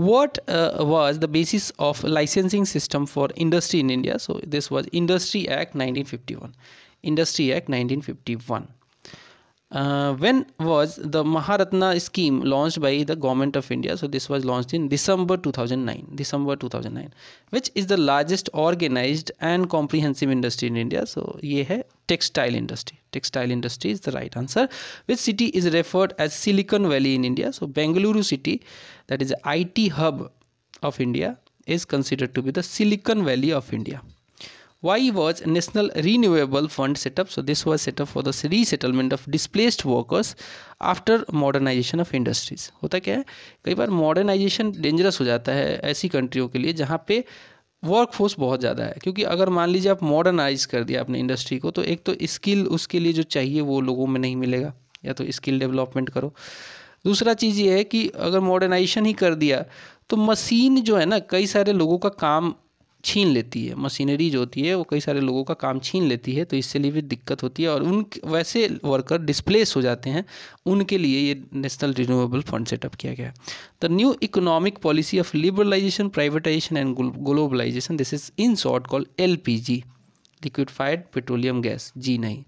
what uh, was the basis of licensing system for industry in india so this was industry act 1951 industry act 1951 uh, when was the Maharatna scheme launched by the government of India? So this was launched in December 2009. December 2009, which is the largest organized and comprehensive industry in India. So ये है textile industry. Textile industry is the right answer. Which city is referred as Silicon Valley in India? So Bengaluru city, that is IT hub of India, is considered to be the Silicon Valley of India. Why was National Renewable Fund set up? So this was set up for the resettlement of displaced workers after modernization of industries होता क्या है कई बार मॉडर्नाइजेशन डेंजरस हो जाता है ऐसी कंट्रियों के लिए जहाँ पे वर्क फोर्स बहुत ज़्यादा है क्योंकि अगर मान लीजिए आप मॉडर्नाइज कर दिया अपने इंडस्ट्री को तो एक तो स्किल उसके लिए जो चाहिए वो लोगों में नहीं मिलेगा या तो स्किल डेवलपमेंट करो दूसरा चीज़ ये है कि अगर मॉडर्नाइजेशन ही कर दिया तो मशीन जो है ना कई सारे लोगों का काम छीन लेती है मशीनरी जो होती है वो कई सारे लोगों का काम छीन लेती है तो इससे लिए भी दिक्कत होती है और उन वैसे वर्कर डिस्प्लेस हो जाते हैं उनके लिए ये नेशनल रिन्यूएबल फंड सेटअप किया गया the new economic policy of liberalization privatization and globalization this is in short call L P G liquefied petroleum gas जी नहीं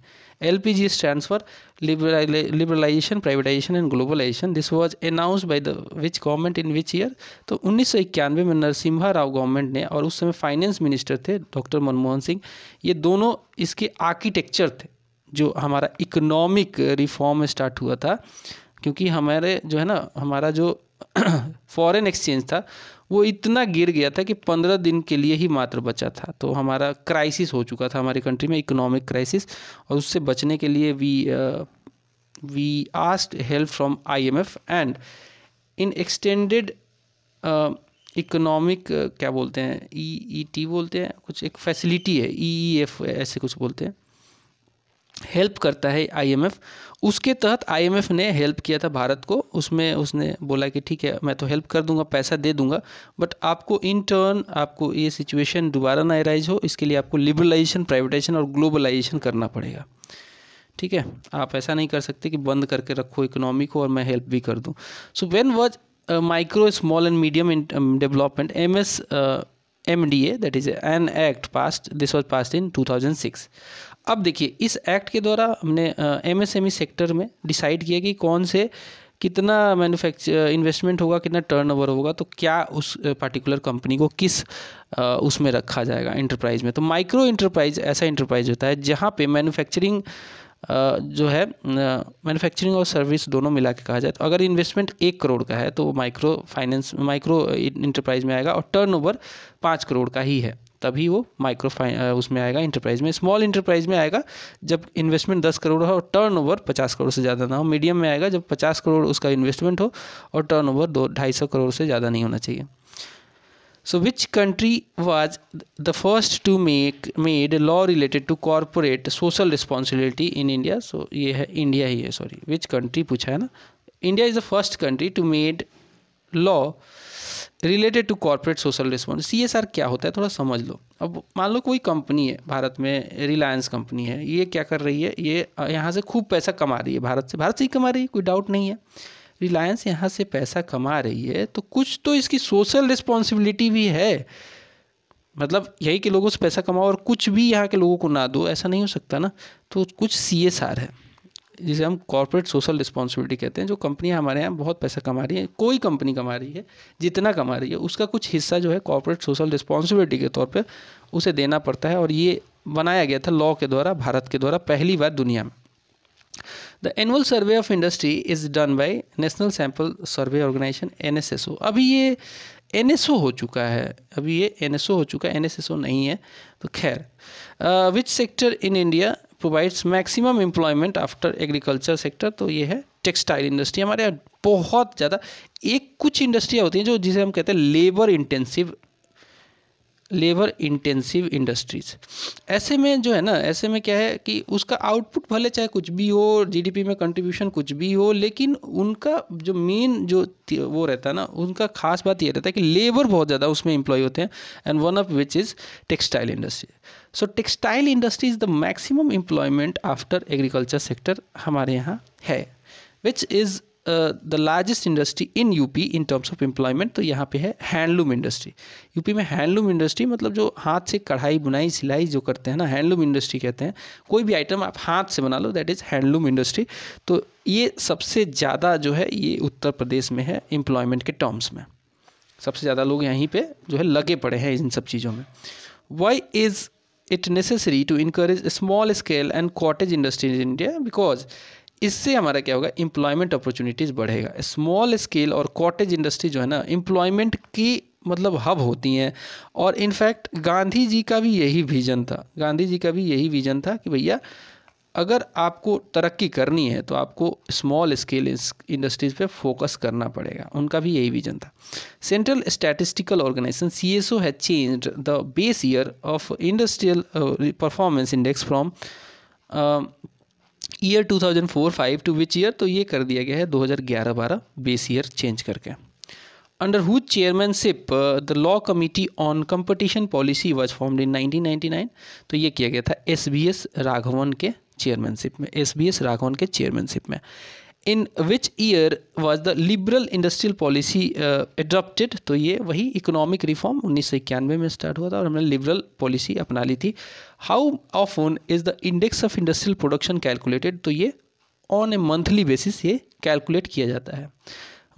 L G stand for liberalization privatization and globalization this was announce by the which government in which year तो उन्नीस सौ इक्यानवे में नरसिम्हा राव गवर्नमेंट ने और उस समय फाइनेंस मिनिस्टर थे डॉक्टर मनमोहन सिंह ये दोनों इसके आर्किटेक्चर थे जो हमारा इकोनॉमिक रिफॉर्म स्टार्ट हुआ था क्योंकि हमारे जो है ना हमारा जो फॉरेन (clears throat) एक्सचेंज था वो इतना गिर गया था कि पंद्रह दिन के लिए ही मात्र बचा था तो हमारा क्राइसिस हो चुका था हमारी कंट्री में इकोनॉमिक क्राइसिस और उससे बचने के लिए we we asked help from IMF and in extended economic क्या बोलते हैं ई ई टी बोलते हैं कुछ एक फैसिलिटी है ई ई एफ ऐसे कुछ बोलते हैं हेल्प करता है आईएमएफ उसके तहत आईएमएफ ने हेल्प किया था भारत को उसमें उसने बोला कि ठीक है मैं तो हेल्प कर दूंगा पैसा दे दूंगा बट आपको इन टर्न आपको ये सिचुएशन दोबारा ना एराइज हो इसके लिए आपको लिबरलाइजेशन प्राइवेटाइजेशन और ग्लोबलाइजेशन करना पड़ेगा ठीक है आप ऐसा नहीं कर सकते कि बंद करके रखो इकोनॉमी को और मैं हेल्प भी कर दूँ so when was micro small and medium development M S M D is an act pass this was this in two thousand six अब देखिए इस एक्ट के द्वारा हमने एमएसएमई e सेक्टर में डिसाइड किया कि कौन से कितना मैन्युफैक्चर इन्वेस्टमेंट होगा कितना टर्नओवर होगा तो क्या उस पर्टिकुलर कंपनी को किस उसमें रखा जाएगा इंटरप्राइज में तो माइक्रो इंटरप्राइज ऐसा इंटरप्राइज होता है जहाँ पे मैन्युफैक्चरिंग जो है मैन्युफैक्चरिंग और सर्विस दोनों मिला के कहा जाए तो अगर इन्वेस्टमेंट एक करोड़ का है तो माइक्रो फाइनेंस माइक्रो इंटरप्राइज में आएगा और टर्नओवर ओवर पाँच करोड़ का ही है तभी वो माइक्रो उसमें आएगा इंटरप्राइज में स्मॉल इंटरप्राइज में आएगा जब इन्वेस्टमेंट दस करोड़ हो और टर्न ओवर पचास करोड़ से ज़्यादा ना हो मीडियम में आएगा जब पचास करोड़ उसका इन्वेस्टमेंट हो और टर्न ओवर दो ढाई सौ करोड़ से ज़्यादा नहीं होना चाहिए so which country was the first to make made law related to corporate social responsibility in India so ये है इंडिया ही है सॉरी विच कंट्री पूछा है ना India is the first country to made law related to corporate social response C S R क्या होता है थोड़ा समझ लो अब मान लो कोई कंपनी है भारत में रिलायंस कंपनी है ये क्या कर रही है ये यहाँ से खूब पैसा कमा रही है भारत से भारत से ही कमा रही है कोई डाउट नहीं है रिलायंस यहाँ से पैसा कमा रही है तो कुछ तो इसकी सोशल रिस्पॉन्सिबिलिटी भी है मतलब यही कि लोगों से पैसा कमाओ और कुछ भी यहाँ के लोगों को ना दो ऐसा नहीं हो सकता ना तो कुछ सी एस आर है जिसे हम कॉरपोरेट सोशल रिस्पॉन्सिबिलिटी कहते हैं जो कंपनियाँ हमारे यहाँ बहुत पैसा कमा रही हैं कोई कंपनी कमा रही है जितना कमा रही है उसका कुछ हिस्सा जो है कॉरपोरेट सोशल रिस्पॉन्सिबिलिटी के तौर पर उसे देना पड़ता है और ये बनाया गया था लॉ के द्वारा भारत के द्वारा पहली बार दुनिया में the annual survey of industry is done by national sample survey organisation N S S O अभी ये एन एस ओ हो चुका है अभी ये एन एस ओ हो चुका है एन एस एस ओ नहीं है तो खैर which sector in India provides maximum employment after agriculture sector तो ये है टेक्सटाइल इंडस्ट्री हमारे यहाँ बहुत ज़्यादा एक कुछ इंडस्ट्रियाँ होती हैं जो जिसे हम कहते हैं labour intensive labour intensive industries ऐसे में जो है ना ऐसे में क्या है कि उसका आउटपुट भले चाहे कुछ भी हो जीडीपी में कंट्रीब्यूशन कुछ भी हो लेकिन उनका जो मेन जो वो रहता है ना उनका खास बात ये रहता है कि लेबर बहुत ज़्यादा उसमें इंप्लॉय होते हैं and one of which is textile industry so textile industry is the maximum employment after agriculture sector हमारे यहाँ है which is the largest industry in UP in terms of employment तो यहाँ पे है हैंडलूम इंडस्ट्री यूपी में हैंडलूम इंडस्ट्री मतलब जो हाथ से कढ़ाई बुनाई सिलाई जो करते हैं ना हैंडलूम इंडस्ट्री कहते हैं कोई भी आइटम आप हाथ से बना लो दैट इज़ हैंडलूम इंडस्ट्री तो ये सबसे ज़्यादा जो है ये उत्तर प्रदेश में है एम्प्लॉयमेंट के टर्म्स में सबसे ज़्यादा लोग यहीं पर जो है लगे पड़े हैं इन सब चीज़ों में why is it necessary to increase small scale and cottage industries in India because इससे हमारा क्या होगा एम्प्लॉयमेंट अपॉर्चुनिटीज़ बढ़ेगा स्मॉल स्केल और कॉटेज इंडस्ट्री जो है ना एम्प्लॉयमेंट की मतलब हब होती हैं और इनफैक्ट गांधी जी का भी यही विजन था गांधी जी का भी यही विजन था कि भैया अगर आपको तरक्की करनी है तो आपको स्मॉल स्केल इंडस्ट्रीज़ पे फोकस करना पड़ेगा उनका भी यही विजन था central statistical organisation C S O है changed the base year of industrial performance index from year 2004-5 to which year तो ये कर दिया गया है 2011-12 बेस ईयर चेंज करके who chairmanship the law committee on committee policy was policy in nineteen in 1999 तो ये किया गया था एस बी एस राघवन के चेयरमैनशिप में एस बी एस राघवन के चेयरमैनशिप में in which year was the liberal industrial policy adopted तो ये वही इकोनॉमिक रिफॉर्म उन्नीस सौ इक्यानवे में स्टार्ट हुआ था और हमने लिबरल पॉलिसी अपना ली थी how often is the index of industrial production calculated तो ये ऑन ए मंथली बेसिस ये कैलकुलेट किया जाता है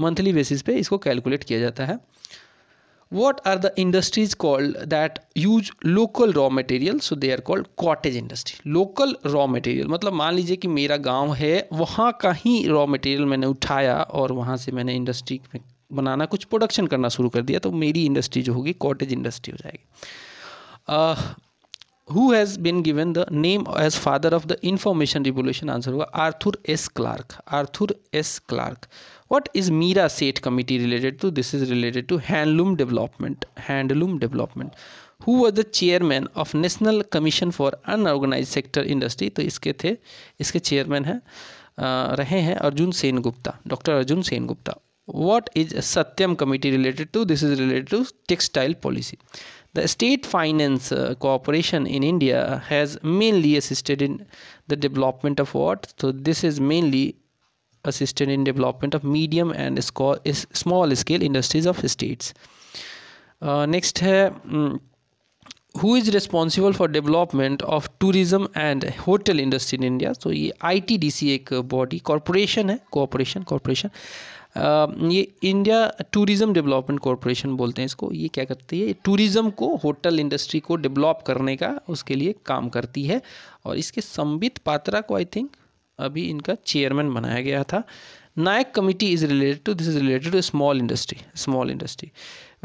मंथली बेसिस पे इसको कैलकुलेट किया जाता है what are the industries called that use local raw material so they are called cottage industry local raw material मतलब मान लीजिए कि मेरा गांव है वहाँ का ही रॉ मटेरियल मैंने उठाया और वहाँ से मैंने इंडस्ट्री में बनाना कुछ प्रोडक्शन करना शुरू कर दिया तो मेरी इंडस्ट्री जो होगी कॉटेज इंडस्ट्री हो जाएगी who has been given the name as father of the information revolution answer होगा Arthur S Clarke Arthur S Clarke what is mira state committee related to this is related to handloom development handloom development Who was the chairman of National Commission for Unorganized Sector Industry? तो इसके थे इसके chairman हैं रहे हैं Arjun Sen Gupta Doctor Arjun Sen Gupta what is satyam committee related to this is related to textile policy the state finance uh, cooperation in india has mainly assisted in the development of what so this is mainly assistant in development of medium and small scale industries of states next uh, है who is responsible for development of tourism and hotel industry in India तो ये आई टी डी सी एक बॉडी कॉरपोरेशन है कॉरपोरेशन कॉरपोरेशन Uh, ये इंडिया टूरिज़्म डेवलपमेंट कॉरपोरेशन बोलते हैं इसको ये क्या करती है टूरिज़्म को होटल इंडस्ट्री को डेवलप करने का उसके लिए काम करती है और इसके संबित पात्रा को आई थिंक अभी इनका चेयरमैन बनाया गया था Nayak committee is related to this is related to small industry small industry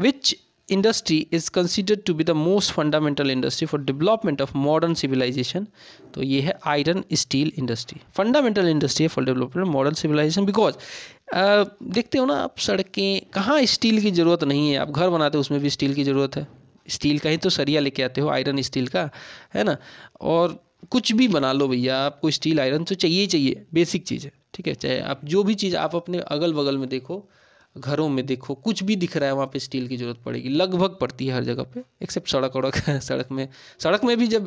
which industry is considered to be the most fundamental industry for development of modern civilisation तो ये है iron steel industry fundamental industry है for development modern civilisation because देखते हो ना आप सड़कें कहाँ स्टील की ज़रूरत नहीं है आप घर बनाते हो उसमें भी स्टील की ज़रूरत है स्टील का ही तो सरिया लेके आते हो आयरन स्टील का है ना और कुछ भी बना लो भैया आपको स्टील आयरन तो चाहिए ही चाहिए बेसिक चीज़ है ठीक है चाहे आप जो भी चीज़ आप अपने अगल बगल में देखो घरों में देखो कुछ भी दिख रहा है वहाँ पे स्टील की ज़रूरत पड़ेगी लगभग पड़ती है हर जगह पे एक्सेप्ट सड़क वड़क (laughs) सड़क में सड़क में भी जब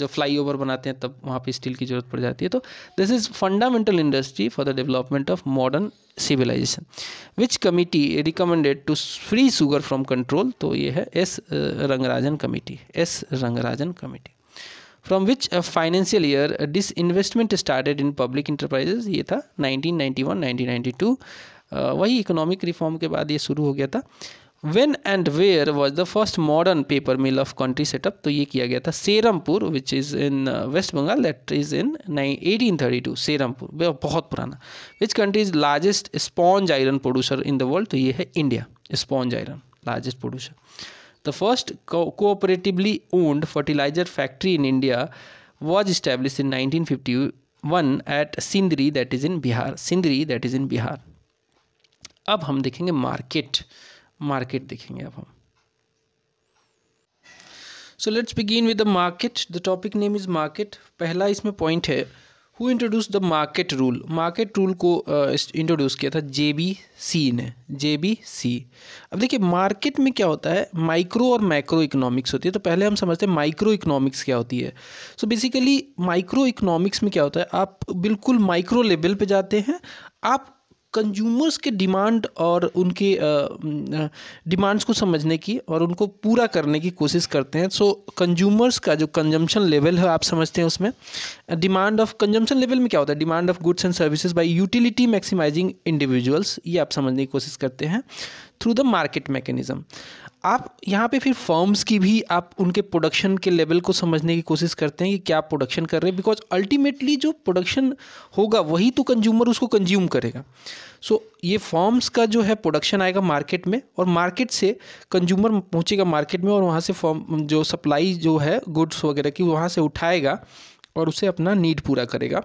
जब फ्लाई ओवर बनाते हैं तब वहाँ पे स्टील की ज़रूरत पड़ जाती है तो this is fundamental industry for the development of modern civilisation which committee recommended to free sugar from control तो ये है S Rangarajan committee S Rangarajan committee from which financial year डिस इन्वेस्टमेंट स्टार्टेड इन पब्लिक इंटरप्राइजेज ये था 1991 1992 uh, वही इकोनॉमिक रिफॉर्म के बाद ये शुरू हो गया था when and where was the first modern paper mill of country set up तो ये किया गया था Serampore which is in West Bengal that is in eighteen thirty two Serampore बहुत पुराना which country is largest sponge iron producer in the world तो ये है India sponge iron largest producer the first cooperatively owned fertiliser factory in India was establish in nineteen fifty one at Sindri that is in Bihar Sindri that is in Bihar अब हम देखेंगे मार्केट मार्केट देखेंगे अब हम so let's begin with the market the topic name is market पहला इसमें पॉइंट है who introduce the market rule market rule को इंट्रोड्यूस uh, किया था जे बी सी ने जे बी सी अब देखिए मार्केट में क्या होता है माइक्रो और माइक्रो इकोनॉमिक्स होती है तो पहले हम समझते हैं माइक्रो इकोनॉमिक्स क्या होती है सो बेसिकली माइक्रो इकोनॉमिक्स में क्या होता है आप बिल्कुल माइक्रो लेवल पे जाते हैं आप कंज्यूमर्स के डिमांड और उनके डिमांड्स को समझने की और उनको पूरा करने की कोशिश करते हैं सो कंज्यूमर्स का जो कंजम्पशन लेवल है आप समझते हैं उसमें डिमांड ऑफ कंजम्पशन लेवल में क्या होता है demand of goods and services by utility maximising individuals ये आप समझने की कोशिश करते हैं थ्रू द मार्केट मैकेनिज्म आप यहाँ पे फिर फर्म्स की भी आप उनके प्रोडक्शन के लेवल को समझने की कोशिश करते हैं कि क्या प्रोडक्शन कर रहे हैं बिकॉज अल्टीमेटली जो प्रोडक्शन होगा वही तो कंज्यूमर उसको कंज्यूम करेगा सो so, ये फॉर्म्स का जो है प्रोडक्शन आएगा मार्केट में और मार्केट से कंज्यूमर पहुँचेगा मार्केट में और वहाँ से फॉर्म जो सप्लाई जो है गुड्स वगैरह की वहाँ से उठाएगा और उसे अपना नीड पूरा करेगा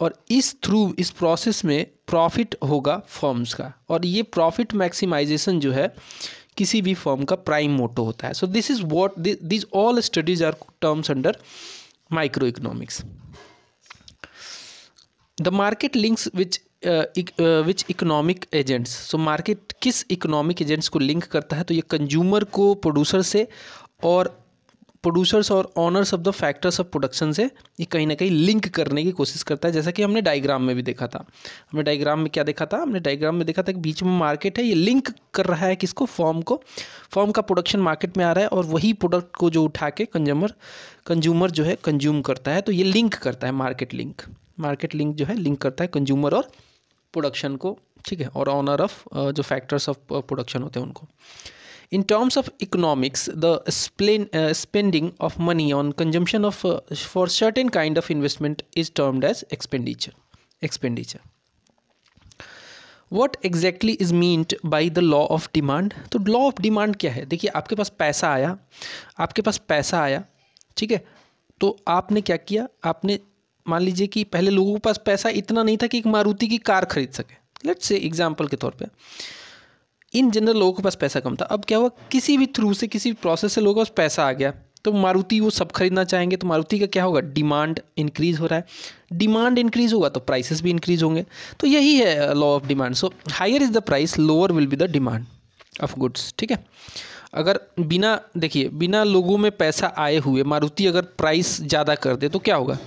और इस थ्रू इस प्रोसेस में प्रॉफिट होगा फर्म्स का और ये प्रॉफिट मैक्सिमाइजेशन जो है किसी भी फर्म का प्राइम मोटो होता है so this is what these all studies are terms under micro economics the market links which which economic agents so market किस इकोनॉमिक एजेंट्स को लिंक करता है तो ये कंज्यूमर को प्रोड्यूसर से और प्रोड्यूसर्स और owners of the factors of production से ये कहीं ना कहीं लिंक करने की कोशिश करता है जैसा कि हमने डायग्राम में भी देखा था हमने डायग्राम में क्या देखा था हमने डायग्राम में देखा था कि बीच में मार्केट है ये लिंक कर रहा है किसको फॉर्म को फॉर्म का प्रोडक्शन मार्केट में आ रहा है और वही प्रोडक्ट को जो उठा के कंज्यूमर कंज्यूमर जो है कंज्यूम करता है तो ये लिंक करता है मार्केट लिंक मार्केट लिंक जो है लिंक करता है कंज्यूमर और प्रोडक्शन को ठीक है और ऑनर ऑफ जो फैक्टर्स ऑफ प्रोडक्शन होते हैं उनको In terms of economics, the spend, uh, spending of money on consumption of uh, for certain kind of investment is termed as expenditure. Expenditure. What exactly is meant by the law of demand तो लॉ ऑफ डिमांड क्या है देखिए आपके पास पैसा आया आपके पास पैसा आया ठीक है तो आपने क्या किया आपने मान लीजिए कि पहले लोगों के पास पैसा इतना नहीं था कि एक मारुति की कार खरीद सके लेट्स से एग्जाम्पल के तौर पर इन जनरल लोगों के पास पैसा कम था अब क्या हुआ किसी भी थ्रू से किसी भी प्रोसेस से लोगों के पास पैसा आ गया तो मारुति वो सब खरीदना चाहेंगे तो मारुति का क्या होगा डिमांड इंक्रीज हो रहा है डिमांड इंक्रीज होगा तो प्राइसेस भी इंक्रीज होंगे तो यही है law of demand so higher is the price lower will be the demand of goods ठीक है अगर बिना देखिए बिना लोगों में पैसा आए हुए मारुति अगर प्राइस ज़्यादा कर दे तो क्या होगा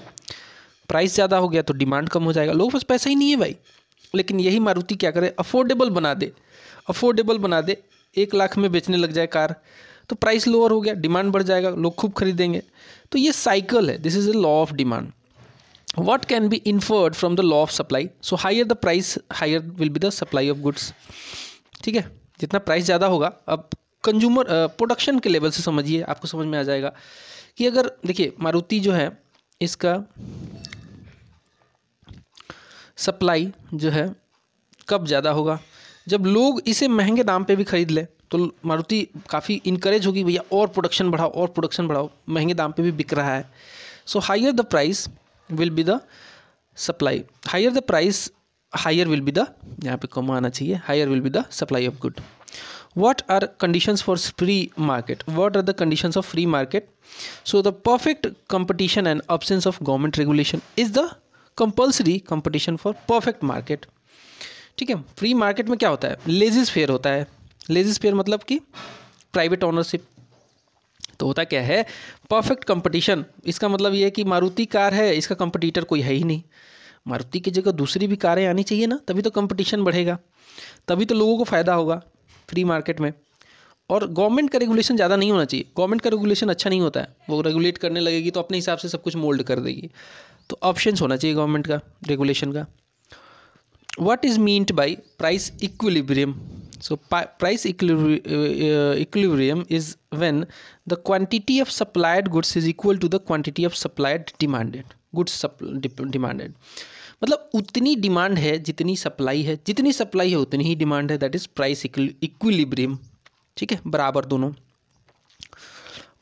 प्राइस ज़्यादा हो गया तो डिमांड कम हो जाएगा लोगों के पास पैसा ही नहीं है भाई लेकिन यही मारुति क्या करे अफोर्डेबल बना दे अफोर्डेबल बना दे एक लाख में बेचने लग जाए कार तो प्राइस लोअर हो गया डिमांड बढ़ जाएगा लोग खूब खरीदेंगे तो ये साइकिल है this is a law of demand what can be inferred from the law of supply so higher the price higher will be the supply of goods ठीक है जितना प्राइस ज़्यादा होगा अब कंज्यूमर प्रोडक्शन के लेवल से समझिए आपको समझ में आ जाएगा कि अगर देखिए मारुति जो है इसका सप्लाई जो है कब ज़्यादा होगा जब लोग इसे महंगे दाम पे भी खरीद लें तो मारुति काफ़ी इंकरेज होगी भैया और प्रोडक्शन बढ़ाओ और प्रोडक्शन बढ़ाओ महंगे दाम पे भी बिक रहा है so higher the price will be the supply higher the price higher will be the यहाँ पे कम आना चाहिए higher will be the supply of good what are condition for free market what are the condition of free market so the perfect competition and absence of government regulation is the compulsory competition for perfect market ठीक है फ्री मार्केट में क्या होता है लेजिस फेयर होता है लेजिस फेयर मतलब कि प्राइवेट ऑनरशिप तो होता क्या है परफेक्ट कंपटीशन इसका मतलब ये है कि मारुति कार है इसका कंपटीटर कोई है ही नहीं मारुति की जगह दूसरी भी कारें आनी चाहिए ना तभी तो कंपटीशन बढ़ेगा तभी तो लोगों को फ़ायदा होगा फ्री मार्केट में और गवर्नमेंट का रेगुलेशन ज़्यादा नहीं होना चाहिए गवर्नमेंट का रेगुलेशन अच्छा नहीं होता है वो रेगुलेट करने लगेगी तो अपने हिसाब से सब कुछ मोल्ड कर देगी तो ऑप्शंस होना चाहिए गवर्नमेंट का रेगुलेशन का what is meant by price equilibrium so price uh, uh, equilibrium is when the quantity of supplied goods is equal to the quantity of supplied demanded goods demanded मतलब उतनी डिमांड है जितनी सप्लाई है जितनी सप्लाई है उतनी ही डिमांड है दैट इज प्राइस इक्विलिब्रियम ठीक है बराबर दोनों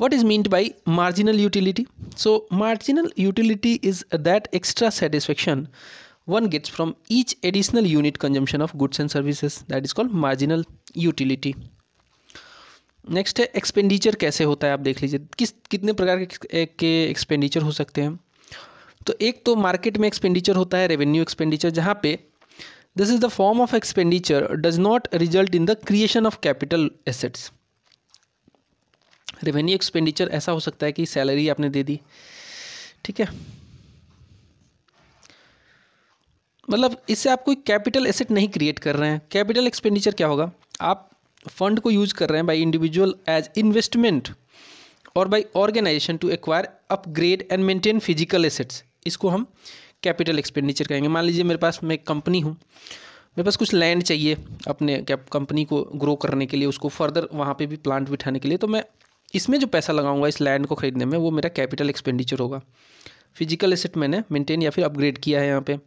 what is meant by marginal utility so marginal utility is that extra satisfaction one gets from each additional unit consumption of goods and services that is called marginal utility next है एक्सपेंडिचर कैसे होता है आप देख लीजिए किस कितने प्रकार के एक्सपेंडिचर हो सकते हैं तो एक तो मार्केट में एक्सपेंडिचर होता है रेवेन्यू एक्सपेंडिचर जहाँ पे this is the form of expenditure does not result in the creation of capital assets revenue expenditure ऐसा हो सकता है कि सैलरी आपने दे दी ठीक है मतलब इससे आप कोई कैपिटल एसेट नहीं क्रिएट कर रहे हैं कैपिटल एक्सपेंडिचर क्या होगा आप फंड को यूज कर रहे हैं बाई इंडिविजुअल एज इन्वेस्टमेंट और by organisation to acquire upgrade and maintain physical assets इसको हम कैपिटल एक्सपेंडिचर कहेंगे मान लीजिए मेरे पास मैं कंपनी हूँ मेरे पास कुछ लैंड चाहिए अपने कंपनी को ग्रो करने के लिए उसको फर्दर वहाँ पे भी प्लांट बिठाने के लिए तो मैं इसमें जो पैसा लगाऊंगा इस लैंड को ख़रीदने में वो मेरा कैपिटल एक्सपेंडिचर होगा फिजिकल एसेट मैंने मेंटेन या फिर अपग्रेड किया है यहाँ पे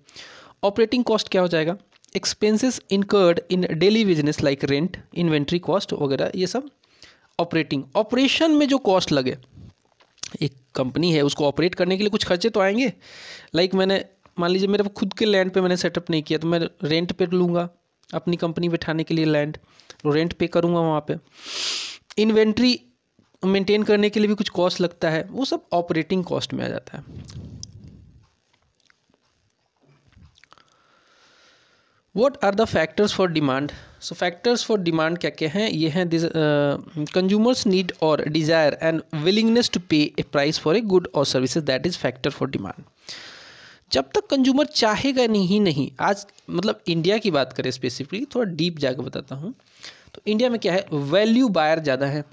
ऑपरेटिंग कॉस्ट क्या हो जाएगा expenses incurred in daily business like rent inventory cost वगैरह ये सब ऑपरेटिंग ऑपरेशन में जो कॉस्ट लगे एक कंपनी है उसको ऑपरेट करने के लिए कुछ खर्चे तो आएंगे लाइक like मैंने मान लीजिए मेरे खुद के लैंड पे मैंने सेटअप नहीं किया तो मैं रेंट पे लूँगा अपनी कंपनी बैठाने के लिए लैंड रेंट पे करूँगा वहाँ पे इन्वेंट्री मेंटेन करने के लिए भी कुछ कॉस्ट लगता है वो सब ऑपरेटिंग कॉस्ट में आ जाता है what are the factors for demand so factors for demand क्या क्या हैं ये हैं दिस कंज्यूमर्स नीड और desire and willingness to pay a price for a good और services that is factor for demand जब तक कंज्यूमर चाहेगा नहीं नहीं आज मतलब इंडिया की बात करें स्पेसिफिकली थोड़ा डीप जाकर बताता हूँ तो इंडिया में क्या है वैल्यू बायर ज़्यादा है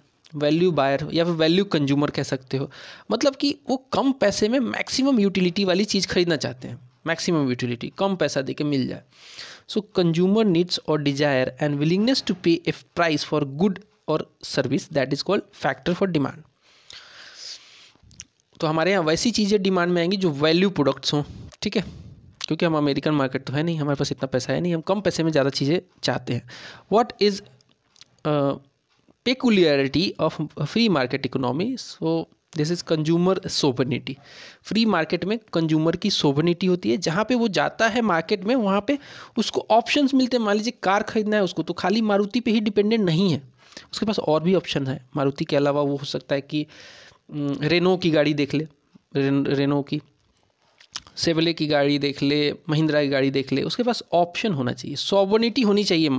वैल्यू बायर या फिर वैल्यू कंज्यूमर कह सकते हो मतलब कि वो कम पैसे में मैक्सिमम यूटिलिटी वाली चीज़ खरीदना चाहते हैं मैक्सिमम यूटिलिटी कम पैसा दे के मिल जाए सो कंज्यूमर नीड्स और desire and willingness to pay a price for good और service that is called factor for demand तो हमारे यहाँ वैसी चीज़ें डिमांड में आएंगी जो वैल्यू प्रोडक्ट्स हों ठीक है क्योंकि हम अमेरिकन मार्केट तो है नहीं हमारे पास इतना पैसा है नहीं हम कम पैसे में ज़्यादा चीज़ें चाहते हैं what is peculiarity of free market economy so this is consumer sovereignty free market में कंज्यूमर की सोवनिटी होती है जहाँ पे वो जाता है मार्केट में वहाँ पे उसको ऑप्शंस मिलते हैं मान लीजिए कार खरीदना है उसको तो खाली मारुति पे ही डिपेंडेंट नहीं है उसके पास और भी ऑप्शन है मारुति के अलावा वो हो सकता है कि रेनो की गाड़ी देख ले रेन, रेनो की सेवले की गाड़ी देख ले महिंद्रा की गाड़ी देख ले उसके पास ऑप्शन होना चाहिए सॉबोनिटी होनी चाहिए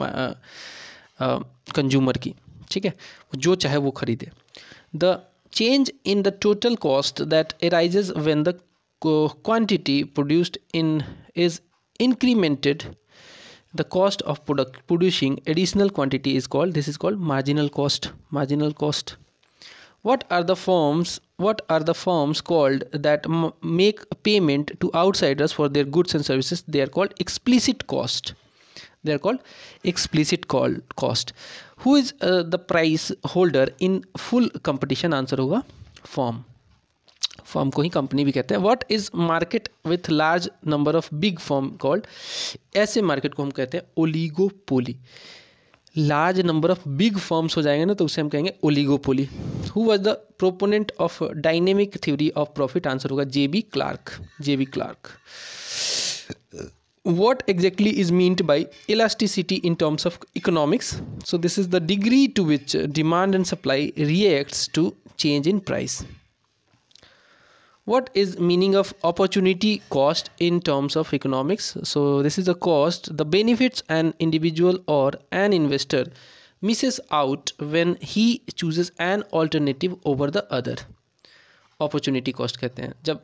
कंज्यूमर की ठीक है जो चाहे वो खरीदे the change in the total cost that arises when the quantity produced in is incremented the cost of product producing additional quantity is called this is called marginal cost marginal cost what are the forms what are the forms called that make payment to outsiders for their goods and services they are called explicit cost they are called explicit call cost who is the price holder in full competition answer होगा फॉर्म फॉर्म को ही कंपनी भी कहते हैं what is market with large number of big firm called ऐसे मार्केट को हम कहते हैं oligopoly large number of big firms हो जाएंगे ना तो उसे हम कहेंगे oligopoly who was the proponent of dynamic theory of profit answer होगा J B Clark J B Clark what exactly is meant by elasticity in terms of economics so this is the degree to which demand and supply reacts to change in price what is meaning of opportunity cost in terms of economics so this is the cost the benefits an individual or an investor misses out when he chooses an alternative over the other opportunity cost कहते हैं जब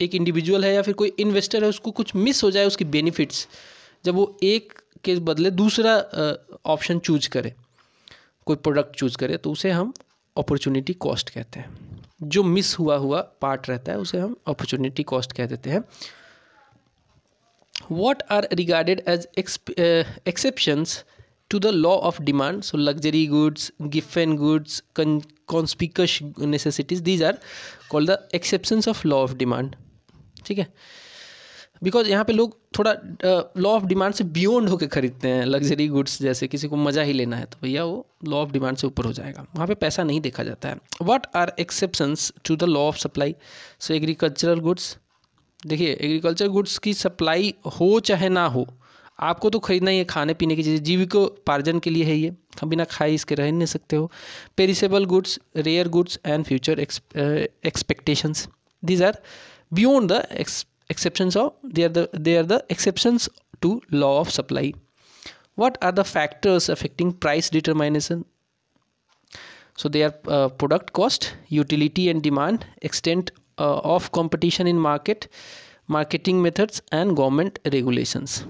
एक इंडिविजुअल है या फिर कोई इन्वेस्टर है उसको कुछ मिस हो जाए उसकी बेनिफिट्स जब वो एक के बदले दूसरा ऑप्शन चूज करे कोई प्रोडक्ट चूज करे तो उसे हम अपॉर्चुनिटी कॉस्ट कहते हैं जो मिस हुआ हुआ पार्ट रहता है उसे हम अपॉर्चुनिटी कॉस्ट कह देते हैं what are regarded as exceptions to the law of demand so luxury goods Giffen goods conspicuous necessities these are called the exceptions of law of demand ठीक है बिकॉज यहाँ पे लोग थोड़ा लॉ ऑफ डिमांड से बियॉन्ड होकर खरीदते हैं लग्जरी गुड्स जैसे किसी को मज़ा ही लेना है तो भैया वो लॉ ऑफ डिमांड से ऊपर हो जाएगा वहाँ पे पैसा नहीं देखा जाता है what are exceptions to the law of supply so agricultural goods देखिए एग्रीकल्चर गुड्स की सप्लाई हो चाहे ना हो आपको तो खरीदना ही है खाने पीने की चीज़ें जीविकोपार्जन के लिए है ये हम बिना खाए इसके रह नहीं सकते हो perishable goods rare goods and future expectations these are beyond the ex exceptions of they are the they are the exceptions to law of supply what are the factors affecting price determination so they are uh, product cost utility and demand extent uh, of competition in market marketing methods and government regulations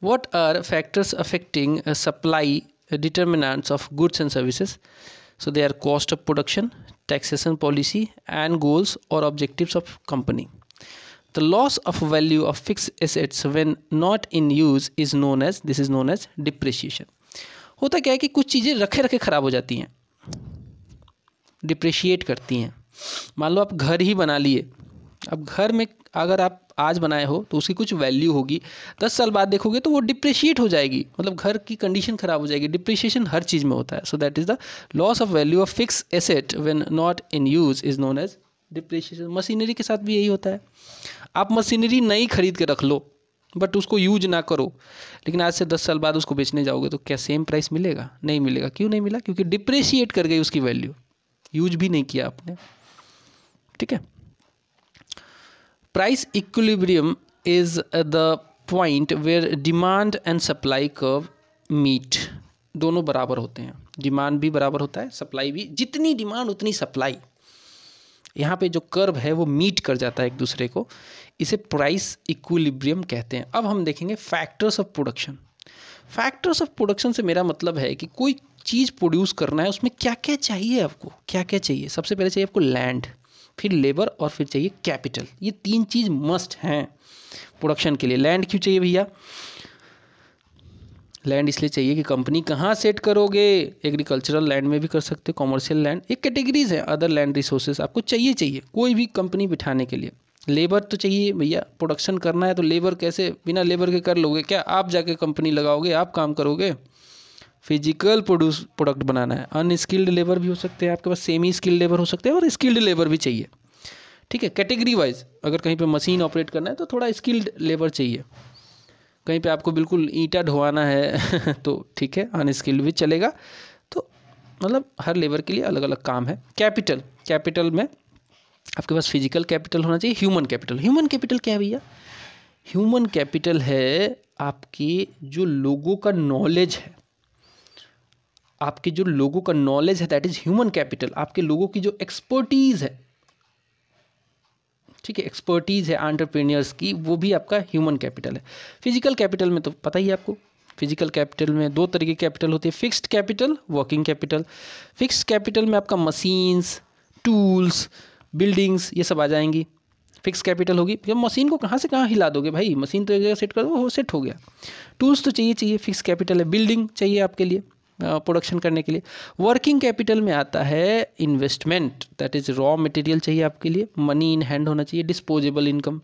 what are factors affecting uh, supply uh, determinants of goods and services so they are cost of production taxation policy and goals or objectives of company the loss of value of fixed assets when not in use is known as this is known as depreciation होता क्या है कि कुछ चीज़ें रखे रखे ख़राब हो जाती हैं डिप्रेशिएट करती हैं मान लो आप घर ही बना लिए अब घर में अगर आप आज बनाए हो तो उसकी कुछ वैल्यू होगी दस साल बाद देखोगे तो वो डिप्रिशिएट हो जाएगी मतलब घर की कंडीशन खराब हो जाएगी डिप्रिशिएशन हर चीज़ में होता है so that is the loss of value of fix asset when not in use is known as depreciation machinery के साथ भी यही होता है आप मशीनरी नई खरीद के रख लो बट उसको यूज ना करो लेकिन आज से दस साल बाद उसको बेचने जाओगे तो क्या सेम प्राइस मिलेगा नहीं मिलेगा क्यों नहीं मिला क्योंकि डिप्रेशिएट कर गई उसकी वैल्यू यूज भी नहीं किया आपने ठीक है price equilibrium is uh, the point where demand and supply curve meet दोनों बराबर होते हैं डिमांड भी बराबर होता है सप्लाई भी जितनी डिमांड उतनी सप्लाई यहाँ पे जो कर्व है वो मीट कर जाता है एक दूसरे को इसे प्राइस इक्विलिब्रियम कहते हैं अब हम देखेंगे factors of production factors of production से मेरा मतलब है कि कोई चीज़ प्रोड्यूस करना है उसमें क्या क्या चाहिए आपको क्या क्या चाहिए सबसे पहले चाहिए आपको लैंड फिर लेबर और फिर चाहिए कैपिटल ये तीन चीज़ मस्ट हैं प्रोडक्शन के लिए लैंड क्यों चाहिए भैया लैंड इसलिए चाहिए कि कंपनी कहाँ सेट करोगे एग्रीकल्चरल लैंड में भी कर सकते हो कॉमर्शियल लैंड एक कैटेगरीज है अदर लैंड रिसोर्सेज आपको चाहिए चाहिए कोई भी कंपनी बिठाने के लिए लेबर तो चाहिए भैया प्रोडक्शन करना है तो लेबर कैसे बिना लेबर के कर लोगे क्या आप जाके कंपनी लगाओगे आप काम करोगे फिजिकल प्रोड्यूस प्रोडक्ट बनाना है अनस्किल्ड लेबर भी हो सकते हैं आपके पास सेमी स्किल्ड लेबर हो सकते हैं और स्किल्ड लेबर भी चाहिए ठीक है कैटेगरी वाइज अगर कहीं पे मशीन ऑपरेट करना है तो थोड़ा स्किल्ड लेबर चाहिए कहीं पे आपको बिल्कुल ईंटा ढोवाना है (laughs) तो ठीक है अनस्किल्ड भी चलेगा तो मतलब हर लेबर के लिए अलग अलग काम है कैपिटल कैपिटल में आपके पास फिजिकल कैपिटल होना चाहिए ह्यूमन कैपिटल ह्यूमन कैपिटल क्या है भैया ह्यूमन कैपिटल है आपकी जो लोगों का नॉलेज है आपके जो लोगों का नॉलेज है दैट इज ह्यूमन कैपिटल आपके लोगों की जो एक्सपर्टीज है ठीक है एक्सपर्टीज है आंट्रप्रेनियर्स की वो भी आपका ह्यूमन कैपिटल है फिजिकल कैपिटल में तो पता ही आपको फिजिकल कैपिटल में दो तरीके कैपिटल होते हैं fixed capital working capital fixed capital में आपका मशीन्स टूल्स बिल्डिंग्स ये सब आ जाएंगी फिक्स कैपिटल होगी जब तो मशीन को कहाँ से कहाँ हिला दोगे भाई मशीन तो एक जगह सेट कर दो वो सेट हो गया टूल्स तो चाहिए चाहिए फिक्स कैपिटल है बिल्डिंग चाहिए आपके लिए प्रोडक्शन करने के लिए वर्किंग कैपिटल में आता है investment that is raw material चाहिए आपके लिए मनी इन हैंड होना चाहिए डिस्पोजेबल इनकम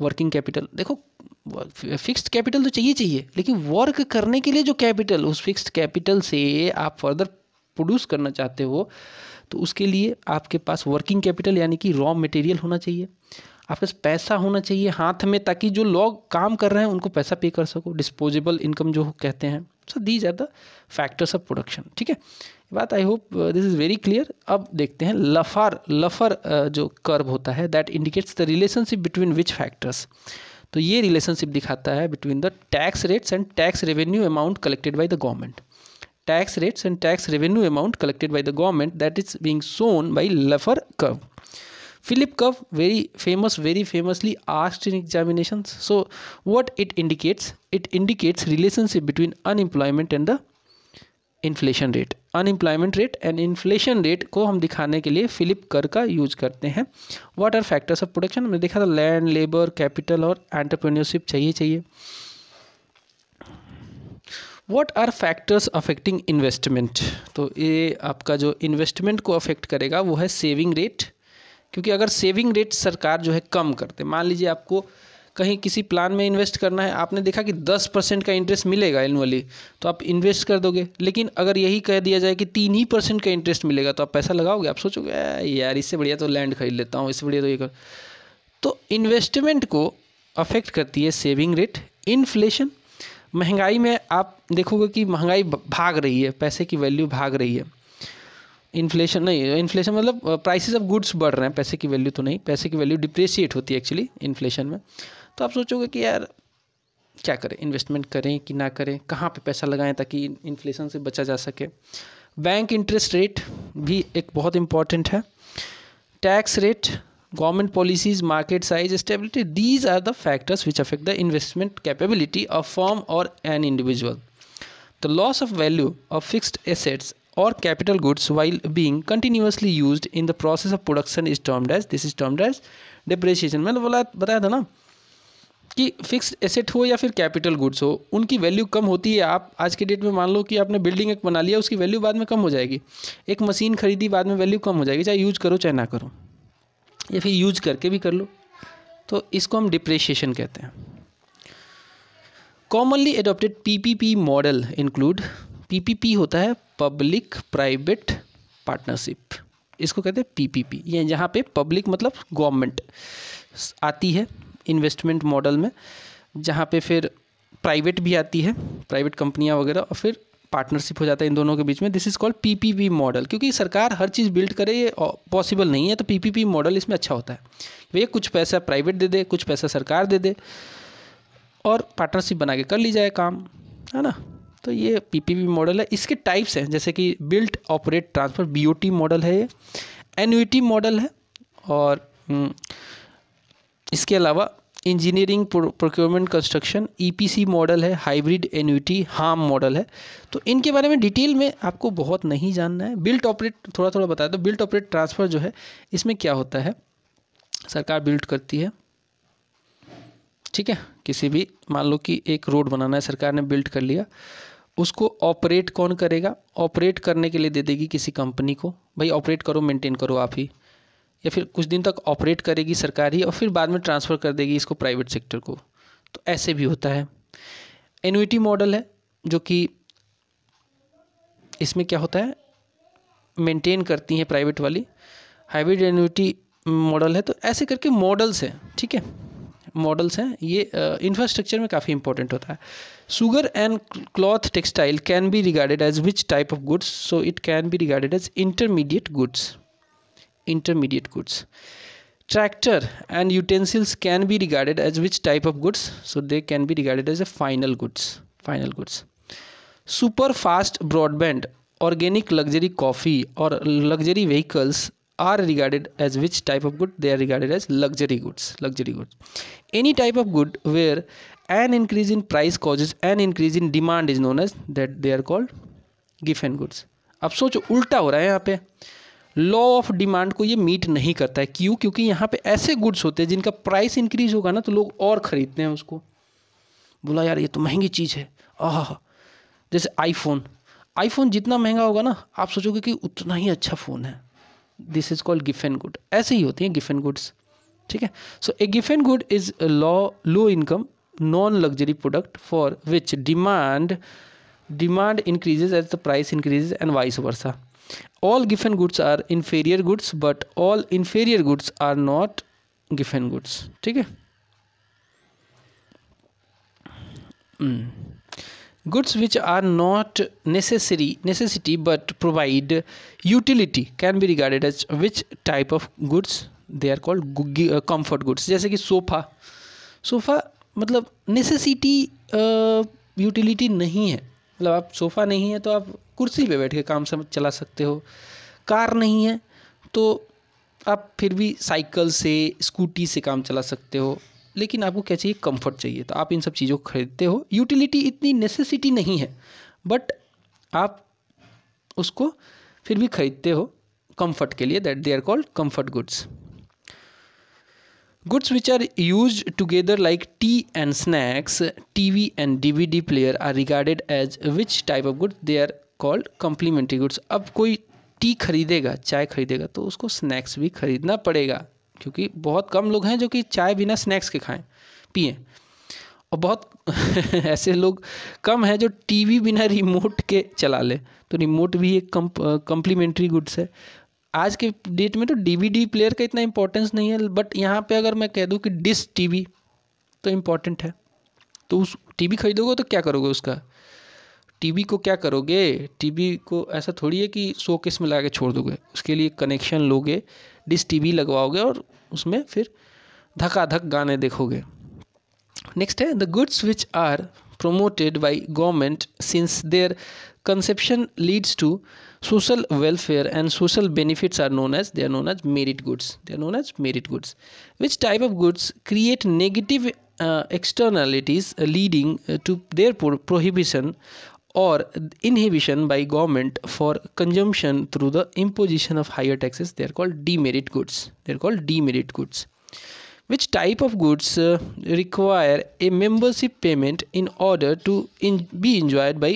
वर्किंग कैपिटल देखो फिक्स्ड कैपिटल तो चाहिए चाहिए लेकिन वर्क करने के लिए जो कैपिटल उस फिक्स्ड कैपिटल से आप फर्दर प्रोड्यूस करना चाहते हो तो उसके लिए आपके पास वर्किंग कैपिटल यानी कि रॉ मटेरियल होना चाहिए आपके पास पैसा होना चाहिए हाथ में ताकि जो लोग काम कर रहे हैं उनको पैसा पे कर सको डिस्पोजेबल इनकम जो कहते हैं so these are the factors of production ठीक है बात I hope this is very clear अब देखते हैं लफार लफर uh, जो कर्व होता है that indicates the relationship between which factors तो ये रिलेशनशिप दिखाता है between the tax rates and tax revenue amount collected by the government tax rates and tax revenue amount collected by the government that is being shown by लफर curve Philip curve very famous very famously asked in examinations. So what it indicates? It indicates relationship between unemployment and the inflation rate unemployment rate and inflation rate को हम दिखाने के लिए फिलिप कर का यूज करते हैं what are factors of production हमने देखा था लैंड लेबर कैपिटल और एंटरप्रेन्योरशिप चाहिए चाहिए what are factors affecting investment तो ये आपका जो इन्वेस्टमेंट को अफेक्ट करेगा वो है सेविंग रेट क्योंकि अगर सेविंग रेट सरकार जो है कम करते मान लीजिए आपको कहीं किसी प्लान में इन्वेस्ट करना है आपने देखा कि दस परसेंट का इंटरेस्ट मिलेगा एनुअली तो आप इन्वेस्ट कर दोगे लेकिन अगर यही कह दिया जाए कि तीन ही परसेंट का इंटरेस्ट मिलेगा तो आप पैसा लगाओगे आप सोचोगे यार इससे बढ़िया तो लैंड खरीद लेता हूँ इससे बढ़िया तो ये कर तो इन्वेस्टमेंट को अफेक्ट करती है सेविंग रेट इन्फ्लेशन महंगाई में आप देखोगे कि महंगाई भाग रही है पैसे की वैल्यू भाग रही है इन्फ्लेशन नहीं इन्फ्लेशन मतलब प्राइसेस ऑफ गुड्स बढ़ रहे हैं पैसे की वैल्यू तो नहीं पैसे की वैल्यू डिप्रेशिएट होती है एक्चुअली इन्फ्लेशन में तो आप सोचोगे कि यार क्या करें इन्वेस्टमेंट करें कि ना करें कहाँ पे पैसा लगाएं ताकि इन्फ्लेशन से बचा जा सके बैंक इंटरेस्ट रेट भी एक बहुत इंपॉर्टेंट है tax rate government policies market size stability these are the factors which affect the investment capability of form और an individual the loss of value of fixed assets or capital goods while being continuously used in the process of production is termed as this is termed as depreciation मैंने बोला बताया था ना कि फिक्स्ड एसेट हो या फिर कैपिटल गुड्स हो उनकी वैल्यू कम होती है आप आज के डेट में मान लो कि आपने बिल्डिंग एक बना लिया उसकी वैल्यू बाद में कम हो जाएगी एक मशीन खरीदी बाद में वैल्यू कम हो जाएगी चाहे यूज करो चाहे ना करो या फिर यूज करके भी कर लो तो इसको हम डिप्रेशिएशन कहते हैं commonly adopted P model include PPP होता है पब्लिक प्राइवेट पार्टनरशिप इसको कहते हैं पीपीपी ये जहाँ पे पब्लिक मतलब गवर्नमेंट आती है इन्वेस्टमेंट मॉडल में जहाँ पे फिर प्राइवेट भी आती है प्राइवेट कंपनियाँ वगैरह और फिर पार्टनरशिप हो जाता है इन दोनों के बीच में this is called PPP model क्योंकि सरकार हर चीज़ बिल्ड करे ये पॉसिबल नहीं है तो पीपीपी मॉडल इसमें अच्छा होता है भैया कुछ पैसा प्राइवेट दे दे कुछ पैसा सरकार दे दे और पार्टनरशिप बना के कर ली जाए काम है ना तो ये पीपीपी मॉडल है इसके टाइप्स हैं जैसे कि built operate transfer BOT model है ये एन्यूटी मॉडल है और हम्म, इसके अलावा engineering procurement construction EPC model है हाइब्रिड एन्यूटी हार्म मॉडल है तो इनके बारे में डिटेल में आपको बहुत नहीं जानना है बिल्ट ऑपरेट थोड़ा थोड़ा बताया तो बिल्ट ऑपरेट ट्रांसफ़र जो है इसमें क्या होता है सरकार बिल्ट करती है ठीक है किसी भी मान लो कि एक रोड बनाना है सरकार ने बिल्ट कर लिया उसको ऑपरेट कौन करेगा ऑपरेट करने के लिए दे देगी किसी कंपनी को भाई ऑपरेट करो मेंटेन करो आप ही या फिर कुछ दिन तक ऑपरेट करेगी सरकार ही और फिर बाद में ट्रांसफ़र कर देगी इसको प्राइवेट सेक्टर को तो ऐसे भी होता है एनुटी मॉडल है जो कि इसमें क्या होता है मेंटेन करती हैं प्राइवेट वाली हाइब्रिड एनुटी मॉडल है तो ऐसे करके मॉडल्स हैं ठीक है मॉडल्स हैं ये इंफ्रास्ट्रक्चर में काफ़ी इंपॉर्टेंट होता है Sugar and cloth textile can be regarded as which type of goods? So it can be regarded as intermediate goods. Intermediate goods. Tractor and utensils can be regarded as which type of goods? So they can be regarded as a final goods. Final goods. Super fast broadband, organic luxury coffee or luxury vehicles are regarded as which type of good they are regarded as luxury goods luxury goods any type of good where an increase in price causes an increase in demand is known as that they are called gift and goods अब सोचो उल्टा हो रहा है यहाँ पे लॉ ऑफ डिमांड को ये मीट नहीं करता है क्यों क्योंकि यहाँ पे ऐसे गुड्स होते हैं जिनका प्राइस इंक्रीज होगा ना तो लोग और ख़रीदते हैं उसको बोला यार ये तो महंगी चीज़ है आह जैसे आईफोन आईफोन जितना महंगा होगा ना आप सोचोगे कि उतना ही अच्छा फ़ोन है this is called gift and good ऐसे ही होते हैं एंड गुड्स ठीक है so a gift and good is law low income non luxury product for which demand demand increases as the price increases and vice versa all Giffen goods are inferior goods but all inferior goods are not Giffen goods ठीक है goods which are not necessary necessity but provide utility can be regarded as which type of goods they are called comfort goods जैसे कि सोफा सोफा मतलब नेसेसिटी यूटिलिटी नहीं है मतलब आप सोफ़ा नहीं है तो आप कुर्सी पे बैठ के काम से चला सकते हो कार नहीं है तो आप फिर भी साइकिल से स्कूटी से काम चला सकते हो लेकिन आपको क्या चाहिए कंफर्ट चाहिए तो आप इन सब चीज़ों को खरीदते हो यूटिलिटी इतनी नेसेसिटी नहीं है बट आप उसको फिर भी खरीदते हो कंफर्ट के लिए that they are called comfort goods Goods which are used together like tea and snacks, TV and DVD player are regarded as which type of goods they are called complementary goods. अब कोई टी खरीदेगा चाय खरीदेगा तो उसको स्नैक्स भी खरीदना पड़ेगा क्योंकि बहुत कम लोग हैं जो कि चाय बिना स्नैक्स के खाएं पिए और बहुत ऐसे लोग कम हैं जो टीवी बिना रिमोट के चला ले तो रिमोट भी एक कम कम्प्लीमेंट्री गुड्स है आज के डेट में तो डीवीडी प्लेयर का इतना इम्पोर्टेंस नहीं है बट यहाँ पे अगर मैं कह दूँ कि डिस टीवी तो इम्पोर्टेंट है तो उस टीवी खरीदोगे तो क्या करोगे उसका टीवी को क्या करोगे टीवी को ऐसा थोड़ी है कि किस में लगा के छोड़ दोगे उसके लिए कनेक्शन लोगे डिस टीवी लगवाओगे और उसमें फिर धकाधक गाने देखोगे नेक्स्ट है the goods which are promoted by government since their conception leads to social welfare and social benefits are known as they are known as merit goods they are known as merit goods which type of goods create negative uh, externalities leading uh, to their pro prohibition or inhibition by government for consumption through the imposition of higher taxes they are called demerit goods they are called demerit goods which type of goods uh, require a membership payment in order to in, be enjoyed by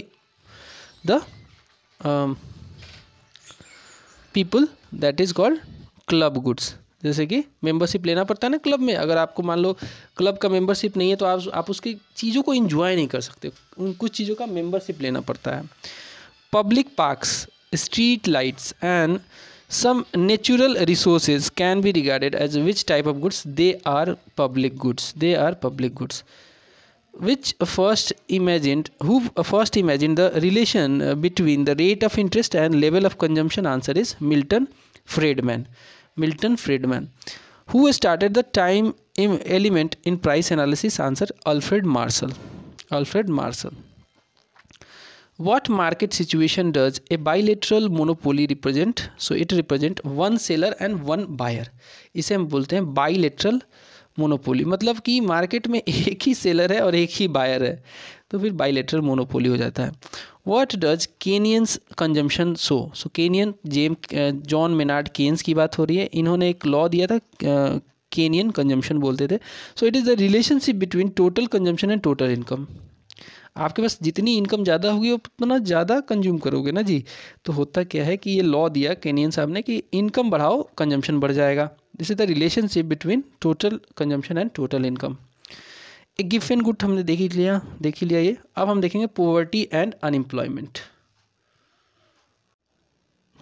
the um, people that is called club goods जैसे कि मेंबरशिप लेना पड़ता है ना क्लब में अगर आपको मान लो क्लब का मेंबरशिप नहीं है तो आप आप उसकी चीज़ों को इन्जॉय नहीं कर सकते उन कुछ चीज़ों का मेंबरशिप लेना पड़ता है public parks street lights and Some natural resources can be regarded as which type of goods? They are public goods. They are public goods. Which first imagined, who first imagined the relation uh, between the rate of interest and level of consumption? Answer is Milton Friedman. Milton Friedman. Who started the time element in price analysis? Answer Alfred Marshall. Alfred Marshall. what market situation does a bilateral monopoly represent so it represent one seller and one buyer इसे हम बोलते हैं bilateral मोनोपोली मतलब कि मार्केट में (laughs) एक ही सेलर है और एक ही बायर है तो फिर बाइलेटरल मोनोपोली हो जाता है what does Keynesians consumption so so Keynesian James John Maynard Keynes की बात हो रही है इन्होंने एक लॉ दिया था केनियन कंजम्पशन बोलते थे so it is the relationship between total consumption and total income आपके पास जितनी इनकम ज़्यादा होगी उतना ज़्यादा कंज्यूम करोगे ना जी तो होता क्या है कि ये लॉ दिया केनियन साहब ने कि इनकम बढ़ाओ कंजम्पशन बढ़ जाएगा this is the relationship between total consumption and total income एक गिफ्ट एंड गुड हमने देख ही लिया देख ही लिया ये अब हम देखेंगे पोवर्टी एंड अनएम्प्लॉयमेंट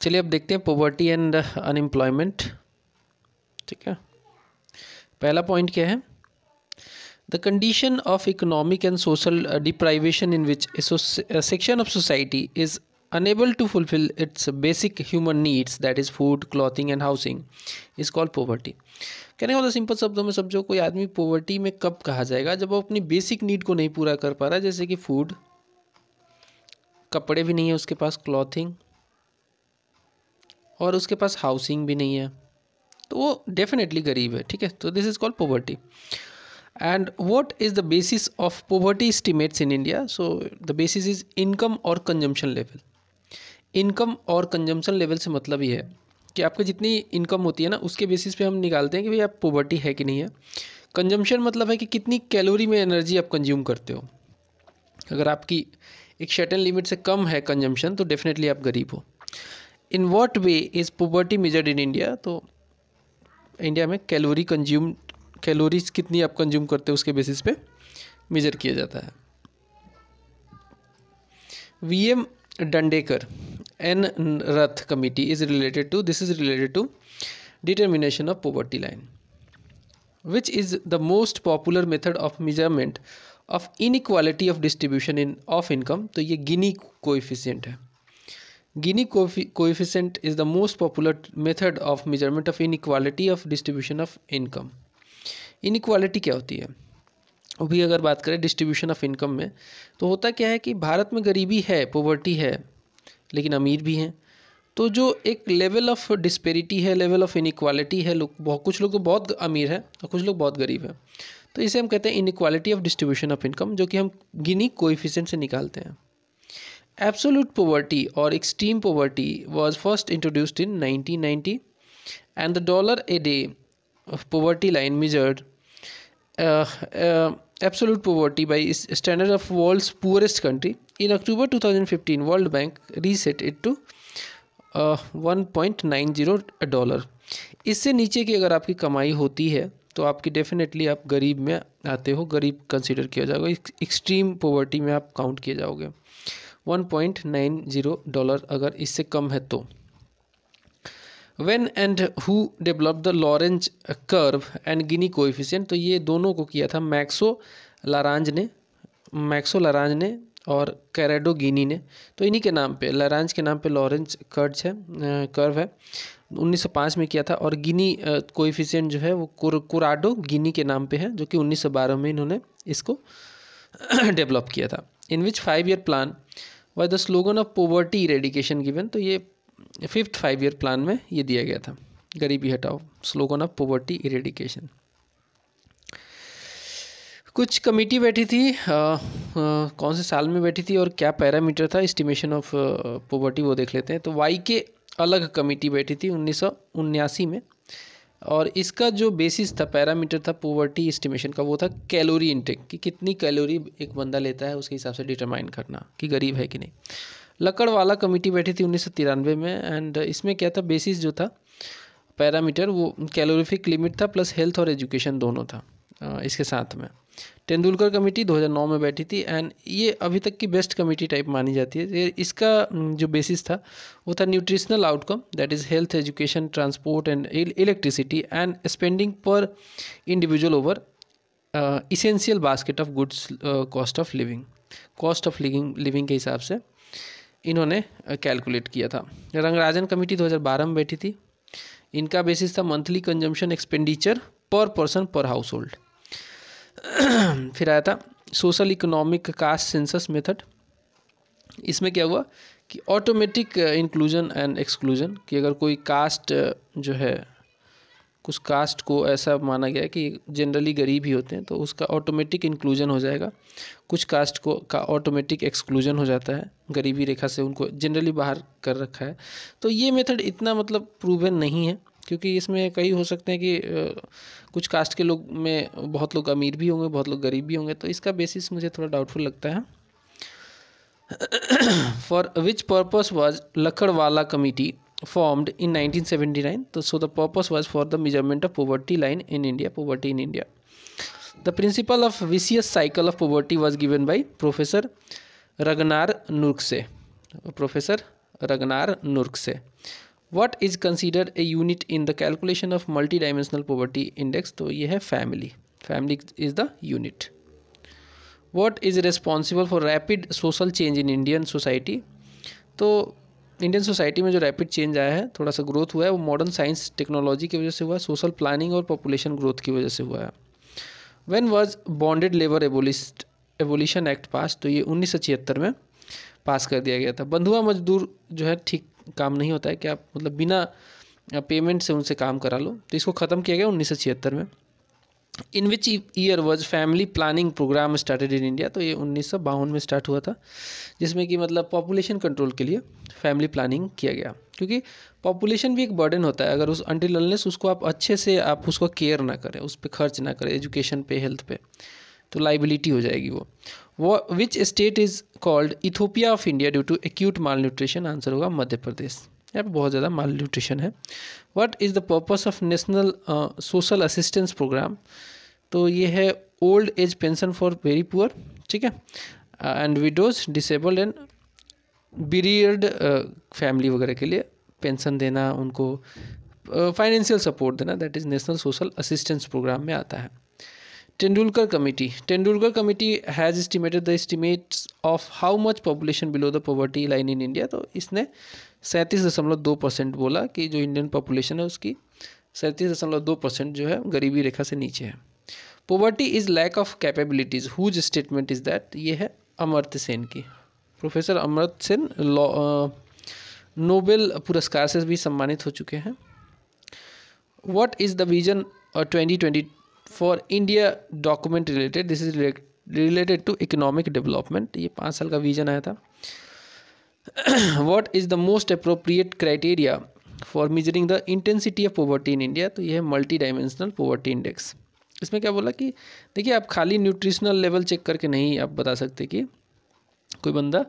चलिए अब देखते हैं पोवर्टी एंड अनएम्प्लॉयमेंट ठीक है पहला पॉइंट क्या है The condition of economic and social deprivation in which a, so a section of society is unable to fulfill its basic human needs that is food clothing and housing is called poverty कहने का मतलब सिंपल शब्दों में समझो कोई आदमी पॉवर्टी में कब कहा जाएगा जब वो अपनी बेसिक नीड को नहीं पूरा कर पा रहा जैसे कि फूड कपड़े भी नहीं है उसके पास क्लॉथिंग और उसके पास हाउसिंग भी नहीं है तो वो डेफिनेटली गरीब है ठीक है तो this is called poverty and what is the basis of poverty estimates in india so the basis is income or consumption level income और कंजम्पशन लेवल से मतलब ये है कि आपकी जितनी इनकम होती है ना उसके बेसिस पे हम निकालते हैं कि भाई आप पोवर्टी है कि नहीं है कंजम्पशन मतलब है कि कितनी कैलोरी में एनर्जी आप कंज्यूम करते हो अगर आपकी एक शटन लिमिट से कम है कंजम्पशन तो डेफिनेटली आप गरीब हो in what way is poverty measured in India तो इंडिया में कैलोरी कंज्यूम कैलोरीज कितनी आप कंज्यूम करते हैं उसके बेसिस पे मेजर किया जाता है V M Dandekar N Rath committee is related to this is related to determination of poverty line which is the most popular method of measurement of inequality of distribution in of income तो ये गिनी कोएफिशिएंट है Gini coefficient is the most popular method of measurement of inequality of distribution of income inequality क्या होती है वो भी अगर बात करें डिस्ट्रीब्यूशन ऑफ इनकम में तो होता क्या है कि भारत में गरीबी है पोवर्टी है लेकिन अमीर भी हैं तो जो एक लेवल ऑफ डिस्पेरिटी है लेवल ऑफ इनक्वालिटी है लोग बहुत कुछ लोग तो बहुत अमीर है और कुछ लोग बहुत गरीब हैं तो इसे हम कहते हैं inequality of distribution of income जो कि हम गिनी कोफिशेंट से निकालते हैं एब्सोल्यूट पोवर्टी और extreme poverty was first introduced in 1990 and the dollar a day poverty line measured by standard of standard poorest country in October two thousand fifteen World Bank reset it to one point nine zero dollar इससे नीचे की अगर आपकी कमाई होती है तो आपकी डेफिनेटली आप गरीब में आते हो गरीब कंसिडर किया जाएगा एक्सट्रीम पोवर्टी में आप काउंट किए जाओगे one point nine zero dollar अगर इससे कम है तो when and who develop the Lorenz curve and Gini coefficient तो ये दोनों को किया था मैक्सो लारांज ने मैक्सो लारांज ने और कैरेडो गिनी ने तो इन्हीं के नाम पे लारांज के नाम पे लॉरेंज कर्ज है कर्व है 1905 में किया था और गिनी कोएफिशिएंट जो है वो कुर, कुराडो गिनी के नाम पे है जो कि 1912 में इन्होंने इसको डेवलप (clears throat) किया था in which five year plan why the slogan of poverty eradication given तो ये फिफ्थ फाइव ईयर प्लान में ये दिया गया था गरीबी हटाओ स्लोगन ऑफ पोवर्टी इरेडिकेशन कुछ कमेटी बैठी थी आ, आ, कौन से साल में बैठी थी और क्या पैरामीटर था इस्टीमेशन ऑफ पोवर्टी वो देख लेते हैं तो वाई के अलग कमेटी बैठी थी उन्नीस में और इसका जो बेसिस था पैरामीटर था पोवर्टी एस्टिमेशन का वो था कैलोरी इंटेक कि कितनी कैलोरी एक बंदा लेता है उसके हिसाब से डिटरमाइन करना कि गरीब है कि नहीं लकड़वाला कमेटी बैठी थी उन्नीस में एंड इसमें क्या था बेसिस जो था पैरामीटर वो कैलोरीफिक लिमिट था प्लस हेल्थ और एजुकेशन दोनों था इसके साथ में तेंदुलकर कमेटी 2009 में बैठी थी एंड ये अभी तक की बेस्ट कमेटी टाइप मानी जाती है इसका जो बेसिस था वो था nutritional outcome that is health education transport and electricity and spending per individual over essential basket of goods cost of living cost of living living के हिसाब से इन्होंने कैलकुलेट किया था रंगराजन कमेटी 2012 में बैठी थी इनका बेसिस था monthly consumption expenditure per person per household फिर आया था social economic caste census method इसमें क्या हुआ कि ऑटोमेटिक इंक्लूजन एंड एक्सक्लूजन कि अगर कोई कास्ट जो है कुछ कास्ट को ऐसा माना गया कि जनरली गरीब ही होते हैं तो उसका ऑटोमेटिक इंक्लूजन हो जाएगा कुछ कास्ट को का ऑटोमेटिक एक्सक्लूजन हो जाता है गरीबी रेखा से उनको जनरली बाहर कर रखा है तो ये मेथड इतना मतलब प्रूवन नहीं है क्योंकि इसमें कई हो सकते हैं कि कुछ कास्ट के लोग में बहुत लोग अमीर भी होंगे बहुत लोग गरीब भी होंगे तो इसका बेसिस मुझे थोड़ा डाउटफुल लगता है for which purpose was Lakdawala committee formed in 1979 so, so the purpose was for the measurement of poverty line in india poverty in india the principle of vicious cycle of poverty was given by professor ragnar nurkse professor ragnar nurkse what is considered a unit in the calculation of multidimensional poverty index so ye hai family family is the unit what is responsible for rapid social change in indian society तो इंडियन सोसाइटी में जो रैपिड चेंज आया है थोड़ा सा ग्रोथ हुआ है वो मॉडर्न साइंस टेक्नोलॉजी की वजह से हुआ है सोशल प्लानिंग और पॉपुलेशन ग्रोथ की वजह से हुआ है when was bonded labour abolished evolution act pass तो ये उन्नीस सौ छिहत्तर में पास कर दिया गया था बंधुआ मजदूर जो है ठीक काम नहीं होता है कि आप मतलब बिना पेमेंट से उनसे काम करा लो तो इसको ख़त्म किया गया उन्नीस सौ छिहत्तर में in which year was family planning programme started in India तो ये उन्नीस सौ बावन में स्टार्ट हुआ था जिसमें कि मतलब पॉपुलेशन कंट्रोल के लिए फैमिली प्लानिंग किया गया क्योंकि पॉपुलेशन भी एक बर्डन होता है अगर उस अंटिल अलनेस उसको आप अच्छे से आप उसको केयर ना करें उस पर खर्च ना करें एजुकेशन पे हेल्थ पे तो लाइबिलिटी हो जाएगी वो वो which state is called Ethiopia of India due to acute malnutrition answer होगा मध्य प्रदेश यहाँ पर बहुत ज़्यादा माल न्यूट्रिशन है what is the purpose of national social assistance programme तो ये है old age pension for very poor ठीक है and widows disabled and bereaved family वगैरह के लिए पेंशन देना उनको फाइनेंशियल uh, सपोर्ट देना that is national social assistance programme में आता है Tendulkar committee Tendulkar committee has estimated the estimates of how much population below the poverty line in India तो इसने सैंतीस दशमलव दो परसेंट बोला कि जो इंडियन पॉपुलेशन है उसकी सैंतीस दशमलव दो परसेंट जो है गरीबी रेखा से नीचे है poverty is lack of capabilities whose statement is that ये है अमृत सेन की प्रोफेसर अमृत सेन लॉ नोबेल uh, पुरस्कार से भी सम्मानित हो चुके हैं what is the vision twenty twenty for India document related this is related to economic development ये पाँच साल का विजन आया था what is the most appropriate criteria for measuring the intensity of poverty in India तो यह है मल्टी डायमेंशनल पोवर्टी इंडेक्स इसमें क्या बोला कि देखिए आप खाली न्यूट्रिशनल लेवल चेक करके नहीं आप बता सकते कि कोई बंदा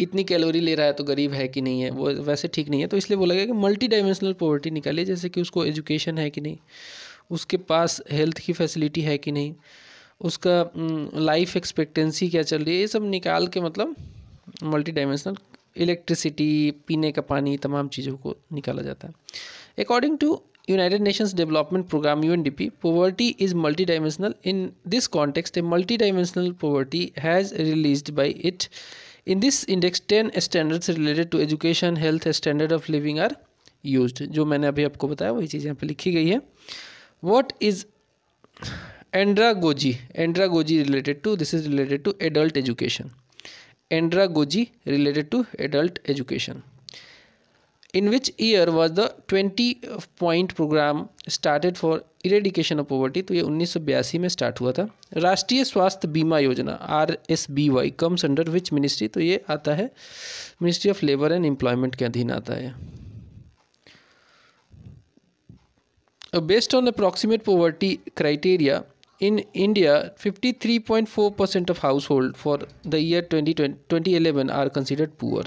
इतनी कैलोरी ले रहा है तो गरीब है कि नहीं है वो वैसे ठीक नहीं है तो इसलिए बोला गया कि मल्टी डायमेंशनल पॉवर्टी निकालिए जैसे कि उसको एजुकेशन है कि नहीं उसके पास हेल्थ की फैसिलिटी है कि नहीं उसका लाइफ एक्सपेक्टेंसी क्या चल रही है ये सब निकाल के मतलब मल्टी डायमेंशनल इलेक्ट्रिसिटी पीने का पानी तमाम चीज़ों को निकाला जाता है according to United Nations development programme U N D P poverty is multidimensional in this context a multidimensional poverty has release by it in this index ten standards related to education health standard of living are use जो मैंने अभी आपको बताया वही चीज़ यहाँ पर लिखी गई है what is andragogy andragogy related to this is related to adult education andragogy related to adult education in which year was the twenty point programme started for eradication of poverty तो ये बयासी में स्टार्ट हुआ था राष्ट्रीय Swasthya Bima Yojana R S B Y comes under which ministry तो ये आता है ministry of labour and employment के अधीन आता है based on approximate poverty criteria in India, 53.4% of households for the year 2011 are considered poor.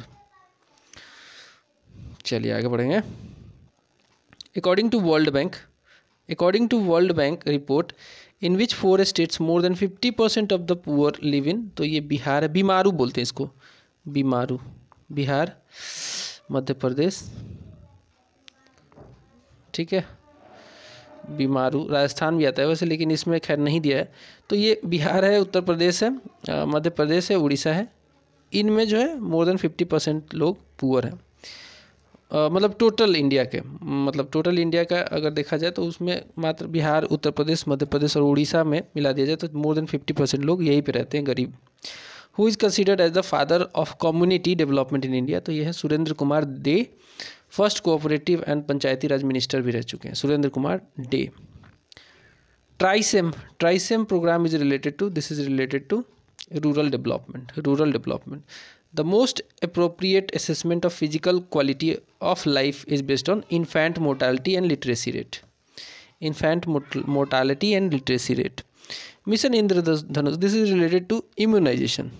चलिए आगे बढ़ेंगे according to World Bank according to World Bank report in which four states more than fifty percent of the poor live in तो ये बिहार है बीमारू बोलते हैं इसको बीमारू बिहार मध्य प्रदेश ठीक है बीमारू राजस्थान भी आता है वैसे लेकिन इसमें खैर नहीं दिया है तो ये बिहार है उत्तर प्रदेश है मध्य प्रदेश है उड़ीसा है इनमें जो है मोर देन फिफ्टी परसेंट लोग पुअर हैं मतलब टोटल इंडिया के मतलब टोटल इंडिया का अगर देखा जाए तो उसमें मात्र बिहार उत्तर प्रदेश मध्य प्रदेश और उड़ीसा में मिला दिया जाए तो मोर देन फिफ्टी परसेंट लोग यहीं पे रहते हैं गरीब who is considered as the father of community development in India तो ये है Surendra Kumar the first cooperative and Panchayati Raj minister भी रह चुके हैं Surendra Kumar the TRYSEM TRYSEM programme is related to this is related to rural development rural development the most appropriate assessment of physical quality of life is based on infant mortality and literacy rate infant mortality and literacy rate mission Indradhanush this is related to immunisation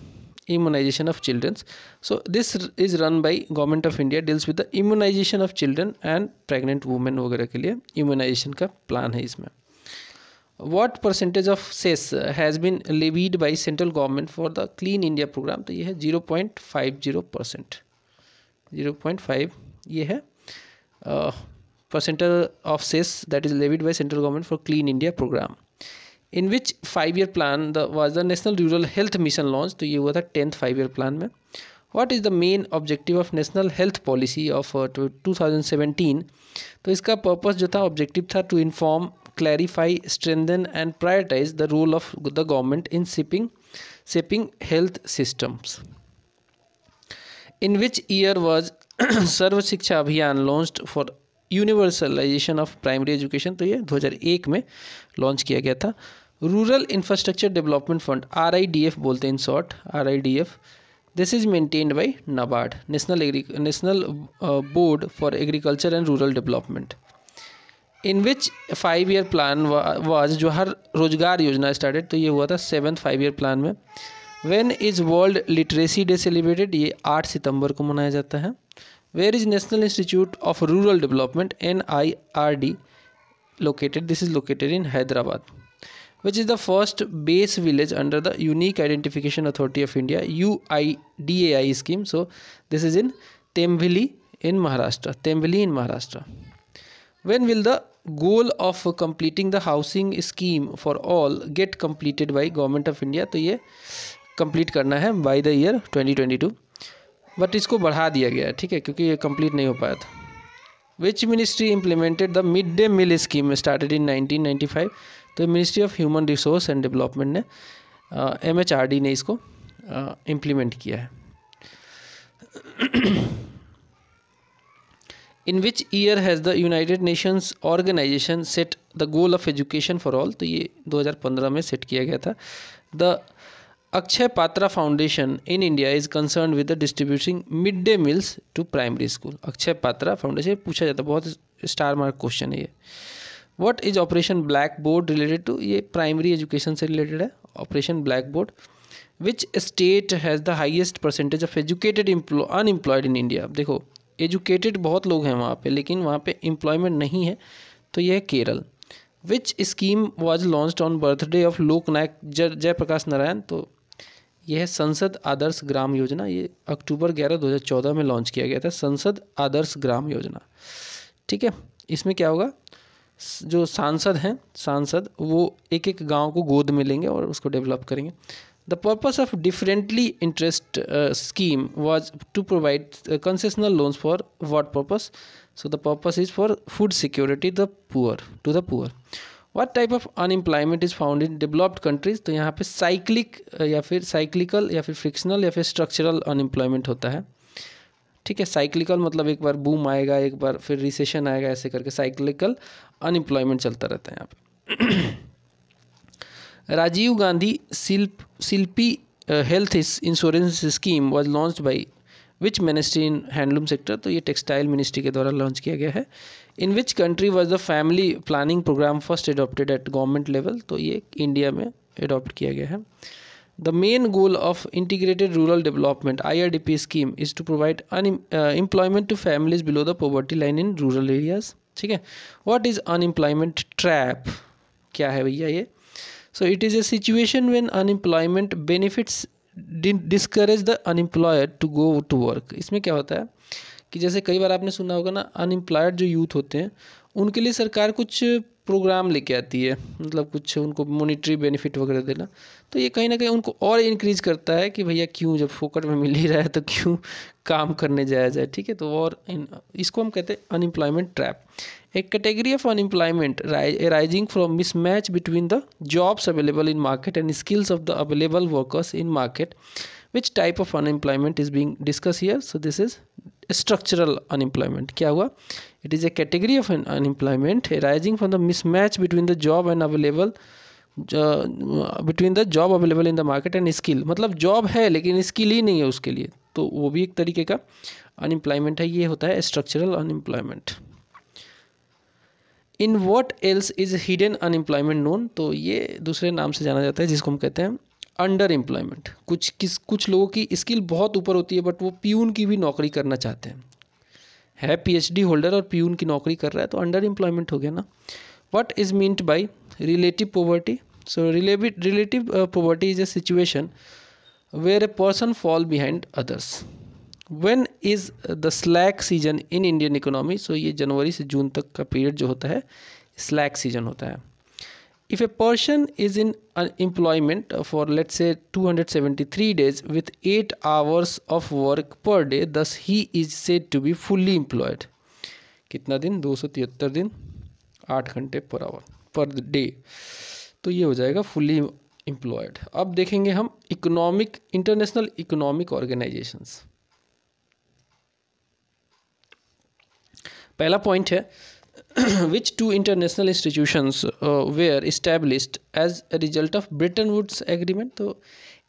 immunization of children so this is run by government of india deals with the immunization of children and pregnant women वगैरह के लिए immunization का plan है इसमें what percentage of cess has been levied by central government for the clean india program तो ये है 0.50 percent 0.5 ये है percentage of cess that is levied by central government for clean India programme in which five year plan the was the national rural health mission launch तो ये हुआ था टेंथ फाइव ईयर प्लान में what is the main objective of national health policy of two thousand seventeen तो इसका पर्पज जो था ऑब्जेक्टिव था to inform clarify strengthen and prioritise the role of the government in shipping shaping health systems in which year was Sarva Shiksha Abhiyan launched for universalisation of primary education तो ये दो हजार एक में लॉन्च किया गया था rural infrastructure development fund R बोलते हैं in short R this is maintained by NABARD national national board for agriculture and rural development in which five year plan was जो हर रोजगार योजना स्टार्टेड तो ये हुआ था सेवन्थ फाइव ईयर प्लान में when is world literacy day celebrated ये आठ सितंबर को मनाया जाता है where is national institute of rural development N I R D located this is located in Hyderabad which is the first base village under the Unique Identification Authority of India UIDAI scheme. So this is in Tembhili in Maharashtra. Tembhili in Maharashtra. When will the goal of completing the housing scheme for all get completed by government of India? तो ये कंप्लीट करना है बाय द ईयर 2022 बट इसको बढ़ा दिया गया है ठीक है क्योंकि ये कंप्लीट नहीं हो पाया था which ministry implemented the mid day meal scheme started in 1995 तो ministry of human resource and development ने एम एच आर डी ने इसको इम्प्लीमेंट किया है in which year has the United Nations organisation set the goal of education for all तो ये 2015 में सेट किया गया था the Akshaya Patra foundation in India is concern with the distributing mid day meals to primary school Akshaya Patra foundation पूछा जाता है बहुत स्टार मार्क क्वेश्चन है ये what is operation blackboard related to ये प्राइमरी एजुकेशन से रिलेटेड है operation blackboard which state has the highest percentage of educated unemployed in India देखो एजुकेटेड बहुत लोग हैं वहाँ पे लेकिन वहाँ पे एम्प्लॉयमेंट नहीं है तो यह है Kerala which scheme was launch on birthday of Loknayak Jayaprakash Narayan तो यह है संसद आदर्श ग्राम योजना ये अक्टूबर ग्यारह दो हज़ार चौदह में लॉन्च किया गया था संसद आदर्श ग्राम योजना ठीक है इसमें क्या होगा जो सांसद हैं सांसद वो एक एक गांव को गोद में लेंगे और उसको डेवलप करेंगे the purpose of differently interest scheme was to provide concessional loans for what purpose so the purpose is for food security the poor to the poor what type of unemployment is found in developed countries तो यहाँ पे साइक्लिक uh, या फिर साइक्लिकल या फिर फ्रिक्शनल या फिर स्ट्रक्चरल अनएम्प्लॉयमेंट होता है ठीक है साइक्लिकल मतलब एक बार बूम आएगा एक बार फिर रिसेशन आएगा ऐसे करके साइक्लिकल अनएम्प्लॉयमेंट चलता रहता है यहाँ पे (clears throat) Rajiv Gandhi Shilp Shilpi health insurance scheme was launch by which ministry in handloom sector तो ये टेक्सटाइल मिनिस्ट्री के द्वारा लॉन्च किया गया है in which country was the family planning programme first adopted at government level तो ये इंडिया में एडॉप्ट किया गया है goal of integrated rural development I R D P scheme is to provide un employment to families below the poverty line in rural areas ठीक है वॉट इज़ अनएम्प्लॉयमेंट ट्रैप क्या है भैया ये so it is a situation when unemployment benefits discourage the unemployed to go to work इसमें क्या होता है कि जैसे कई बार आपने सुना होगा ना अनएम्प्लॉयड जो यूथ होते हैं उनके लिए सरकार कुछ प्रोग्राम लेके आती है मतलब कुछ उनको मोनिट्री बेनिफिट वगैरह देना तो ये कहीं ना कहीं उनको और इनक्रीज करता है कि भैया क्यों जब फोकट में मिल ही रहा है तो क्यों काम करने जाया जाए ठीक है तो और इन, इसको हम कहते हैं अनएम्प्लॉयमेंट ट्रैप एक category of unemployment rising from mismatch between the jobs available in market and skills of the available workers in market which type of unemployment is being discussed here so this is structural unemployment क्या हुआ it is a category of unemployment rising from the mismatch between the job and available between the job available in the market and skill मतलब जॉब है लेकिन स्किल ही नहीं है उसके लिए तो वो भी एक तरीके का अनएम्प्लॉयमेंट है ये होता है structural unemployment in what else is hidden unemployment known तो ये दूसरे नाम से जाना जाता है जिसको हम कहते हैं अंडर एम्प्लॉयमेंट कुछ किस कुछ लोगों की स्किल बहुत ऊपर होती है बट वो पीयून की भी नौकरी करना चाहते हैं है पीएचडी होल्डर और पीयून की नौकरी कर रहा है तो अंडर एम्प्लॉयमेंट हो गया ना what is meant by relative poverty so relative poverty is a situation where a person fall behind others when is the slack season in Indian economy so ये जनवरी से जून तक का पीरियड जो होता है स्लैक सीजन होता है if a person is in employment for let's say 273 days with 8 hours of work per day thus he is said to be fully employed कितना दिन 273 दिन 8 घंटे पर आवर पर डे तो ये हो जाएगा फुली एम्प्लॉयड अब देखेंगे हम इकोनॉमिक इंटरनेशनल इकोनॉमिक ऑर्गेनाइजेशंस पहला पॉइंट है (clears throat) which two international institutions uh, were established as a result of Bretton Woods agreement तो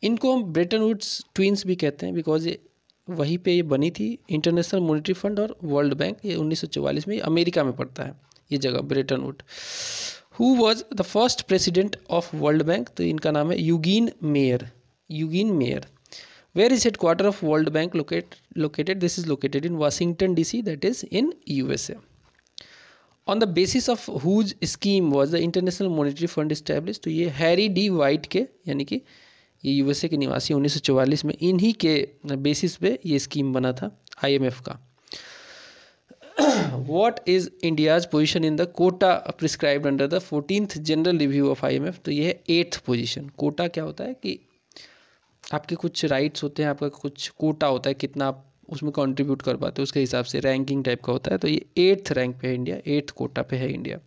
इनको हम ब्रिटन वुड्स ट्वींस भी कहते हैं बिकॉज वहीं पर ये बनी थी इंटरनेशनल मॉनिटरी फंड और वर्ल्ड बैंक ये उन्नीस सौ 1944 में अमेरिका में पड़ता है ये जगह Bretton Wood who was the first president of World Bank तो इनका नाम है Eugene Meyer Eugene Meyer where is headquarter of World Bank locate located this is located in Washington D C that is in U S A on the basis of whose scheme was the International Monetary Fund establish तो ये हैरी डी वाइट के यानी कि ये यूएसए के निवासी 1944 में इन्हीं के बेसिस पे ये स्कीम बना था आईएमएफ का (clears throat) what is India's position in the quota prescribed under the 14th general review of IMF तो ये है एट्थ पोजीशन कोटा क्या होता है कि आपके कुछ राइट्स होते हैं आपका कुछ कोटा होता है कितना आप उसमें कंट्रीब्यूट कर पाते हैं उसके हिसाब से रैंकिंग टाइप का होता है तो ये एट्थ रैंक पे है इंडिया एट्थ कोटा पे है India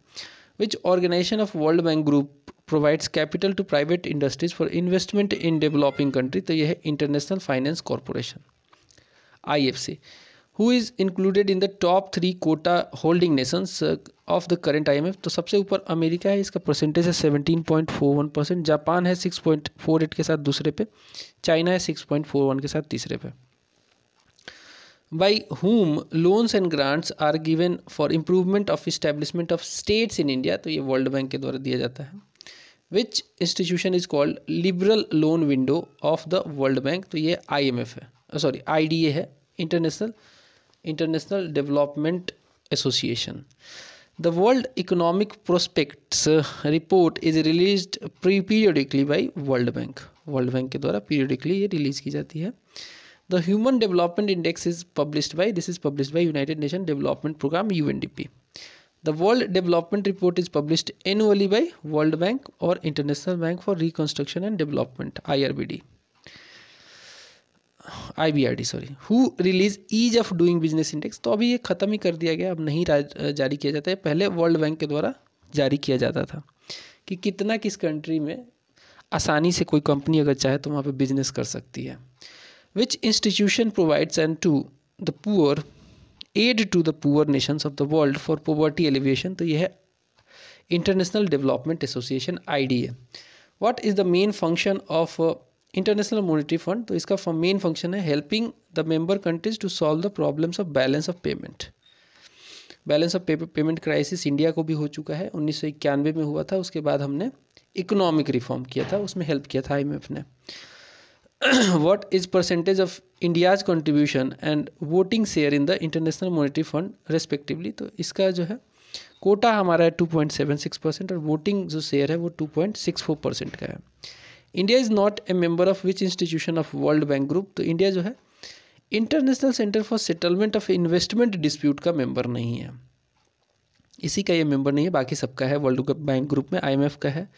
which organisation of World bank group provides capital to private industries for investment in developing country तो ये है International Finance Corporation I F C who is included in the top three quota holding nations of the current I F तो सबसे ऊपर अमेरिका है इसका परसेंटेज है seventeen point four one percent Japan है सिक्स पॉइंट फोर एट के साथ दूसरे पे चाइना है सिक्स पॉइंट फोर वन के साथ तीसरे पे by whom loans and grants are given for improvement of establishment of states in India तो ये वर्ल्ड बैंक के द्वारा दिया जाता है which institution is called liberal loan window of the world Bank तो ये आई एम एफ है सॉरी आई डी ए है International International Development Association the World Economic Prospects report is release pre periodically by World Bank World Bank के द्वारा पीरियडिकली ये रिलीज की जाती है the human development index is published by this is published by united nations development program undp the world development report is published annually by world bank or international bank for reconstruction and development irbd I sorry who release ease of doing business index तो अभी ये ख़त्म ही कर दिया गया अब नहीं जारी किया जाता है पहले वर्ल्ड बैंक के द्वारा जारी किया जाता था कि कितना किस कंट्री में आसानी से कोई कंपनी अगर चाहे तो वहाँ पे बिजनेस कर सकती है which institution provides and to the poor aid to the poor nations of the world for poverty alleviation तो यह है International Development Association I D A what is the main function of International Monetary Fund तो इसका मेन फंक्शन है helping the member countries to solve the problems of balance of payment balance of payment crisis India को भी हो चुका है उन्नीस सौ इक्यानवे में हुआ था उसके बाद हमने इकोनॉमिक रिफॉर्म किया था उसमें हेल्प किया था आई एम एफ ने (clears throat) what is percentage of India's contribution and voting share in the International Monetary Fund respectively तो इसका जो है कोटा हमारा है two point seven six percent और वोटिंग जो शेयर है वो two point six four percent का है India is not a member of which institution of World bank group तो इंडिया जो है International centre for settlement of investment dispute का मेंबर नहीं है इसी का ये मेंबर नहीं है बाकी सबका है वर्ल्ड बैंक ग्रुप में एफ का है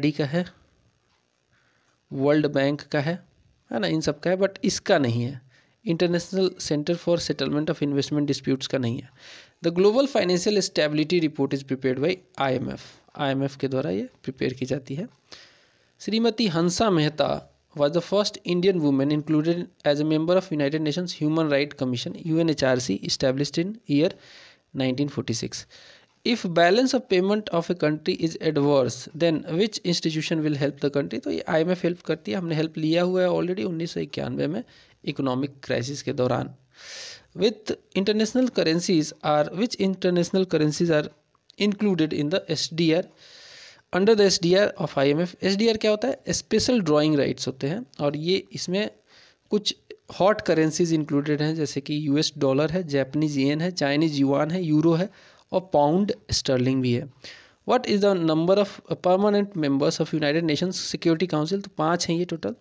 डी का है वर्ल्ड बैंक का है है ना इन सब का है बट इसका नहीं है International centre for settlement of Investment Disputes का नहीं है the Global financial stability Report is prepare by I I M F M F के द्वारा ये प्रिपेयर की जाती है Shrimati Hansa Mehta was the first Indian women included as a member of United Nations Human Right Commission U N H R C established in year nineteen forty six if balance of payment of a country is adverse then which institution will help the country तो ये आई एम एफ हेल्प करती है हमने हेल्प लिया हुआ है ऑलरेडी उन्नीस सौ इक्यानवे में इकोनॉमिक क्राइसिस के दौरान with international currencies are which international currencies are included in the S D R under the S D R of I M F S D R क्या होता है स्पेशल ड्राॅइंग राइट्स होते हैं और ये इसमें कुछ हॉट करेंसीज इंक्लूडेड हैं जैसे कि यू एस डॉलर है जैपनीज येन है चाइनीज युआन है यूरो है और पाउंड स्टर्लिंग भी है what is the number of permanent members of United Nations Security Council तो पाँच हैं ये टोटल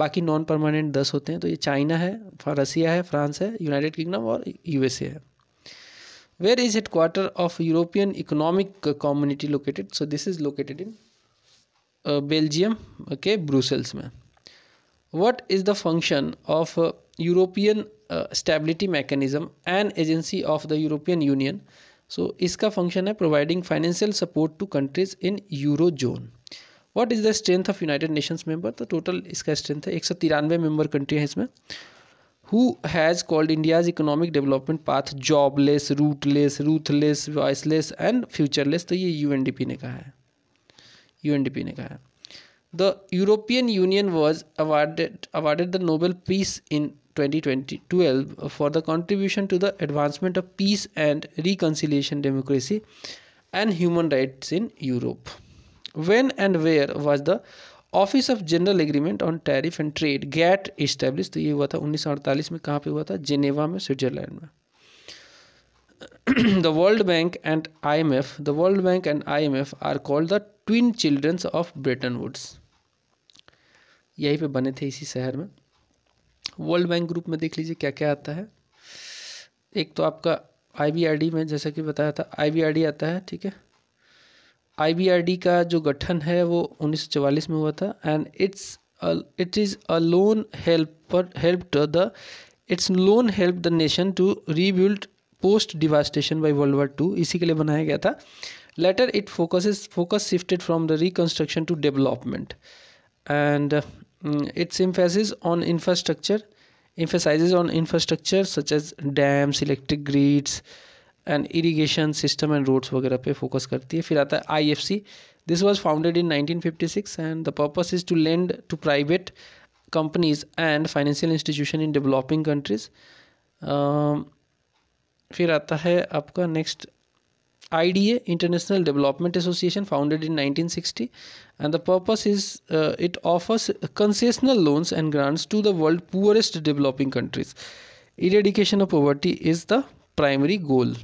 बाकी नॉन परमानेंट दस होते हैं तो ये चाइना है रसिया है फ्रांस है यूनाइटेड किंगडम और यूएसए है where is headquarter of European economic community located so this is located in Belgium के ब्रूसेल्स में what is the function of European stability uh, and agency of the European union so so, इसका फंक्शन है providing financial support to countries in euro zone what is the strength of United Nations member तो टोटल इसका स्ट्रेंथ है एक सौ तिरानवे मेम्बर कंट्री है इसमें who has called India's economic development path jobless rootless ruthless voiceless and futureless तो ये पी ने कहा है पी ने कहा है the European union was awarded awarded the Nobel peace in 2012 for the contribution to the advancement of peace and reconciliation, democracy, and human rights in Europe. When and where was the office of general agreement on tariff and trade GATT establish तो ये हुआ था उन्नीस सौ अड़तालीस में कहाँ पर हुआ था जेनेवा में स्विट्जरलैंड में the world bank and I IMF the world bank and I M F are called the twin childrens of Bretton Woods यहीं पर बने थे इसी शहर में वर्ल्ड बैंक ग्रुप में देख लीजिए क्या क्या आता है एक तो आपका आई में जैसा कि बताया था आई आता है ठीक है आई का जो गठन है वो उन्नीस में हुआ था and it's it is a loan helper help the it's loan help the nation to rebuild post devastation by world war two इसी के लिए बनाया गया था later it focus focus shifted from the reconstruction to development and its emphasis on infrastructure emphasizes on infrastructure such as dams electric grids and irrigation system and roads वगैरह पे फोकस करती है फिर आता है I F C this was founded in nineteen fifty six and the purpose is to lend to private companies and financial institution in developing countries फिर आता है आपका next IDA International Development Association founded in 1960 and the purpose is uh, it offers concessional loans and grants to the world's poorest developing countries. Eradication of poverty is the primary goal.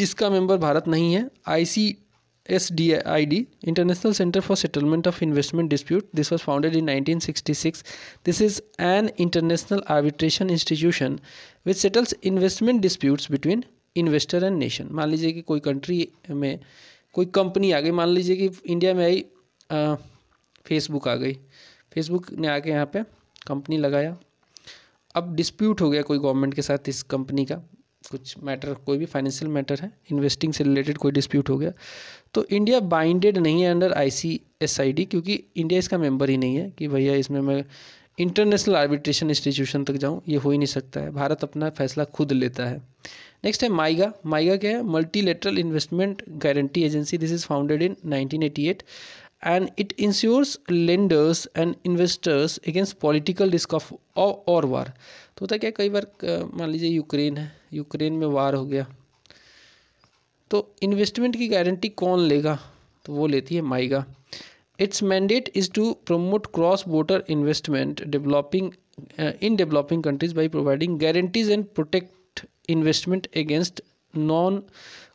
इसका मेंबर भारत नहीं है I C S D I D international centre for settlement of investment dispute this was founded in 1966 this is an international arbitration institution which settles investment disputes between investor and nation मान लीजिए कि कोई कंट्री में कोई कंपनी आ गई मान लीजिए कि इंडिया में आई फेसबुक आ गई फेसबुक ने आके यहाँ पे कंपनी लगाया अब डिस्प्यूट हो गया कोई गवर्नमेंट के साथ इस कंपनी का कुछ मैटर कोई भी फाइनेंशियल मैटर है इन्वेस्टिंग से रिलेटेड कोई डिस्प्यूट हो गया तो इंडिया बाइंडेड नहीं है अंडर आईसीएसआईडी क्योंकि इंडिया इसका मेंबर ही नहीं है कि भैया इसमें मैं इंटरनेशनल आर्बिट्रेशन इंस्टीट्यूशन तक जाऊँ ये हो ही नहीं सकता है भारत अपना फैसला खुद लेता है नेक्स्ट है माइगा माइगा क्या है multilateral investment guarantee agency this is founded in 1988 and it insures lenders and investors against political risk of और वार तो होता क्या कई बार मान लीजिए यूक्रेन है यूक्रेन में वार हो गया तो इन्वेस्टमेंट की गारंटी कौन लेगा तो वो लेती है MIGA its mandate is to promote cross border investment developing in developing countries by providing guarantees and protect investment against non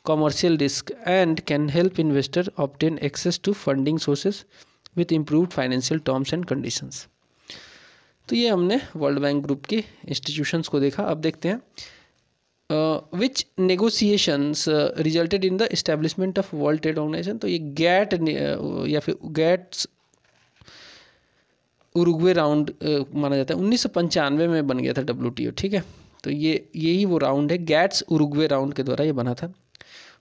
commercial risk and can help investor obtain access to funding sources with improved financial terms and conditions तो ये हमने वर्ल्ड बैंक ग्रुप के इंस्टीट्यूशंस को देखा अब देखते हैं which negotiations resulted in the establishment of world trade organization तो ये गैट या फिर गैट्स उरुग्वे राउंड माना जाता है उन्नीस में बन गया था डब्ल्यू ठीक है तो ये यही वो राउंड है गैट्स उरुग्वे राउंड के द्वारा ये बना था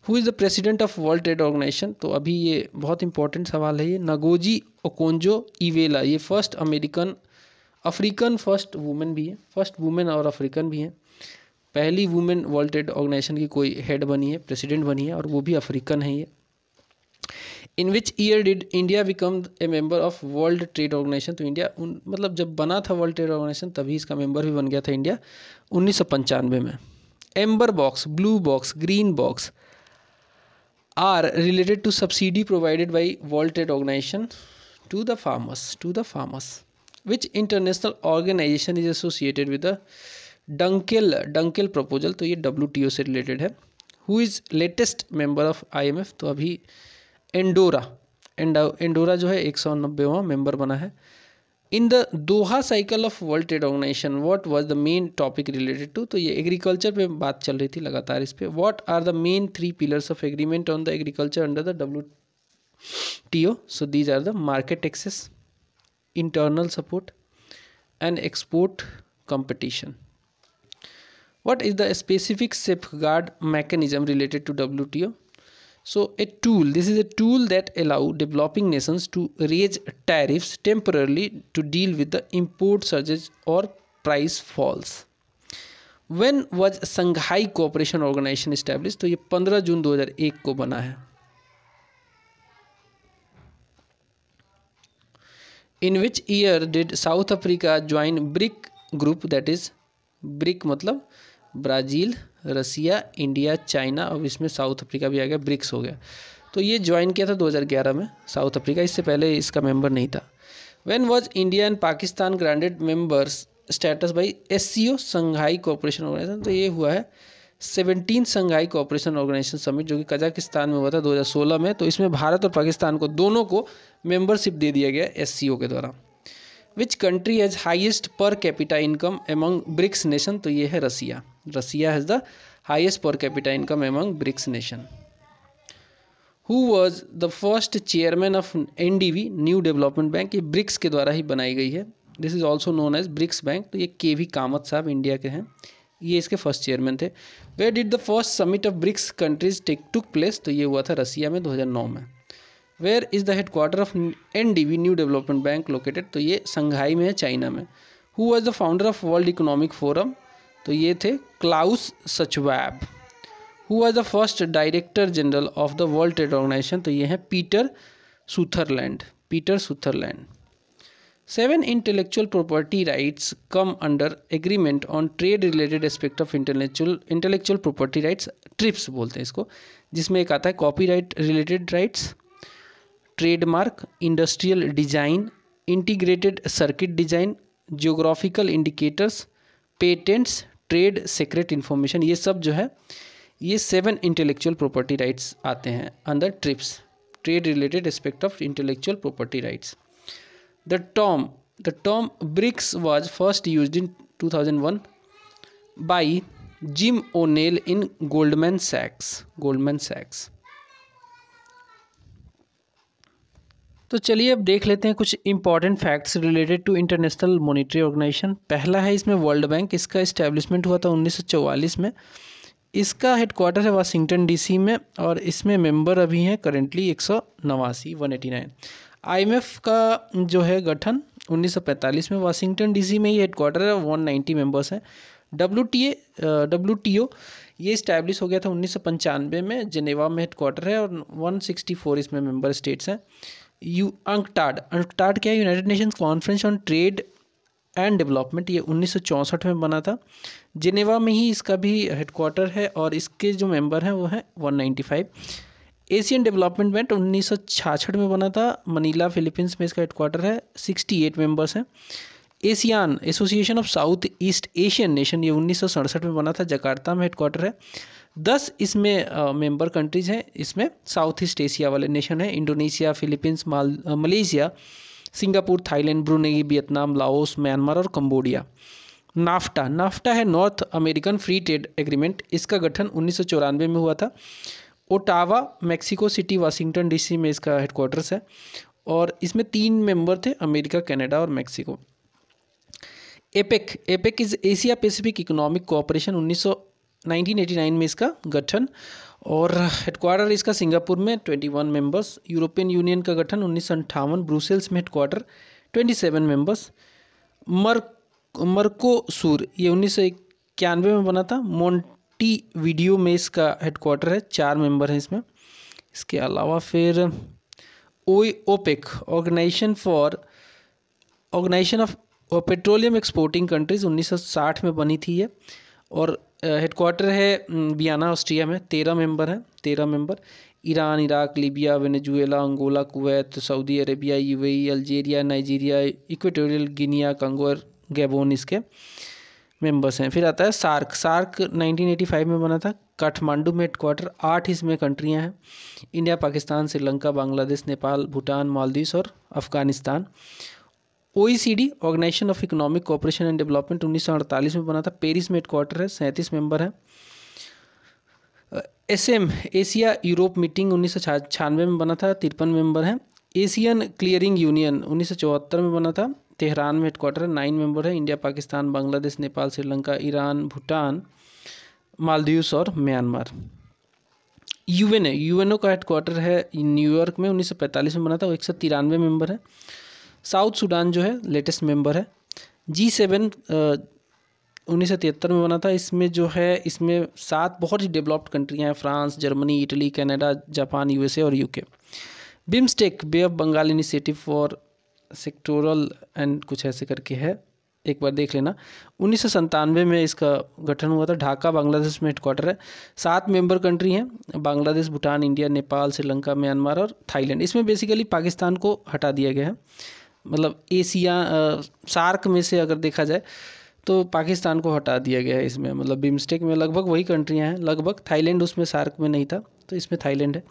who is the president of world trade organization तो अभी ये बहुत इंपॉर्टेंट सवाल है ये नगोजी ओकोंजो इवेला ये first American African first women भी है फर्स्ट वुमेन और अफ्रीकन भी हैं पहली वुमेन वर्ल्ड ट्रेड ऑर्गेनाइजेशन की कोई हेड बनी है प्रेसिडेंट बनी है और वो भी अफ्रीकन है ये in which year did India become a member of world trade organization तो इंडिया उन मतलब जब बना था वर्ल्ड ट्रेड ऑर्गेनाइजेशन तभी इसका मेंबर भी बन गया था इंडिया उन्नीस में amber box blue box green box are related to subsidy provided by world trade organization to the farmers to the farmers which international organization is associated with the Dunkel Dunkel proposal तो ये डब्ल्यू से रिलेटेड है who is latest member of I M F तो अभी एंडोरा एंडोरा जो है एक सौ नब्बेवा मेंबर बना है in the Doha cycle of world trade organization what was the main topic related to तो ये एग्रीकल्चर पे बात चल रही थी लगातार इस पर what are the main three pillars of agreement on the agriculture under the W T O so these are the market access internal support and export is the specific safeguard mechanism related to W T O So a tool, this is a tool that allow developing nations to raise tariffs temporarily to deal with the import surges or price falls. When was Shanghai Cooperation Organization established? to ye 15 june 2001 ko bana hai in which year did south africa join bric group that is bric matlab brazil Russia India China और इसमें साउथ अफ्रीका भी आ गया ब्रिक्स हो गया तो ये ज्वाइन किया था 2011 में साउथ अफ्रीका इससे पहले इसका मेंबर नहीं था when was India and Pakistan granted members status by S Shanghai cooperation organization तो ये हुआ है seventeen Shanghai cooperation organization summit जो कि कजाकिस्तान में हुआ था सोलह में तो इसमें भारत और पाकिस्तान को दोनों को मेम्बरशिप दे दिया गया एस के द्वारा which country has highest per capita income among BRICS nation तो ये है Russia Russia has the highest per capita income among BRICS nation who was the first chairman of N D B new development bank ये ब्रिक्स के द्वारा ही बनाई गई है this is also known as BRICS bank तो ये के वी कामत साहब इंडिया के हैं ये इसके फर्स्ट चेयरमैन थे where did the first summit of BRICS countries take took place तो ये हुआ था रसिया में दो हजार नौ में where is the headquarter of N D new development bank located तो ये संघाई में है चाइना में who was the founder of world economic forum तो ये थे Klaus Schwab who was the first director general of the world trade organization तो ये हैं Peter Sutherland Peter Sutherland seven intellectual property rights come under agreement on trade related aspect of intellectual intellectual property rights trips बोलते हैं इसको जिसमें एक आता है copyright related rights trademark industrial design integrated circuit design geographical indicators patents trade secret information ये सब जो है ये सेवन इंटेलेक्चुअल प्रॉपर्टी राइट्स आते हैं अंदर trips trade related aspect of intellectual property rights the term the term BRICS was first used in 2001 bye gym O'Neill in Goldman सैक्स Goldman सैक्स तो चलिए अब देख लेते हैं कुछ important facts related to international monetary organisation पहला है इसमें वर्ल्ड बैंक इसका इस्टेब्लिशमेंट हुआ था उन्नीस में इसका हेडक्वार्टर है वाशिंगटन डीसी में और इसमें मेंबर अभी हैं करेंटली एक सौ नवासी वन एटी नाइन आई का जो है गठन 1945 में वाशिंगटन डीसी में ही हेडक्वार्टर है वन नाइन्टी मेम्बर्स हैं W T A W T O ये इस्टेब्लिश हो गया था उन्नीस में जिनेवा में हेडक्वार्टर है और 164 इसमें मेंबर स्टेट्स हैं यू अंकटाड अंकटाड क्या है United Nations conference on trade and development ये उन्नीस में बना था जिनेवा में ही इसका भी हेडक्वार्टर है और इसके जो मेंबर हैं वो हैं 195 एशियन डेवलपमेंट बैंक उन्नीस में बना था मनीला फिलीपींस में इसका हेडक्वार्टर है 68 मेंबर्स हैं ASEAN association of south east Asian nation ये उन्नीस में बना था जकार्ता में हेडक्वार्टर है दस इसमें मेंबर कंट्रीज़ हैं इसमें साउथ ईस्ट एशिया वाले नेशन हैं इंडोनेशिया फिलीपींस माल Malaysia Singapore Thailand Brunei Vietnam Laos Myanmar और कम्बोडिया नाफ्टा नाफ्टा है north American free trade agreement इसका गठन उन्नीस में हुआ था Ottawa Mexico city Washington DC में इसका हेडक्वार्टर्स है और इसमें तीन मेंबर थे अमेरिका कनाडा और Mexico APEC APEC is Asia Pacific economic cooperation उन्नीस 1989 में इसका गठन और हेडक्वार्टर इसका सिंगापुर में 21 मेंबर्स यूरोपियन यूनियन का गठन उन्नीस ब्रुसेल्स में हेडक्वार्टर 27 मेंबर्स मर मर्कोसूर ये उन्नीस में बना था मोंटी वीडियो में इसका हेडक्वार्टर है चार मेंबर हैं इसमें इसके अलावा फिर O OPEC organization for organization of petroleum exporting countries 1960 में बनी थी ये और हेडकोार्टर है बियाना ऑस्ट्रिया में तेरह मेंबर हैं तेरह member Iran Iraq Libya Venezuela Angola Kuwait Saudi Arabia UAE Algeria Nigeria Equatorial Guinea Congo Gabon इसके मेंबर्स हैं फिर आता है सार्क सार्क 1985 में बना था काठमांडू में हेडक्वार्टर आठ इसमें कंट्रियाँ हैं इंडिया पाकिस्तान श्रीलंका बांग्लादेश नेपाल भूटान मालदीव और Afghanistan O organization of economic cooperation and development उन्नीस में बना था पेरिस में हेडक्वार्टर है सैंतीस मेंबर है S M Asia Europe meeting उन्नीस सौ में बना था तिरपन मेंबर है एशियन क्लियरिंग यूनियन उन्नीस में बना था तेहरान में हेडक्वार्टर है नाइन मेंबर है इंडिया पाकिस्तान बांग्लादेश नेपाल श्रीलंका ईरान भूटान मालदीव्स और म्यांमार यूएनए यूएनओ का हेडक्वार्टर है न्यूयॉर्क में 1945 में बना था वो एक सौ तिरानवे मेंबर है साउथ सूडान जो है लेटेस्ट मेंबर है जी सेवन उन्नीस में बना था इसमें जो है इसमें सात बहुत ही डेवलप्ड कंट्रियाँ हैं France Germany Italy Canada Japan USA और UK BIMSTEC bay of Bengal initiative for sectoral and कुछ ऐसे करके है एक बार देख लेना उन्नीस में इसका गठन हुआ था ढाका बांग्लादेश में हेडक्वार्टर है सात मेंबर कंट्री हैं बांग्लादेश भूटान इंडिया नेपाल श्रीलंका म्यांमार और थाईलैंड इसमें बेसिकली पाकिस्तान को हटा दिया गया है मतलब एशिया सार्क में से अगर देखा जाए तो पाकिस्तान को हटा दिया गया है इसमें मतलब बिमस्टेक में लगभग वही कंट्रियाँ हैं लगभग थाईलैंड उसमें सार्क में नहीं था तो इसमें थाईलैंड है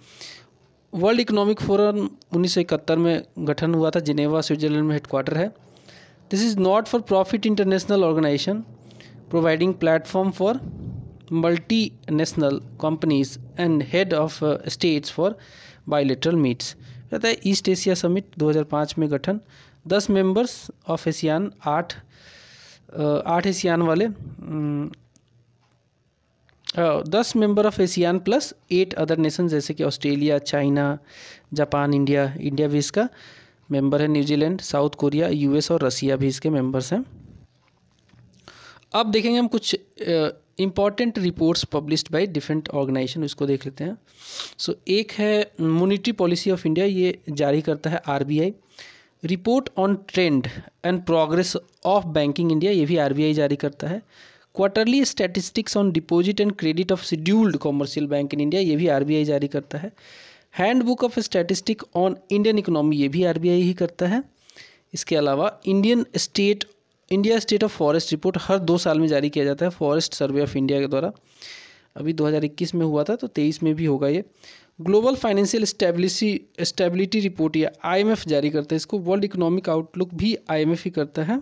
वर्ल्ड इकोनॉमिक फोरम उन्नीस में गठन हुआ था जिनेवा स्विट्जरलैंड में हेडक्वार्टर है this is not for profit international organization providing platform for multi national companies and head of states for bilateral meets कहता है ईस्ट एशिया समिट 2005 में गठन दस मेंबर्स ऑफ एशियान आठ आठ एशियान वाले दस member of ASEAN plus eight other nation जैसे कि Australia China Japan India India भी इसका मेंबर है न्यूजीलैंड साउथ कोरिया यूएस और रसिया भी इसके मेंबर्स हैं अब देखेंगे हम कुछ important reports published by different organization उसको देख लेते हैं सो so, एक है मोनिट्री पॉलिसी ऑफ इंडिया ये जारी करता है RBI report on trend and progress of banking India ये भी आरबीआई जारी करता है quarterly statistics on deposit and credit of scheduled commercial bank in India ये भी आरबीआई जारी करता है handbook of statistic on Indian economy ये भी आरबीआई ही करता है इसके अलावा Indian state India state of forest report हर दो साल में जारी किया जाता है फॉरेस्ट सर्वे ऑफ इंडिया के द्वारा अभी 2021 में हुआ था तो 23 में भी होगा ये ग्लोबल फाइनेंशियल स्टेबिलिटी रिपोर्ट या आईएमएफ जारी करता है इसको वर्ल्ड इकोनॉमिक आउटलुक भी आईएमएफ ही करता है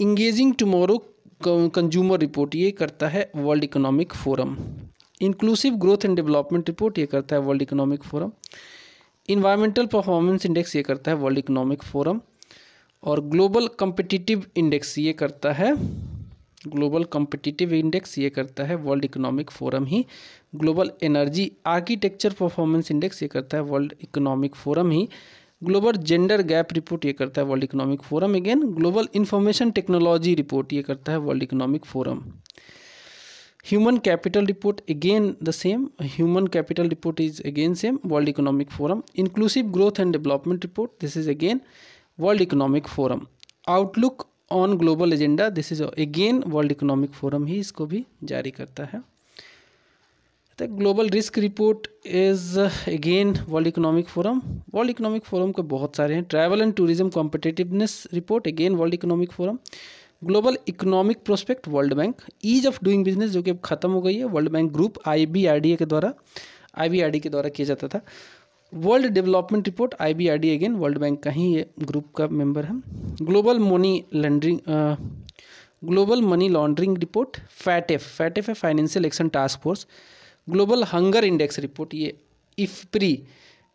इंगेजिंग टुमारो कंज्यूमर रिपोर्ट ये करता है world economic forum inclusive growth and development report ये करता है world economic forum environmental performance index ये करता है वर्ल्ड इकोनॉमिक फोरम और ग्लोबल कम्पिटिटिव इंडेक्स ये करता है ग्लोबल कॉम्पिटिटिव इंडेक्स ये करता है वर्ल्ड इकोनॉमिक फोरम ही global energy architecture performance index ये करता है वर्ल्ड इकोनॉमिक फोरम ही ग्लोबल जेंडर गैप रिपोर्ट ये करता है world economic forum again global information technology report ये करता है world economic forum human capital report again the same human capital report is again same world economic forum inclusive growth and development report this is again world economic forum outlook on global agenda this is again world economic forum ही इसको भी जारी करता है तो global risk report is again world economic forum world economic forum के बहुत सारे हैं travel and tourism competitiveness report again world economic forum global economic prospect world bank ease of doing business जो कि अब खत्म हो गई है वर्ल्ड बैंक ग्रुप आई के द्वारा आई के द्वारा किया जाता था world development report D again world bank का ही ये ग्रुप का मेंबर uh, है global money laundering global money laundering report FATF FATF है financial action task force global hunger index report ये IFPRI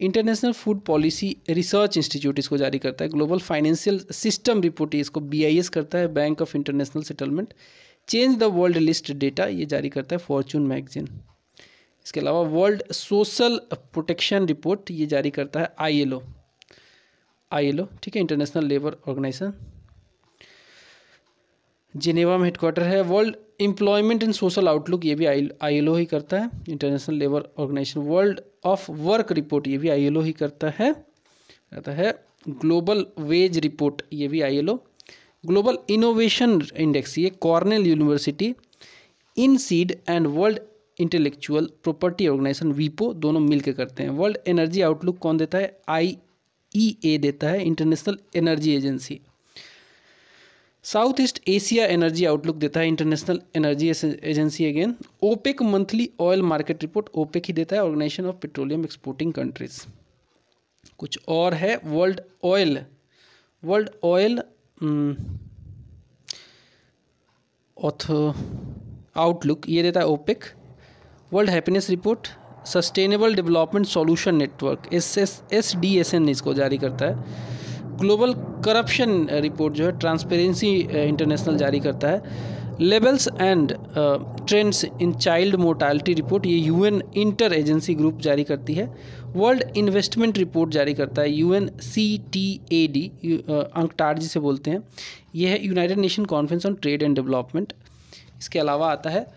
international food policy research institute इसको जारी करता है ग्लोबल फाइनेंशियल सिस्टम रिपोर्ट इसको एस करता है bank of international settlement change the world list data ये जारी करता है फॉर्चून मैगजीन इसके अलावा वर्ल्ड सोशल प्रोटेक्शन रिपोर्ट ये जारी करता है आईएलओ आईएलओ ठीक है इंटरनेशनल लेबर ऑर्गेनाइजेशन जिनेवा में हेडक्वार्टर है world employment and social outlook ये भी आईएलओ ही करता है international labour organization world of work report ये भी आईएलओ ही करता है रहता है ग्लोबल वेज रिपोर्ट ये भी आईएलओ ग्लोबल इनोवेशन इंडेक्स ये Cornell university INSEAD and world intellectual property organization वीपो दोनों मिलकर करते हैं वर्ल्ड एनर्जी आउटलुक कौन देता है आई ई ए देता है international energy agency south east Asia energy outlook देता है international energy agency again OPEC monthly oil market report OPEC ही देता है organization of petroleum exporting countries कुछ और है world oil world oil outlook ये देता है OPEC world happiness report sustainable development solution network S S S D S N इसको जारी करता है ग्लोबल करप्शन रिपोर्ट जो है ट्रांसपेरेंसी इंटरनेशनल uh, जारी करता है levels and trends in child mortality report ये यूएन इंटर एजेंसी ग्रुप जारी करती है वर्ल्ड इन्वेस्टमेंट रिपोर्ट जारी करता है U N C T A D uh, UNCTAD जी से बोलते हैं यह है United Nation conference on trade and development इसके अलावा आता है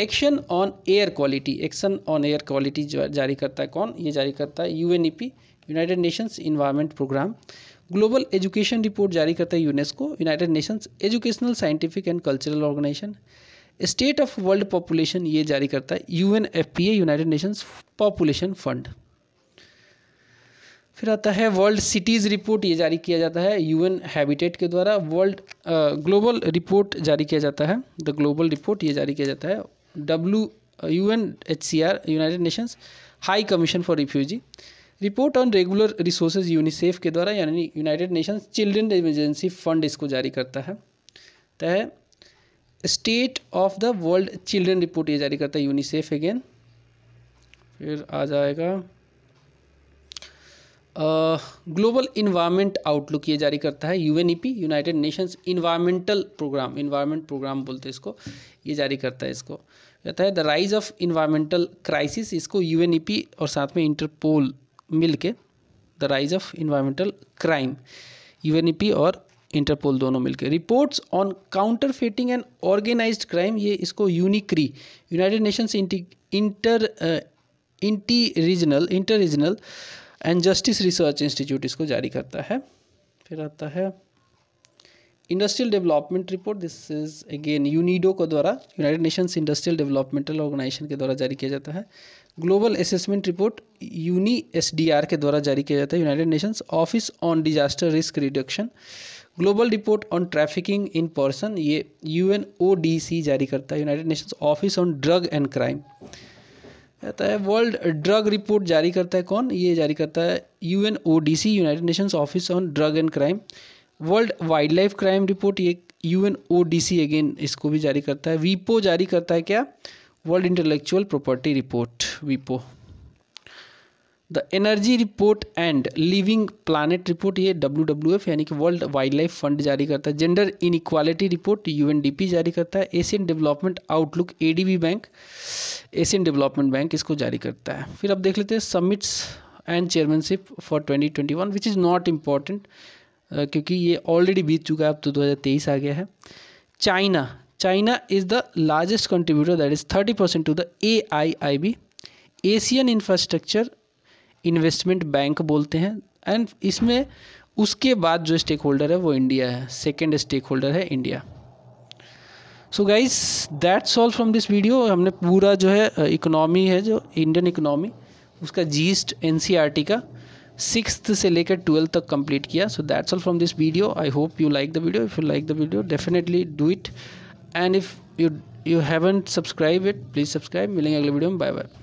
action on air quality action on air quality जारी करता है कौन ये जारी करता है U N E P United Nations environment programme global education report जारी करता है UNESCO United Nations educational scientific and cultural organization state of world population ये जारी करता है U N F P A United Nations population fund फिर आता है वर्ल्ड सिटीज़ रिपोर्ट ये जारी किया जाता है यूएन हैबिटेट के द्वारा वर्ल्ड ग्लोबल रिपोर्ट जारी किया जाता है द ग्लोबल रिपोर्ट ये जारी किया जाता है W U N H C R United Nations high commission for refugee report on regular resources UNICEF के द्वारा यानी United Nations children emergency fund इसको जारी करता है तय state of the world children report ये जारी करता है यूनिसेफ अगेन फिर आ जाएगा ग्लोबल इन्वायरमेंट आउटलुक ये जारी करता है U United Nations environmental programme environment programme बोलते हैं इसको ये जारी करता है इसको कहता है the rise of environmental crisis इसको यू और साथ में इंटरपोल मिल के the rise of environmental crime U और इंटरपोल दोनों मिलकर reports on counterfeiting and organize crime ये इसको UNICRI United Nations inter inter inter regional inter regional and justice research institute इसको जारी करता है फिर आता है industrial development report this is again UNIDO को द्वारा United Nations industrial developmental organisation के द्वारा जारी किया जाता है global assessment report uni S के द्वारा जारी किया जाता है United Nations office on disaster risk reduction global report on trafficking in person ये यू जारी करता है United Nations office on drug and crime कहता है वर्ल्ड ड्रग रिपोर्ट जारी करता है कौन ये जारी करता है U N O D C United Nations office on drug and crime world wildlife crime report ये U N O D C again इसको भी जारी करता है वीपो जारी करता है क्या वर्ल्ड इंटेलेक्चुअल प्रॉपर्टी रिपोर्ट वीपो the energy report and living planet report ये डब्ल्यू डब्ल्यू एफ यानी कि वर्ल्ड वाइल्ड लाइफ फंड जारी करता है जेंडर इनक्वालिटी रिपोर्ट पी जारी करता है Asian development outlook B bank Asian development bank इसको जारी करता है फिर अब देख लेते हैं summits and chairmanship for 2021 which is not important क्योंकि ये ऑलरेडी बीत चुका है अब तो 2023 आ गया है China China is the largest contributor that is thirty percent to the A I I B Asian infrastructure investment bank बोलते हैं एंड इसमें उसके बाद जो स्टेक होल्डर है वो इंडिया है सेकेंड स्टेक होल्डर है India so guys that's all from this video हमने पूरा जो है इकोनॉमी है जो इंडियन इकोनॉमी उसका जीस्ट एन e का सिक्स से लेकर ट्वेल्थ तक कंप्लीट किया so that's all from this video I hope you like the video if you like the video definitely do it and if you you haven't subscribe it please subscribe मिलेंगे अगले वीडियो में बाय बाय